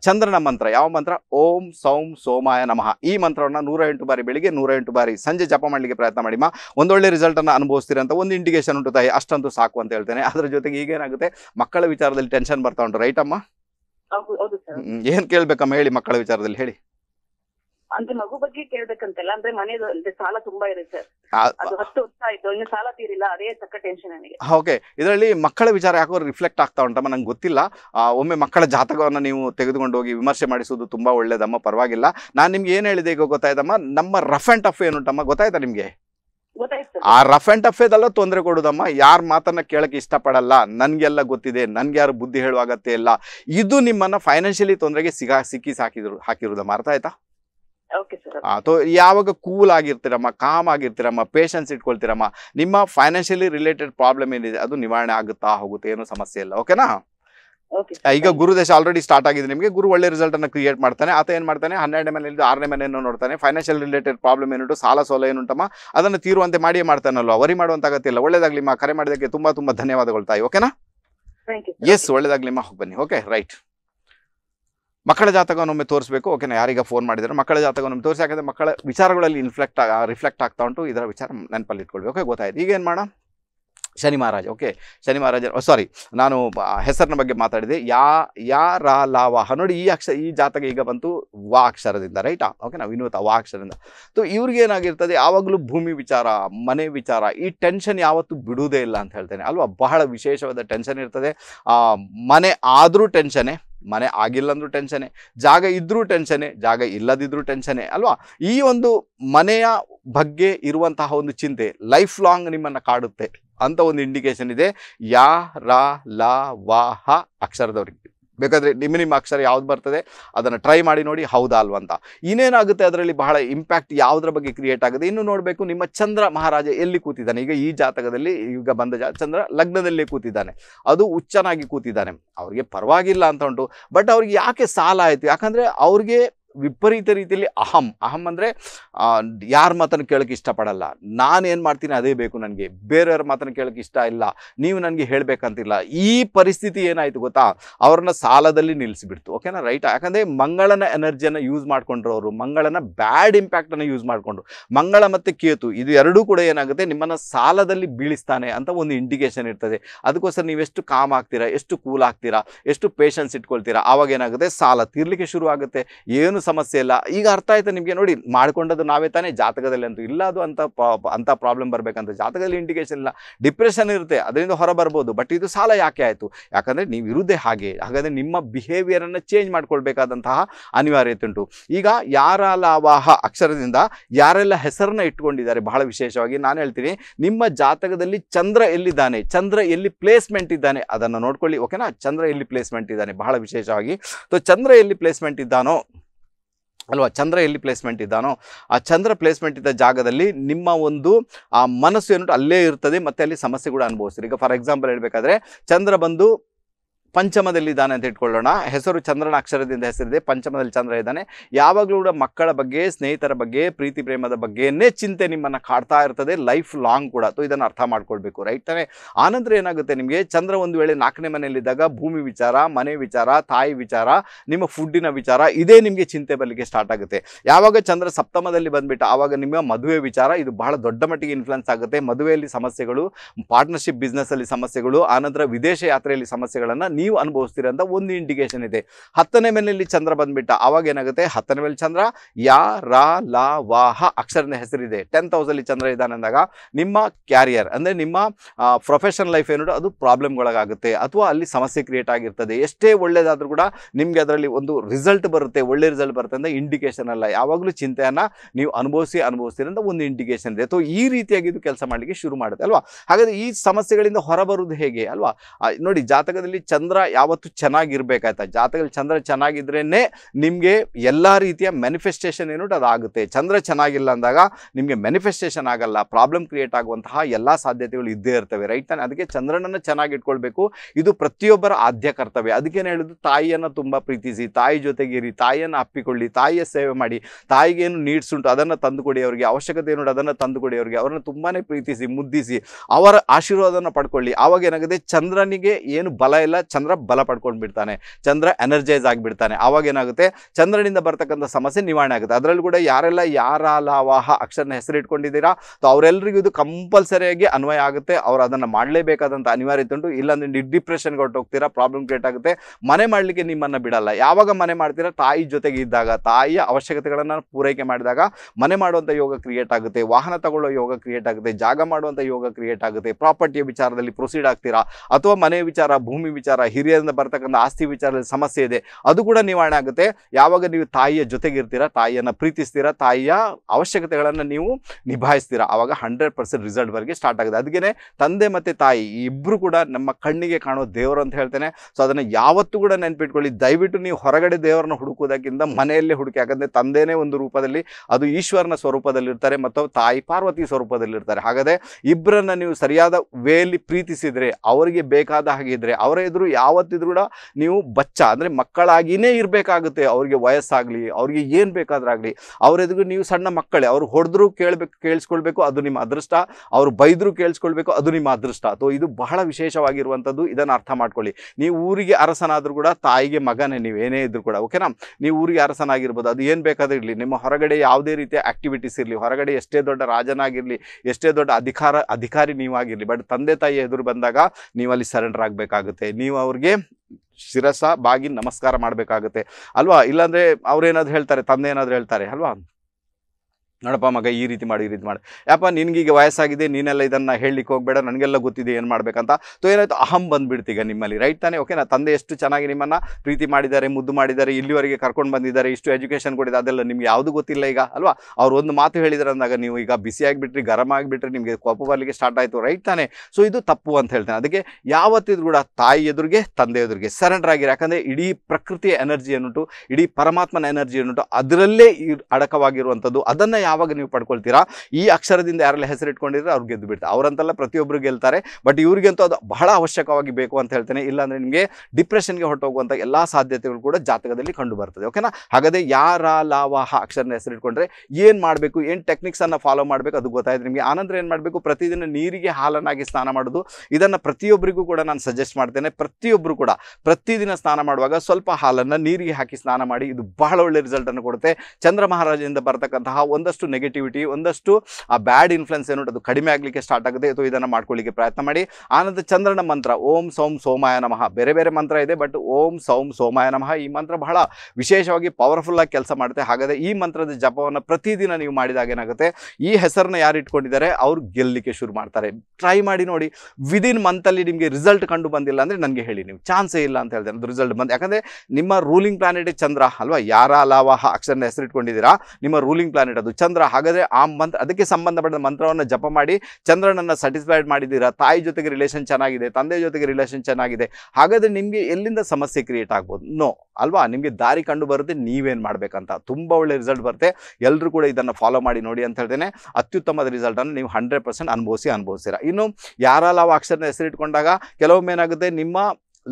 ಚಂದ್ರನ ಮಂತ್ರ ಯಾವ ಮಂತ್ರ ಓಂ ಸೌಂ ಸೋಮಾಯ ನಮಃ ಈ ಮಂತ್ರವನ್ನು ನೂರ ಎಂಟು ಬಾರಿ ಬೆಳಿಗ್ಗೆ ನೂರ ಬಾರಿ ಸಂಜೆ ಜಪ ಮಾಡಲಿಕ್ಕೆ ಪ್ರಯತ್ನ ಮಾಡಿಮ್ಮ ಒಂದೊಳ್ಳೆ ರಿಸಲ್ಟ್ ಅನ್ನು ಅನುಭವಿಸಿ ತೋರಿಸ್ತೀರ ಒಂದು ಇಂಡಿಕೇಶನ್ ಉಂಟು ತಾಯಿ ಅಷ್ಟಂತೂ ಸಾಕು ಅಂತ ಹೇಳ್ತೇನೆ ಅದ್ರ ಜೊತೆಗೆ ಈಗ ಏನಾಗುತ್ತೆ ಮಕ್ಕಳ ವಿಚಾರದಲ್ಲಿ ಟೆನ್ಷನ್ ಬರ್ತಾ ಉಂಟು ರೈಟ್ ಅಮ್ಮ ಏನ್ ಕೇಳ್ಬೇಕಮ್ಮ ಹೇಳಿ ಮಕ್ಕಳ ವಿಚಾರದಲ್ಲಿ ಹೇಳಿ ಅಂದ್ರೆ ಮಗು ಬಗ್ಗೆ ಕೇಳ್ಬೇಕಂತೆಲ್ಲ ಅಂದ್ರೆ ಮನೆಯಲ್ಲಿ ಸಾಲ ತುಂಬಾ ಇದೆ ಸರ್ ಹತ್ತು ವರ್ಷ ಆಯ್ತು ಇನ್ನು ಸಾಲ ತೀರಿಲ್ಲ ಅದೇ ತಕ್ಕ ಟೆನ್ಷನ್ ನನಗೆ ಓಕೆ ಇದರಲ್ಲಿ ಮಕ್ಕಳ ವಿಚಾರ ಯಾಕೋ ರಿಫ್ಲೆಕ್ಟ್ ಆಗ್ತಾ ಉಂಟಮ್ಮ ನಂಗೆ ಗೊತ್ತಿಲ್ಲ ಒಮ್ಮೆ ಮಕ್ಕಳ ಜಾತಕವನ್ನು ನೀವು ತೆಗೆದುಕೊಂಡು ಹೋಗಿ ವಿಮರ್ಶೆ ಮಾಡಿಸೋದು ತುಂಬಾ ಒಳ್ಳೇದಮ್ಮ ಪರವಾಗಿಲ್ಲ ನಾನು ನಿಮ್ಗೆ ಏನು ಹೇಳಿದೆ ಈಗ ಗೊತ್ತಾಯ್ತಮ್ಮ ನಮ್ಮ ರಫ್ ಅಂಡ್ ಟಫ್ ಏನುಂಟಮ್ಮ ಗೊತ್ತಾಯ್ತಾ ನಿಮಗೆ ಆ ರಫ್ ಅಂಡ್ ಟಫ್ ಇದೆಲ್ಲ ತೊಂದರೆ ಕೊಡೋದಮ್ಮ ಯಾರ ಮಾತನ್ನ ಕೇಳಕ್ಕೆ ಇಷ್ಟಪಡಲ್ಲ ನನ್ಗೆಲ್ಲ ಗೊತ್ತಿದೆ ನನ್ಗೆ ಯಾರು ಬುದ್ಧಿ ಹೇಳುವ ಅಗತ್ಯ ಇಲ್ಲ ಇದು ನಿಮ್ಮನ್ನ ಫೈನಾನ್ಷಿಯಲಿ ತೊಂದರೆಗೆ ಸಿಗ ಸಿಕ್ಕಿ ಹಾಕಿದ್ರು ಹಾಕಿರೋದಮ್ಮ ಅರ್ಥ ಆಯ್ತಾ ಅಥವಾ ಯಾವಾಗ ಕೂಲ್ ಆಗಿರ್ತೀರಮ್ಮ ಕಾಮ್ ಆಗಿರ್ತೀರಮ್ಮ ಪೇಷನ್ಸ್ ಇಟ್ಕೊಳ್ತೀರಮ್ಮ ನಿಮ್ಮ ಫೈನಾನ್ಷಿಯಲಿ ರಿಲೇಟೆಡ್ ಪ್ರಾಬ್ಲಮ್ ಏನಿದೆ ಅದು ನಿವಾರಣೆ ಆಗುತ್ತಾ ಹೋಗುತ್ತೆ ಏನು ಸಮಸ್ಯೆ ಇಲ್ಲ ಓಕೆನಾ ಈಗ ಗುರು ದೇಶ ಆಲ್ರೆಡಿ ಸ್ಟಾರ್ಟ್ ಆಗಿದೆ ನಿಮಗೆ ಗುರು ಒಳ್ಳೆ ರಿಸಲ್ಟ್ ಅನ್ನು ಕ್ರಿಯೇಟ್ ಮಾಡ್ತಾನೆ ಆತ ಏನ್ ಮಾಡ್ತಾನೆ ಹನ್ನೆರಡು ಮನೆ ಆರನೇ ಮನೆಯನ್ನು ನೋಡ್ತಾನೆ ಫೈನಾನ್ಷಿಯಲ್ ರಿಲೇಟೆಡ್ ಪ್ರಾಬ್ಲಮ್ ಏನುಂಟು ಸಾಲ ಸೋಲ ಏನುಂಟಮ್ಮ ಅದನ್ನು ತೀರುವಂತೆ ಮಾಡಿಯೇ ಅಲ್ವಾ ವರಿ ಮಾಡುವಂತ ಅಗತ್ಯ ಇಲ್ಲ ಒಳ್ಳೇದಾಗ್ಲಿ ಮಾ ಕರೆ ಮಾಡಿದಕ್ಕೆ ತುಂಬಾ ತುಂಬಾ ಧನ್ಯವಾದಗಳು ತಾಯಿ ಓಕೆನಾ ಎಸ್ ಒಳ್ಳೇದಾಗ್ಲಿ ಹೋಗಿ ಬನ್ನಿ ಓಕೆ ರೈಟ್ ಮಕ್ಕಳ ಜಾತಕವನ್ನೊಮ್ಮೆ ತೋರಿಸಬೇಕು ಓಕೆನಾ ಯಾರೀಗ ಫೋನ್ ಮಾಡಿದ್ರೆ ಮಕ್ಕಳ ಜಾತಕವನ್ನೊಮ್ಮೆ ತೋರಿಸಿ ಯಾಕಂದ್ರೆ ಮಕ್ಕಳ ವಿಚಾರಗಳಲ್ಲಿ ಇನ್ಫ್ಲೆಕ್ಟ್ ರಿಫ್ಲೆಕ್ಟ್ ಆಗ್ತಾ ಉಂಟು ಇದರ ವಿಚಾರ ನೆನಪಲ್ಲಿ ಇಟ್ಕೊಳ್ಬೇಕು ಓಕೆ ಗೊತ್ತಾಯ್ತು ಈಗೇನು ಮಾಡೋಣ Shani Maharaja okay Shani Maharaja sorry oh, ನಾನು ಹೆಸರಿನ ಬಗ್ಗೆ ಮಾತಾಡಿದೆ ಯಾ ಯಾ ರಾ ಲಾ ನೋಡಿ ಈ ಅಕ್ಷರ ಈ ಜಾತಕ ಈಗ ಬಂತು ವಾ ಅಕ್ಷರದಿಂದ ರೈಟಾ ಓಕೆ ನಾವು ಇನ್ನೂ ವಾ ಅಕ್ಷರದಿಂದ ಸೊ ಇವ್ರಿಗೆ ಏನಾಗಿರ್ತದೆ ಯಾವಾಗಲೂ ಭೂಮಿ ವಿಚಾರ ಮನೆ ವಿಚಾರ ಈ ಟೆನ್ಷನ್ ಯಾವತ್ತೂ ಬಿಡುವುದೇ ಇಲ್ಲ ಅಂತ ಹೇಳ್ತೇನೆ ಅಲ್ವಾ ಬಹಳ ವಿಶೇಷವಾದ ಟೆನ್ಷನ್ ಇರ್ತದೆ ಮನೆ ಆದರೂ ಟೆನ್ಷನೇ ಮನೆ ಆಗಿಲ್ಲ ಅಂದ್ರೂ ಟೆನ್ಷನೆ ಜಾಗ ಇದ್ರೂ ಟೆನ್ಷನೇ ಜಾಗ ಇಲ್ಲದಿದ್ರೂ ಟೆನ್ಷನೇ ಅಲ್ವಾ ಈ ಒಂದು ಮನೆಯ ಬಗ್ಗೆ ಇರುವಂತಹ ಒಂದು ಚಿಂತೆ ಲೈಫ್ ಲಾಂಗ್ ನಿಮ್ಮನ್ನು ಕಾಡುತ್ತೆ ಅಂತ ಒಂದು ಇಂಡಿಕೇಶನ್ ಇದೆ ಯಾ ರ ಲ ವ ಹ ಅಕ್ಷರದವರಿಗೆ ಬೇಕಾದರೆ ನಿಮ್ಮ ಅಕ್ಷರ ಯಾವ್ದು ಬರ್ತದೆ ಅದನ್ನು ಟ್ರೈ ಮಾಡಿ ನೋಡಿ ಹೌದಾ ಅಲ್ವಾ ಅಂತ ಇನ್ನೇನಾಗುತ್ತೆ ಅದರಲ್ಲಿ ಬಹಳ ಇಂಪ್ಯಾಕ್ಟ್ ಯಾವುದ್ರ ಬಗ್ಗೆ ಕ್ರಿಯೇಟ್ ಆಗುತ್ತೆ ಇನ್ನು ನೋಡಬೇಕು ನಿಮ್ಮ ಚಂದ್ರ ಮಹಾರಾಜ ಎಲ್ಲಿ ಕೂತಿದ್ದಾನೆ ಈಗ ಈ ಜಾತಕದಲ್ಲಿ ಈಗ ಬಂದ ಜಾ ಚಂದ್ರ ಲಗ್ನದಲ್ಲಿ ಕೂತಿದ್ದಾನೆ ಅದು ಹುಚ್ಚನಾಗಿ ಕೂತಿದ್ದಾನೆ ಅವ್ರಿಗೆ ಪರವಾಗಿಲ್ಲ ಅಂತ ಉಂಟು ಬಟ್ ಅವ್ರಿಗೆ ಯಾಕೆ ಸಾಲ ಆಯಿತು ಯಾಕಂದರೆ ಅವ್ರಿಗೆ ವಿಪರೀತ ರೀತಿಯಲ್ಲಿ ಅಹಂ ಅಹಂ ಅಂದರೆ ಯಾರ ಮಾತನ್ನು ಕೇಳೋಕ್ಕೆ ಇಷ್ಟಪಡಲ್ಲ ನಾನೇನು ಮಾಡ್ತೀನಿ ಅದೇ ಬೇಕು ನನಗೆ ಬೇರೆಯವ್ರ ಮಾತನ್ನು ಕೇಳೋಕ್ಕೆ ಇಷ್ಟ ಇಲ್ಲ ನೀವು ನನಗೆ ಹೇಳಬೇಕಂತಿಲ್ಲ ಈ ಪರಿಸ್ಥಿತಿ ಏನಾಯಿತು ಗೊತ್ತಾ ಅವ್ರನ್ನ ಸಾಲದಲ್ಲಿ ನಿಲ್ಲಿಸಿಬಿಡ್ತು ಓಕೆನಾ ರೈಟ್ ಯಾಕಂದರೆ ಮಂಗಳನ ಎನರ್ಜಿಯನ್ನು ಯೂಸ್ ಮಾಡಿಕೊಂಡ್ರು ಅವರು ಮಂಗಳನ ಬ್ಯಾಡ್ ಇಂಪ್ಯಾಕ್ಟನ್ನು ಯೂಸ್ ಮಾಡಿಕೊಂಡ್ರು ಮಂಗಳ ಮತ್ತು ಕೇತು ಇದು ಎರಡೂ ಕೂಡ ಏನಾಗುತ್ತೆ ನಿಮ್ಮನ್ನು ಸಾಲದಲ್ಲಿ ಬೀಳಿಸ್ತಾನೆ ಅಂತ ಒಂದು ಇಂಡಿಕೇಶನ್ ಇರ್ತದೆ ಅದಕ್ಕೋಸ್ಕರ ನೀವೆಷ್ಟು ಕಾಮ್ ಆಗ್ತೀರಾ ಎಷ್ಟು ಕೂಲ್ ಆಗ್ತೀರಾ ಎಷ್ಟು ಪೇಷನ್ಸ್ ಇಟ್ಕೊಳ್ತೀರಾ ಆವಾಗ ಏನಾಗುತ್ತೆ ಸಾಲ ತೀರ್ಲಿಕ್ಕೆ ಶುರು ಆಗುತ್ತೆ ಏನು ಸಮಸ್ಯೆ ಇಲ್ಲ ಈಗ ಅರ್ಥ ಆಯ್ತು ನಿಮಗೆ ನೋಡಿ ಮಾಡ್ಕೊಂಡದ್ದು ನಾವೇ ತಾನೇ ಜಾತಕದಲ್ಲಿ ಅಂತೂ ಇಲ್ಲ ಅದು ಅಂತ ಅಂತ ಪ್ರಾಬ್ಲಮ್ ಬರಬೇಕಂತ ಜಾತಕದಲ್ಲಿ ಇಂಡಿಕೇಶನ್ ಇಲ್ಲ ಡಿಪ್ರೆಷನ್ ಇರುತ್ತೆ ಅದರಿಂದ ಹೊರ ಬರ್ಬೋದು ಬಟ್ ಇದು ಸಾಲ ಯಾಕೆ ಆಯಿತು ಯಾಕಂದರೆ ನೀವು ಇರುವುದೇ ಹಾಗೆ ಹಾಗಾದರೆ ನಿಮ್ಮ ಬಿಹೇವಿಯರನ್ನು ಚೇಂಜ್ ಮಾಡ್ಕೊಳ್ಬೇಕಾದಂತಹ ಅನಿವಾರ್ಯತೆ ಉಂಟು ಈಗ ಯಾರ ಲಾವಾಹ ಅಕ್ಷರದಿಂದ ಯಾರೆಲ್ಲ ಹೆಸರನ್ನ ಇಟ್ಕೊಂಡಿದ್ದಾರೆ ಬಹಳ ವಿಶೇಷವಾಗಿ ನಾನು ಹೇಳ್ತೀನಿ ನಿಮ್ಮ ಜಾತಕದಲ್ಲಿ ಚಂದ್ರ ಎಲ್ಲಿದ್ದಾನೆ ಚಂದ್ರ ಎಲ್ಲಿ ಪ್ಲೇಸ್ಮೆಂಟ್ ಇದ್ದಾನೆ ಅದನ್ನು ನೋಡ್ಕೊಳ್ಳಿ ಓಕೆನಾ ಚಂದ್ರ ಎಲ್ಲಿ ಪ್ಲೇಸ್ಮೆಂಟ್ ಇದ್ದಾನೆ ಬಹಳ ವಿಶೇಷವಾಗಿ ಸೊ ಚಂದ್ರ ಎಲ್ಲಿ ಪ್ಲೇಸ್ಮೆಂಟ್ ಇದ್ದಾನೋ ಅಲ್ವಾ ಚಂದ್ರ ಎಲ್ಲಿ ಪ್ಲೇಸ್ಮೆಂಟ್ ಇದ್ದಾನೋ ಆ ಚಂದ್ರ ಪ್ಲೇಸ್ಮೆಂಟ್ ಇದ್ದ ಜಾಗದಲ್ಲಿ ನಿಮ್ಮ ಒಂದು ಆ ಮನಸ್ಸು ಏನು ಅಲ್ಲೇ ಇರ್ತದೆ ಮತ್ತೆ ಅಲ್ಲಿ ಸಮಸ್ಯೆ ಕೂಡ ಅನುಭವಿಸ್ತೀರಿ ಈಗ ಫಾರ್ ಎಕ್ಸಾಂಪಲ್ ಹೇಳ್ಬೇಕಾದ್ರೆ ಚಂದ್ರ ಬಂದು ಪಂಚಮದಲ್ಲಿ ಇದ್ದಾನೆ ಅಂತ ಇಟ್ಕೊಳ್ಳೋಣ ಹೆಸರು ಚಂದ್ರನ ಅಕ್ಷರದಿಂದ ಹೆಸರಿದೆ ಪಂಚಮದಲ್ಲಿ ಚಂದ್ರ ಇದ್ದಾನೆ ಯಾವಾಗಲೂ ಕೂಡ ಮಕ್ಕಳ ಬಗ್ಗೆ ಸ್ನೇಹಿತರ ಬಗ್ಗೆ ಪ್ರೀತಿ ಪ್ರೇಮದ ಬಗ್ಗೆನೇ ಚಿಂತೆ ನಿಮ್ಮನ್ನು ಕಾಡ್ತಾ ಇರ್ತದೆ ಲೈಫ್ ಲಾಂಗ್ ಕೂಡ ಅಥವಾ ಇದನ್ನು ಅರ್ಥ ಮಾಡ್ಕೊಳ್ಬೇಕು ರೈಟ್ ತಾನೇ ಆನಂತರ ಏನಾಗುತ್ತೆ ನಿಮಗೆ ಚಂದ್ರ ಒಂದು ವೇಳೆ ನಾಲ್ಕನೇ ಮನೆಯಲ್ಲಿದ್ದಾಗ ಭೂಮಿ ವಿಚಾರ ಮನೆ ವಿಚಾರ ತಾಯಿ ವಿಚಾರ ನಿಮ್ಮ ಫುಡ್ಡಿನ ವಿಚಾರ ಇದೇ ನಿಮಗೆ ಚಿಂತೆ ಬರಲಿಕ್ಕೆ ಸ್ಟಾರ್ಟ್ ಆಗುತ್ತೆ ಯಾವಾಗ ಚಂದ್ರ ಸಪ್ತಮದಲ್ಲಿ ಬಂದುಬಿಟ್ಟು ಆವಾಗ ನಿಮ್ಮ ಮದುವೆ ವಿಚಾರ ಇದು ಬಹಳ ದೊಡ್ಡ ಮಟ್ಟಿಗೆ ಇನ್ಫ್ಲುಯೆನ್ಸ್ ಆಗುತ್ತೆ ಮದುವೆಯಲ್ಲಿ ಸಮಸ್ಯೆಗಳು ಪಾರ್ಟ್ನರ್ಶಿಪ್ ಬಿಸ್ನೆಸ್ಸಲ್ಲಿ ಸಮಸ್ಯೆಗಳು ಆನಂತರ ವಿದೇಶ ಯಾತ್ರೆಯಲ್ಲಿ ಸಮಸ್ಯೆಗಳನ್ನು ನೀವು ಅನುಭವಿಸ್ತೀರ ಅಂತ ಒಂದು ಇಂಡಿಕೇಶನ್ ಇದೆ ಹತ್ತನೇ ಮೇಲೆಯಲ್ಲಿ ಚಂದ್ರ ಬಂದ್ಬಿಟ್ಟ ಅವಾಗ ಏನಾಗುತ್ತೆ ಹತ್ತನೇ ಮೇಲೆ ಚಂದ್ರ ಯಾ ರ ಲ ವಾಹ ಅಕ್ಷರದ ಹೆಸರಿದೆ ಟೆನ್ ಹೌಸಲ್ಲಿ ಚಂದ್ರ ಇದ್ದಾನೆ ಅಂದಾಗ ನಿಮ್ಮ ಕ್ಯಾರಿಯರ್ ಅಂದರೆ ನಿಮ್ಮ ಪ್ರೊಫೆಷನ್ ಲೈಫ್ ಏನು ಅದು ಪ್ರಾಬ್ಲಮ್ಗಳಾಗುತ್ತೆ ಅಥವಾ ಅಲ್ಲಿ ಸಮಸ್ಯೆ ಕ್ರಿಯೇಟ್ ಆಗಿರ್ತದೆ ಎಷ್ಟೇ ಒಳ್ಳೆಯದಾದರೂ ಕೂಡ ನಿಮಗೆ ಅದರಲ್ಲಿ ಒಂದು ರಿಸಲ್ಟ್ ಬರುತ್ತೆ ಒಳ್ಳೆ ರಿಸಲ್ಟ್ ಬರುತ್ತೆ ಅಂತ ಇಂಡಿಕೇಶನ್ ಅಲ್ಲ ಯಾವಾಗಲೂ ಚಿಂತೆಯನ್ನು ನೀವು ಅನುಭವಿಸಿ ಅನುಭವಿಸ್ತೀರಿ ಅಂತ ಒಂದು ಇಂಡಿಕೇಶನ್ ಇದೆ ಅಥವಾ ಈ ರೀತಿಯಾಗಿ ಇದು ಕೆಲಸ ಮಾಡಲಿಕ್ಕೆ ಶುರು ಮಾಡುತ್ತೆ ಅಲ್ವಾ ಹಾಗಾದರೆ ಈ ಸಮಸ್ಯೆಗಳಿಂದ ಹೊರಬರುವುದು ಹೇಗೆ ಅಲ್ವಾ ನೋಡಿ ಜಾತಕದಲ್ಲಿ ಚಂದ್ರ ಚಂದ್ರ ಯಾವತ್ತು ಚೆನ್ನಾಗಿರ್ಬೇಕಾಯ್ತ ಜಾತಕದಲ್ಲಿ ಚಂದ್ರ ಚೆನ್ನಾಗಿದ್ರೇನೆ ನಿಮಗೆ ಎಲ್ಲ ರೀತಿಯ ಮ್ಯಾನಿಫೆಸ್ಟೇಷನ್ ಏನು ಅದಾಗುತ್ತೆ ಚಂದ್ರ ಚೆನ್ನಾಗಿಲ್ಲ ಅಂದಾಗ ನಿಮಗೆ ಮ್ಯಾನಿಫೆಸ್ಟೇಷನ್ ಆಗಲ್ಲ ಪ್ರಾಬ್ಲಮ್ ಕ್ರಿಯೇಟ್ ಆಗುವಂತಹ ಎಲ್ಲ ಸಾಧ್ಯತೆಗಳು ಇದ್ದೇ ಇರ್ತವೆ ರೈಟ್ ತಾನೆ ಅದಕ್ಕೆ ಚಂದ್ರನನ್ನು ಚೆನ್ನಾಗಿ ಇಟ್ಕೊಳ್ಬೇಕು ಇದು ಪ್ರತಿಯೊಬ್ಬರ ಆದ್ಯ ಕರ್ತವ್ಯ ಅದಕ್ಕೇನು ಹೇಳೋದು ತಾಯಿಯನ್ನು ತುಂಬ ಪ್ರೀತಿಸಿ ತಾಯಿ ಜೊತೆಗಿರಿ ತಾಯಿಯನ್ನು ಅಪ್ಪಿಕೊಳ್ಳಿ ತಾಯಿಯ ಸೇವೆ ಮಾಡಿ ತಾಯಿಗೇನು ನೀಡ್ಸ್ ಉಂಟು ಅದನ್ನು ತಂದುಕೊಡಿ ಅವರಿಗೆ ಅವಶ್ಯಕತೆ ಏನು ಅದನ್ನು ತಂದುಕೊಡಿ ಅವರಿಗೆ ಅವರನ್ನು ತುಂಬಾ ಪ್ರೀತಿಸಿ ಮುದ್ದಿಸಿ ಅವರ ಆಶೀರ್ವಾದನ ಪಡ್ಕೊಳ್ಳಿ ಆವಾಗ ಏನಾಗುತ್ತೆ ಚಂದ್ರನಿಗೆ ಏನು ಬಲ ಇಲ್ಲ ಚಂದ್ರ ಚಂದ್ರ ಬಲ ಬಿಡ್ತಾನೆ ಚಂದ್ರ ಎನರ್ಜೈಸ್ ಆಗಿಬಿಡ್ತಾನೆ ಆವಾಗ ಏನಾಗುತ್ತೆ ಚಂದ್ರನಿಂದ ಬರ್ತಕ್ಕಂಥ ಸಮಸ್ಯೆ ನಿವಾರಣೆ ಆಗುತ್ತೆ ಅದರಲ್ಲಿ ಕೂಡ ಯಾರೆಲ್ಲ ಯಾರ ಲಾವಾಹ ಅಕ್ಷರನ ಹೆಸರಿಟ್ಕೊಂಡಿದ್ದೀರಾ ಸೊ ಅವರೆಲ್ಲರಿಗೂ ಇದು ಕಂಪಲ್ಸರಿಯಾಗಿ ಅನ್ವಯ ಆಗುತ್ತೆ ಅವರು ಅದನ್ನು ಮಾಡಲೇಬೇಕಾದಂಥ ಅನಿವಾರ್ಯತೆ ಉಂಟು ಅಂದ್ರೆ ನೀವು ಡಿಪ್ರೆಷನ್ಗೆ ಹೋಗ್ತೀರಾ ಪ್ರಾಬ್ಲಮ್ ಕ್ರಿಯೇಟ್ ಆಗುತ್ತೆ ಮನೆ ಮಾಡಲಿಕ್ಕೆ ನಿಮ್ಮನ್ನು ಬಿಡಲ್ಲ ಯಾವಾಗ ಮನೆ ಮಾಡ್ತೀರಾ ತಾಯಿ ಜೊತೆಗೆ ಇದ್ದಾಗ ತಾಯಿಯ ಅವಶ್ಯಕತೆಗಳನ್ನು ಪೂರೈಕೆ ಮಾಡಿದಾಗ ಮನೆ ಮಾಡುವಂಥ ಯೋಗ ಕ್ರಿಯೇಟ್ ಆಗುತ್ತೆ ವಾಹನ ತಗೊಳ್ಳೋ ಯೋಗ ಕ್ರಿಯೇಟ್ ಆಗುತ್ತೆ ಜಾಗ ಮಾಡುವಂಥ ಯೋಗ ಕ್ರಿಯೇಟ್ ಆಗುತ್ತೆ ಪ್ರಾಪರ್ಟಿಯ ವಿಚಾರದಲ್ಲಿ ಪ್ರೊಸೀಡ್ ಆಗ್ತೀರಾ ಅಥವಾ ಮನೆ ವಿಚಾರ ಭೂಮಿ ವಿಚಾರ ಹಿರಿಯರಿಂದ ಬರ್ತಕ್ಕಂಥ ಆಸ್ತಿ ವಿಚಾರದಲ್ಲಿ ಸಮಸ್ಯೆ ಇದೆ ಅದು ಕೂಡ ನಿವಾರಣೆ ಆಗುತ್ತೆ ಯಾವಾಗ ನೀವು ತಾಯಿಯ ಜೊತೆಗಿರ್ತೀರ ತಾಯಿಯನ್ನು ಪ್ರೀತಿಸ್ತೀರಾ ತಾಯಿಯ ಅವಶ್ಯಕತೆಗಳನ್ನು ನೀವು ನಿಭಾಯಿಸ್ತೀರಾ ಆವಾಗ ಹಂಡ್ರೆಡ್ ಪರ್ಸೆಂಟ್ ರಿಸಲ್ಟ್ವರೆಗೆ ಸ್ಟಾರ್ಟ್ ಆಗುತ್ತೆ ಅದಕ್ಕೆ ತಂದೆ ಮತ್ತು ತಾಯಿ ಇಬ್ಬರು ಕೂಡ ನಮ್ಮ ಕಣ್ಣಿಗೆ ಕಾಣೋ ದೇವರು ಅಂತ ಹೇಳ್ತೇನೆ ಸೊ ಅದನ್ನು ಯಾವತ್ತೂ ಕೂಡ ನೆನ್ಪಿಟ್ಕೊಳ್ಳಿ ದಯವಿಟ್ಟು ನೀವು ಹೊರಗಡೆ ದೇವರನ್ನ ಹುಡುಕೋದಕ್ಕಿಂತ ಮನೆಯಲ್ಲೇ ಹುಡುಕಿ ಯಾಕಂದರೆ ತಂದೆಯೇ ಒಂದು ರೂಪದಲ್ಲಿ ಅದು ಈಶ್ವರನ ಸ್ವರೂಪದಲ್ಲಿರ್ತಾರೆ ಮತ್ತು ತಾಯಿ ಪಾರ್ವತಿ ಸ್ವರೂಪದಲ್ಲಿರ್ತಾರೆ ಹಾಗಾದರೆ ಇಬ್ಬರನ್ನು ನೀವು ಸರಿಯಾದ ವೇಯಲ್ಲಿ ಪ್ರೀತಿಸಿದರೆ ಅವರಿಗೆ ಬೇಕಾದ ಹಾಗಿದ್ರೆ ಅವರ ಎದುರು ಯಾವತ್ತಿದ್ರೂ ಕೂಡ ನೀವು ಬಚ್ಚ ಅಂದರೆ ಮಕ್ಕಳಾಗಿಯೇ ಇರಬೇಕಾಗುತ್ತೆ ಅವ್ರಿಗೆ ವಯಸ್ಸಾಗಲಿ ಅವ್ರಿಗೆ ಏನು ಬೇಕಾದ್ರಾಗಲಿ ಎದುರು ನೀವು ಸಣ್ಣ ಮಕ್ಕಳೇ ಅವ್ರು ಹೊಡೆದ್ರೂ ಕೇಳಬೇಕು ಕೇಳಿಸ್ಕೊಳ್ಬೇಕು ಅದು ನಿಮ್ಮ ಅದೃಷ್ಟ ಅವರು ಬೈದರೂ ಕೇಳಿಸ್ಕೊಳ್ಬೇಕು ಅದು ನಿಮ್ಮ ಅದೃಷ್ಟ ಅಥವಾ ಇದು ಬಹಳ ವಿಶೇಷವಾಗಿರುವಂಥದ್ದು ಇದನ್ನು ಅರ್ಥ ಮಾಡ್ಕೊಳ್ಳಿ ನೀವು ಊರಿಗೆ ಅರಸನಾದರೂ ಕೂಡ ತಾಯಿಗೆ ಮಗನೇ ನೀವು ಏನೇ ಇದ್ರೂ ಕೂಡ ಓಕೆನಾ ನೀವು ಊರಿಗೆ ಅರಸನಾಗಿರ್ಬೋದು ಅದು ಏನು ಬೇಕಾದ್ರೂ ಇರಲಿ ನಿಮ್ಮ ಹೊರಗಡೆ ಯಾವುದೇ ರೀತಿಯ ಆ್ಯಕ್ಟಿವಿಟೀಸ್ ಇರಲಿ ಹೊರಗಡೆ ಎಷ್ಟೇ ದೊಡ್ಡ ರಾಜನಾಗಿರಲಿ ಎಷ್ಟೇ ದೊಡ್ಡ ಅಧಿಕಾರ ಅಧಿಕಾರಿ ನೀವಾಗಿರಲಿ ಬಟ್ ತಂದೆ ತಾಯಿ ಎದುರು ಬಂದಾಗ ನೀವಲ್ಲಿ ಸರೆಂಡರ್ ಆಗಬೇಕಾಗುತ್ತೆ ನೀವು ಅವ್ರಿಗೆ ಶಿರಸ ಬಾಗಿ ನಮಸ್ಕಾರ ಮಾಡಬೇಕಾಗುತ್ತೆ ಅಲ್ವಾ ಇಲ್ಲಾಂದ್ರೆ ಅವ್ರೇನಾದ್ರು ಹೇಳ್ತಾರೆ ತಂದೆ ಏನಾದರೂ ಹೇಳ್ತಾರೆ ಅಲ್ವಾ ನೋಡಪ್ಪ ಮಗ ಈ ರೀತಿ ಮಾಡಿ ಈ ರೀತಿ ಮಾಡಿ ಯಪ್ಪ ನಿನಗೀಗ ವಯಸ್ಸಾಗಿದೆ ನೀನೆಲ್ಲ ಇದನ್ನು ಹೇಳಲಿಕ್ಕೆ ಹೋಗಬೇಡ ನನಗೆಲ್ಲ ಗೊತ್ತಿದೆ ಏನು ಮಾಡಬೇಕಂತ ತೋ ಏನಾಯಿತು ಅಹಂ ಬಂದುಬಿಡ್ತೀಗ ನಿಮ್ಮಲ್ಲಿ ರೈಟ್ ತಾನೇ ಓಕೆನಾ ತಂದೆ ಎಷ್ಟು ಚೆನ್ನಾಗಿ ನಿಮ್ಮನ್ನು ಪ್ರೀತಿ ಮಾಡಿದ್ದಾರೆ ಮುದ್ದು ಮಾಡಿದ್ದಾರೆ ಇಲ್ಲಿವರೆಗೆ ಕರ್ಕೊಂಡು ಬಂದಿದ್ದಾರೆ ಇಷ್ಟು ಎಜುಕೇಷನ್ ಕೊಡಿದೆ ಅದೆಲ್ಲ ನಿಮ್ಗೆ ಯಾವುದು ಗೊತ್ತಿಲ್ಲ ಈಗ ಅಲ್ವಾ ಅವ್ರು ಒಂದು ಮಾತು ಹೇಳಿದ್ರೆ ಅಂದಾಗ ನೀವು ಈಗ ಬಿಸಿ ಆಗಿಬಿಟ್ರಿ ಗರಮ್ ಆಗಿಬಿಟ್ರಿ ನಿಮಗೆ ಕೋಪ ಬರಲಿಕ್ಕೆ ಸ್ಟಾರ್ಟ್ ಆಯಿತು ರೈಟ್ ತಾನೆ ಸೊ ಇದು ತಪ್ಪು ಅಂತ ಹೇಳ್ತೇನೆ ಅದಕ್ಕೆ ಯಾವತ್ತಿದ್ರು ಕೂಡ ತಾಯಿ ಎದುರಿಗೆ ತಂದೆ ಎದುರಿಗೆ ಸರೆಂಡರ್ ಆಗಿರಿ ಯಾಕಂದರೆ ಇಡೀ ಪ್ರಕೃತಿಯ ಎನರ್ಜಿ ಏನುಂಟು ಇಡೀ ಪರಮಾತ್ಮನ ಎನರ್ಜಿ ಏನುಂಟು ಅದರಲ್ಲೇ ಅಡಕವಾಗಿರುವಂಥದ್ದು ಅದನ್ನು ಆವಾಗ ನೀವು ಪಡ್ಕೊಳ್ತೀರಾ ಈ ಅಕ್ಷರದಿಂದ ಹೆಸರು ಹೆಸರಿಟ್ಕೊಂಡಿದ್ರೆ ಅವ್ರು ಗೆದ್ದು ಬಿಡ್ತಾರೆ ಅವರಂತೆಲ್ಲ ಪ್ರತಿಯೊಬ್ಬರು ಗೆಲ್ತಾರೆ ಬಟ್ ಇವ್ರಿಗಂತೂ ಅದು ಬಹಳ ಅವಶ್ಯಕವಾಗಿ ಬೇಕು ಅಂತ ಹೇಳ್ತೇನೆ ಇಲ್ಲಾಂದರೆ ನಿಮಗೆ ಡಿಪ್ರೆಷನ್ಗೆ ಹೊರಟೋಗುವಂಥ ಎಲ್ಲ ಸಾಧ್ಯತೆಗಳು ಕೂಡ ಜಾತಕದಲ್ಲಿ ಕಂಡು ಬರ್ತದೆ ಓಕೆನಾ ಹಾಗಾದರೆ ಯಾರ ಲಾವಾಹ ಅಕ್ಷರನ ಹೆಸರಿಟ್ಕೊಂಡ್ರೆ ಏನು ಮಾಡಬೇಕು ಏನು ಟೆಕ್ನಿಕ್ಸನ್ನು ಫಾಲೋ ಮಾಡಬೇಕು ಅದು ಗೊತ್ತಾಯಿತು ನಿಮಗೆ ಆನಂತರ ಏನು ಮಾಡಬೇಕು ಪ್ರತಿದಿನ ನೀರಿಗೆ ಹಾಲನ್ನಾಗಿ ಸ್ನಾನ ಮಾಡೋದು ಇದನ್ನು ಪ್ರತಿಯೊಬ್ಬರಿಗೂ ಕೂಡ ನಾನು ಸಜೆಸ್ಟ್ ಮಾಡ್ತೇನೆ ಪ್ರತಿಯೊಬ್ಬರು ಕೂಡ ಪ್ರತಿದಿನ ಸ್ನಾನ ಮಾಡುವಾಗ ಸ್ವಲ್ಪ ಹಾಲನ್ನು ನೀರಿಗೆ ಹಾಕಿ ಸ್ನಾನ ಮಾಡಿ ಇದು ಬಹಳ ಒಳ್ಳೆ ರಿಸಲ್ಟನ್ನು ಕೊಡುತ್ತೆ ಚಂದ್ರ ಮಹಾರಾಜನಿಂದ ಬರತಕ್ಕಂತಹ ಒಂದಷ್ಟು ಒಂದಷ್ಟು ನೆಗೆಟಿವಿಟಿ ಒಂದಷ್ಟು ಆ ಬ್ಯಾಡ್ ಇನ್ಫ್ಲುಯೆನ್ಸ್ ಏನು ಅದು ಕಡಿಮೆ ಆಗಲಿಕ್ಕೆ ಸ್ಟಾರ್ಟ್ ಆಗುತ್ತೆ ಅಥವಾ ಇದನ್ನು ಮಾಡ್ಕೊಳ್ಳಿಕ್ಕೆ ಪ್ರಯತ್ನ ಮಾಡಿ ಆನಂತರ ಚಂದ್ರನ ಮಂತ್ರ ಓಂ ಸೌಂ ಸೋಮಾಯ ನಮಃ ಬೇರೆ ಬೇರೆ ಮಂತ್ರ ಇದೆ ಬಟ್ ಓಂ ಸೌಂ ಸೋಮಾಯ ನಮಃ ಈ ಮಂತ್ರ ಬಹಳ ವಿಶೇಷವಾಗಿ ಪವರ್ಫುಲ್ ಆಗಿ ಕೆಲಸ ಮಾಡುತ್ತೆ ಹಾಗಾದರೆ ಈ ಮಂತ್ರದ ಜಪವನ್ನು ಪ್ರತಿದಿನ ನೀವು ಮಾಡಿದಾಗ ಏನಾಗುತ್ತೆ ಈ ಹೆಸರನ್ನ ಯಾರು ಇಟ್ಕೊಂಡಿದ್ದಾರೆ ಅವ್ರು ಗೆಲ್ಲಲಿಕ್ಕೆ ಶುರು ಮಾಡ್ತಾರೆ ಟ್ರೈ ಮಾಡಿ ನೋಡಿ ವಿದಿನ್ ಮಂತಲ್ಲಿ ನಿಮಗೆ ರಿಸಲ್ಟ್ ಕಂಡು ಬಂದಿಲ್ಲ ಅಂದರೆ ನನಗೆ ಹೇಳಿ ನೀವು ಚಾನ್ಸೇ ಇಲ್ಲ ಅಂತ ಹೇಳ್ತಾರೆ ಅದು ರಿಸಲ್ಟ್ ಬಂದ ಯಾಕಂದರೆ ನಿಮ್ಮ ರೂಲಿಂಗ್ ಪ್ಲಾನೆಟ್ ಚಂದ್ರ ಅಲ್ವಾ ಯಾರ ಲಾವಾಹ ಅಕ್ಷರನ ಹೆಸರಿಟ್ಕೊಂಡಿದ್ದೀರಾ ನಿಮ್ಮ ರೂಲಿಂಗ್ ಪ್ಲಾನೆಟ್ ಅದು ಚಂದ್ರ ಚಂದ್ರ ಹಾಗಾದರೆ ಆ ಮಂತ್ರ ಅದಕ್ಕೆ ಸಂಬಂಧಪಟ್ಟ ಮಂತ್ರವನ್ನು ಜಪ ಮಾಡಿ ಚಂದ್ರನನ್ನು ಸ್ಯಾಟಿಸ್ಫೈಡ್ ಮಾಡಿದ್ದೀರಾ ತಾಯಿ ಜೊತೆಗೆ ರಿಲೇಷನ್ ಚೆನ್ನಾಗಿದೆ ತಂದೆ ಜೊತೆಗೆ ರಿಲೇಷನ್ ಚೆನ್ನಾಗಿದೆ ಹಾಗಾದರೆ ನಿಮಗೆ ಎಲ್ಲಿಂದ ಸಮಸ್ಯೆ ಕ್ರಿಯೇಟ್ ಆಗ್ಬೋದು ನೋ ಅಲ್ವಾ ನಿಮಗೆ ದಾರಿ ಕಂಡು ಬರುತ್ತೆ ನೀವೇನು ಮಾಡಬೇಕಂತ ತುಂಬ ಒಳ್ಳೆ ರಿಸಲ್ಟ್ ಬರುತ್ತೆ ಎಲ್ಲರೂ ಕೂಡ ಇದನ್ನು ಫಾಲೋ ಮಾಡಿ ನೋಡಿ ಅಂತ ಹೇಳ್ತೇನೆ ಅತ್ಯುತ್ತಮದ ರಿಸಲ್ಟನ್ನು ನೀವು ಹಂಡ್ರೆಡ್ ಪರ್ಸೆಂಟ್ ಅನುಭವಿಸಿ ಅನುಭವಿಸ್ತೀರಾ ಇನ್ನು ಯಾರಲ್ಲ ಲಾಭ ಅಕ್ಷರನ ಹೆಸರಿಟ್ಕೊಂಡಾಗ ಕೆಲವೊಮ್ಮೆ ಏನಾಗುತ್ತೆ ನಿಮ್ಮ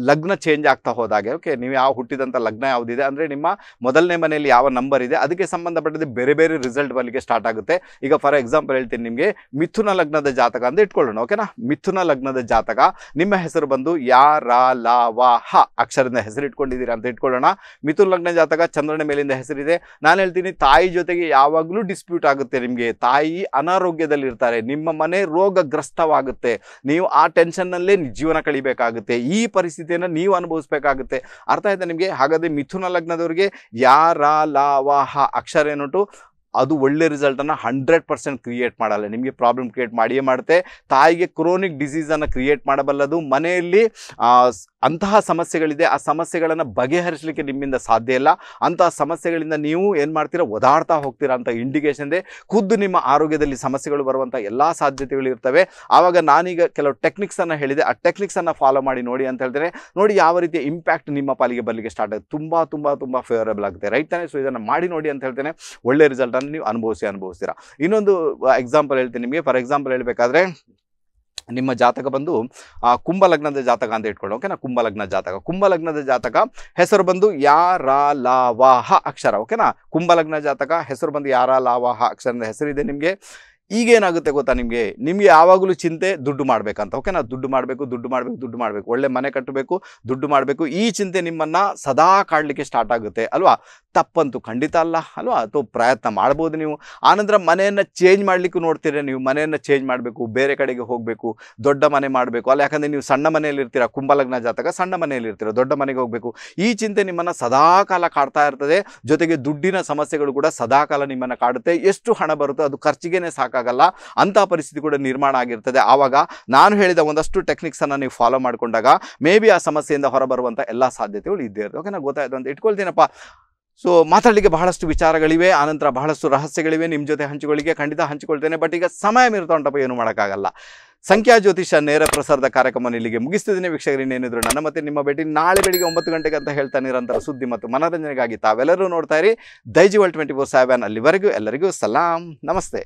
ಲಗ್ನ ಚೇಂಜ್ ಆಗ್ತಾ ಹೋದಾಗೆ ಓಕೆ ನೀವು ಯಾವ ಹುಟ್ಟಿದಂಥ ಲಗ್ನ ಯಾವುದಿದೆ ಅಂದರೆ ನಿಮ್ಮ ಮೊದಲನೇ ಮನೆಯಲ್ಲಿ ಯಾವ ನಂಬರ್ ಇದೆ ಅದಕ್ಕೆ ಸಂಬಂಧಪಟ್ಟಿದ್ದು ಬೇರೆ ಬೇರೆ ರಿಸಲ್ಟ್ ಬರಲಿಕ್ಕೆ ಸ್ಟಾರ್ಟ್ ಆಗುತ್ತೆ ಈಗ ಫಾರ್ ಎಕ್ಸಾಂಪಲ್ ಹೇಳ್ತೀನಿ ನಿಮಗೆ ಮಿಥುನ ಲಗ್ನದ ಜಾತಕ ಅಂತ ಇಟ್ಕೊಳ್ಳೋಣ ಓಕೆನಾ ಮಿಥುನ ಲಗ್ನದ ಜಾತಕ ನಿಮ್ಮ ಹೆಸರು ಬಂದು ಯಾರ ರ ಲಾ ವಾ ಹ ಅಕ್ಷರದಿಂದ ಹೆಸರು ಇಟ್ಕೊಂಡಿದ್ದೀರಾ ಅಂತ ಇಟ್ಕೊಳ್ಳೋಣ ಮಿಥುನ ಲಗ್ನ ಜಾತಕ ಚಂದ್ರನ ಮೇಲಿಂದ ಹೆಸರಿದೆ ನಾನು ಹೇಳ್ತೀನಿ ತಾಯಿ ಜೊತೆಗೆ ಯಾವಾಗಲೂ ಡಿಸ್ಪ್ಯೂಟ್ ಆಗುತ್ತೆ ನಿಮಗೆ ತಾಯಿ ಅನಾರೋಗ್ಯದಲ್ಲಿರ್ತಾರೆ ನಿಮ್ಮ ಮನೆ ರೋಗಗ್ರಸ್ತವಾಗುತ್ತೆ ನೀವು ಆ ಟೆನ್ಷನ್ನಲ್ಲೇ ಜೀವನ ಕಳಿಬೇಕಾಗುತ್ತೆ ಈ ಪರಿಸ್ಥಿತಿ ಪರಿಸ್ಥಿತಿಯನ್ನು ನೀವು ಅನುಭವಿಸಬೇಕಾಗುತ್ತೆ ಅರ್ಥ ಆಯ್ತಾ ನಿಮಗೆ ಹಾಗಾದ್ರೆ ಮಿಥುನ ಲಗ್ನದವರಿಗೆ ಯಾರ ಲಾವಾಹ ಅಕ್ಷರ ಏನುಂಟು ಅದು ಒಳ್ಳೆ ರಿಸಲ್ಟನ್ನು ಹಂಡ್ರೆಡ್ ಪರ್ಸೆಂಟ್ ಕ್ರಿಯೇಟ್ ಮಾಡಲ್ಲ ನಿಮಗೆ ಪ್ರಾಬ್ಲಮ್ ಕ್ರಿಯೇಟ್ ಮಾಡಿಯೇ ಮಾಡುತ್ತೆ ತಾಯಿಗೆ ಕ್ರೋನಿಕ್ ಡಿಸೀಸನ್ನು ಕ್ರಿಯೇಟ್ ಮಾಡಬಲ್ಲದು ಮನೆಯಲ್ಲಿ ಅಂತಹ ಸಮಸ್ಯೆಗಳಿದೆ ಆ ಸಮಸ್ಯೆಗಳನ್ನು ಬಗೆಹರಿಸಲಿಕ್ಕೆ ನಿಮ್ಮಿಂದ ಸಾಧ್ಯ ಇಲ್ಲ ಅಂತಹ ಸಮಸ್ಯೆಗಳಿಂದ ನೀವು ಏನು ಮಾಡ್ತೀರಾ ಓದಾಡ್ತಾ ಹೋಗ್ತೀರಾ ಅಂತ ಇಂಡಿಕೇಶನ್ ಇದೆ ಖುದ್ದು ನಿಮ್ಮ ಆರೋಗ್ಯದಲ್ಲಿ ಸಮಸ್ಯೆಗಳು ಬರುವಂಥ ಎಲ್ಲ ಇರ್ತವೆ ಆವಾಗ ನಾನೀಗ ಕೆಲವು ಟೆಕ್ನಿಕ್ಸನ್ನು ಹೇಳಿದೆ ಆ ಟೆಕ್ನಿಕ್ಸನ್ನು ಫಾಲೋ ಮಾಡಿ ನೋಡಿ ಅಂತ ಹೇಳ್ತೇನೆ ನೋಡಿ ಯಾವ ರೀತಿಯ ಇಂಪ್ಯಾಕ್ಟ್ ನಿಮ್ಮ ಪಾಲಿಗೆ ಬರಲಿಕ್ಕೆ ಸ್ಟಾರ್ಟ್ ಆಗುತ್ತೆ ತುಂಬ ತುಂಬ ತುಂಬ ಫೇವರೇಬಲ್ ಆಗುತ್ತೆ ರೈಟ್ ತಾನೇ ಸೊ ಇದನ್ನು ಮಾಡಿ ನೋಡಿ ಅಂತ ಹೇಳ್ತೇನೆ ಒಳ್ಳೆ ರಿಸಲ್ಟನ್ನು ನೀವು ಅನುಭವಿಸಿ ಅನುಭವಿಸ್ತೀರಾ ಇನ್ನೊಂದು ಎಕ್ಸಾಂಪಲ್ ಹೇಳ್ತೀನಿ ನಿಮಗೆ ಫಾರ್ ಎಕ್ಸಾಂಪಲ್ ಹೇಳಬೇಕಾದ್ರೆ ನಿಮ್ಮ ಜಾತಕ ಬಂದು ಕುಂಭ ಲಗ್ನದ ಜಾತಕ ಅಂತ ಇಟ್ಕೊಳ್ಳಿ ಓಕೆನಾ ಕುಂಭ ಲಗ್ನ ಜಾತಕ ಕುಂಭ ಲಗ್ನದ ಜಾತಕ ಹೆಸರು ಬಂದು ಯಾರ ಲಾವಾಹ ಅಕ್ಷರ ಓಕೆನಾ ಕುಂಭ ಲಗ್ನ ಜಾತಕ ಹೆಸರು ಬಂದು ಯಾರ ಲಾವಾಹ ಅಕ್ಷರದ ಹೆಸರಿದೆ ನಿಮಗೆ ಈಗೇನಾಗುತ್ತೆ ಗೊತ್ತಾ ನಿಮಗೆ ನಿಮಗೆ ಯಾವಾಗಲೂ ಚಿಂತೆ ದುಡ್ಡು ಮಾಡಬೇಕಂತ ಓಕೆನಾ ದುಡ್ಡು ಮಾಡಬೇಕು ದುಡ್ಡು ಮಾಡಬೇಕು ದುಡ್ಡು ಮಾಡಬೇಕು ಒಳ್ಳೆ ಮನೆ ಕಟ್ಟಬೇಕು ದುಡ್ಡು ಮಾಡಬೇಕು ಈ ಚಿಂತೆ ನಿಮ್ಮನ್ನು ಸದಾ ಕಾಡಲಿಕ್ಕೆ ಸ್ಟಾರ್ಟ್ ಆಗುತ್ತೆ ಅಲ್ವಾ ತಪ್ಪಂತೂ ಖಂಡಿತ ಅಲ್ಲ ಅಲ್ವಾ ಅಥವಾ ಪ್ರಯತ್ನ ಮಾಡ್ಬೋದು ನೀವು ಆನಂತರ ಮನೆಯನ್ನು ಚೇಂಜ್ ಮಾಡಲಿಕ್ಕೂ ನೋಡ್ತೀರ ನೀವು ಮನೆಯನ್ನು ಚೇಂಜ್ ಮಾಡಬೇಕು ಬೇರೆ ಕಡೆಗೆ ಹೋಗಬೇಕು ದೊಡ್ಡ ಮನೆ ಮಾಡಬೇಕು ಅಲ್ಲ ಯಾಕಂದರೆ ನೀವು ಸಣ್ಣ ಮನೆಯಲ್ಲಿ ಕುಂಭಲಗ್ನ ಜಾತಕ ಸಣ್ಣ ಮನೆಯಲ್ಲಿ ಇರ್ತೀರ ದೊಡ್ಡ ಮನೆಗೆ ಹೋಗಬೇಕು ಈ ಚಿಂತೆ ನಿಮ್ಮನ್ನು ಸದಾ ಕಾಲ ಕಾಡ್ತಾ ಇರ್ತದೆ ಜೊತೆಗೆ ದುಡ್ಡಿನ ಸಮಸ್ಯೆಗಳು ಕೂಡ ಸದಾ ಕಾಲ ನಿಮ್ಮನ್ನು ಕಾಡುತ್ತೆ ಎಷ್ಟು ಹಣ ಬರುತ್ತೋ ಅದು ಖರ್ಚಿಗೆ ಸಾಕಾಗುತ್ತೆ ಅಂತ ಅಂಥ ಪರಿಸ್ಥಿತಿ ಕೂಡ ನಿರ್ಮಾಣ ಆಗಿರ್ತದೆ ಆವಾಗ ನಾನು ಹೇಳಿದ ಒಂದಷ್ಟು ಟೆಕ್ನಿಕ್ಸನ್ನು ನೀವು ಫಾಲೋ ಮಾಡಿಕೊಂಡಾಗ ಮೇ ಬಿ ಆ ಸಮಸ್ಯೆಯಿಂದ ಹೊರಬರುವಂಥ ಎಲ್ಲ ಸಾಧ್ಯತೆಗಳು ಇದ್ದೇ ಇರುತ್ತೆ ಓಕೆ ನಾನು ಗೊತ್ತಾಯ್ತು ಅಂತ ಇಟ್ಕೊಳ್ತೀನಪ್ಪ ಸೊ ಮಾತಾಡಲಿಕ್ಕೆ ಬಹಳಷ್ಟು ವಿಚಾರಗಳಿವೆ ಆನಂತರ ಬಹಳಷ್ಟು ರಹಸ್ಯಗಳಿವೆ ನಿಮ್ಮ ಜೊತೆ ಹಂಚಿಕೊಳ್ಳಿಕ್ಕೆ ಖಂಡಿತ ಹಂಚಿಕೊಳ್ತೇನೆ ಬಟ್ ಈಗ ಸಮಯ ಮೀರ್ತಾ ಉಂಟಪ್ಪ ಏನು ಮಾಡೋಕ್ಕಾಗಲ್ಲ ಸಂಖ್ಯಾ ಜ್ಯೋತಿಷ ನೇರ ಪ್ರಸಾರದ ಕಾರ್ಯಕ್ರಮ ಇಲ್ಲಿಗೆ ಮುಗಿಸ್ತಿದ್ದೀನಿ ವೀಕ್ಷಕರು ಏನಿದ್ರು ನನ್ನ ಮತ್ತೆ ನಿಮ್ಮ ಭೇಟಿ ನಾಳೆ ಬೆಳಿಗ್ಗೆ ಒಂಬತ್ತು ಗಂಟೆಗೆ ಅಂತ ಹೇಳ್ತಾ ನಿರಂತರ ಸುದ್ದಿ ಮತ್ತು ಮನೋರಂಜನೆಗಾಗಿ ತಾವೆಲ್ಲರೂ ನೋಡ್ತಾ ಇರಿ ದೈಜಿವಲ್ ಟ್ವೆಂಟಿ ಫೋರ್ ಸೆವೆನ್ ಅಲ್ಲಿವರೆಗೂ ಎಲ್ಲರಿಗೂ ಸಲಾಂ ನಮಸ್ತೆ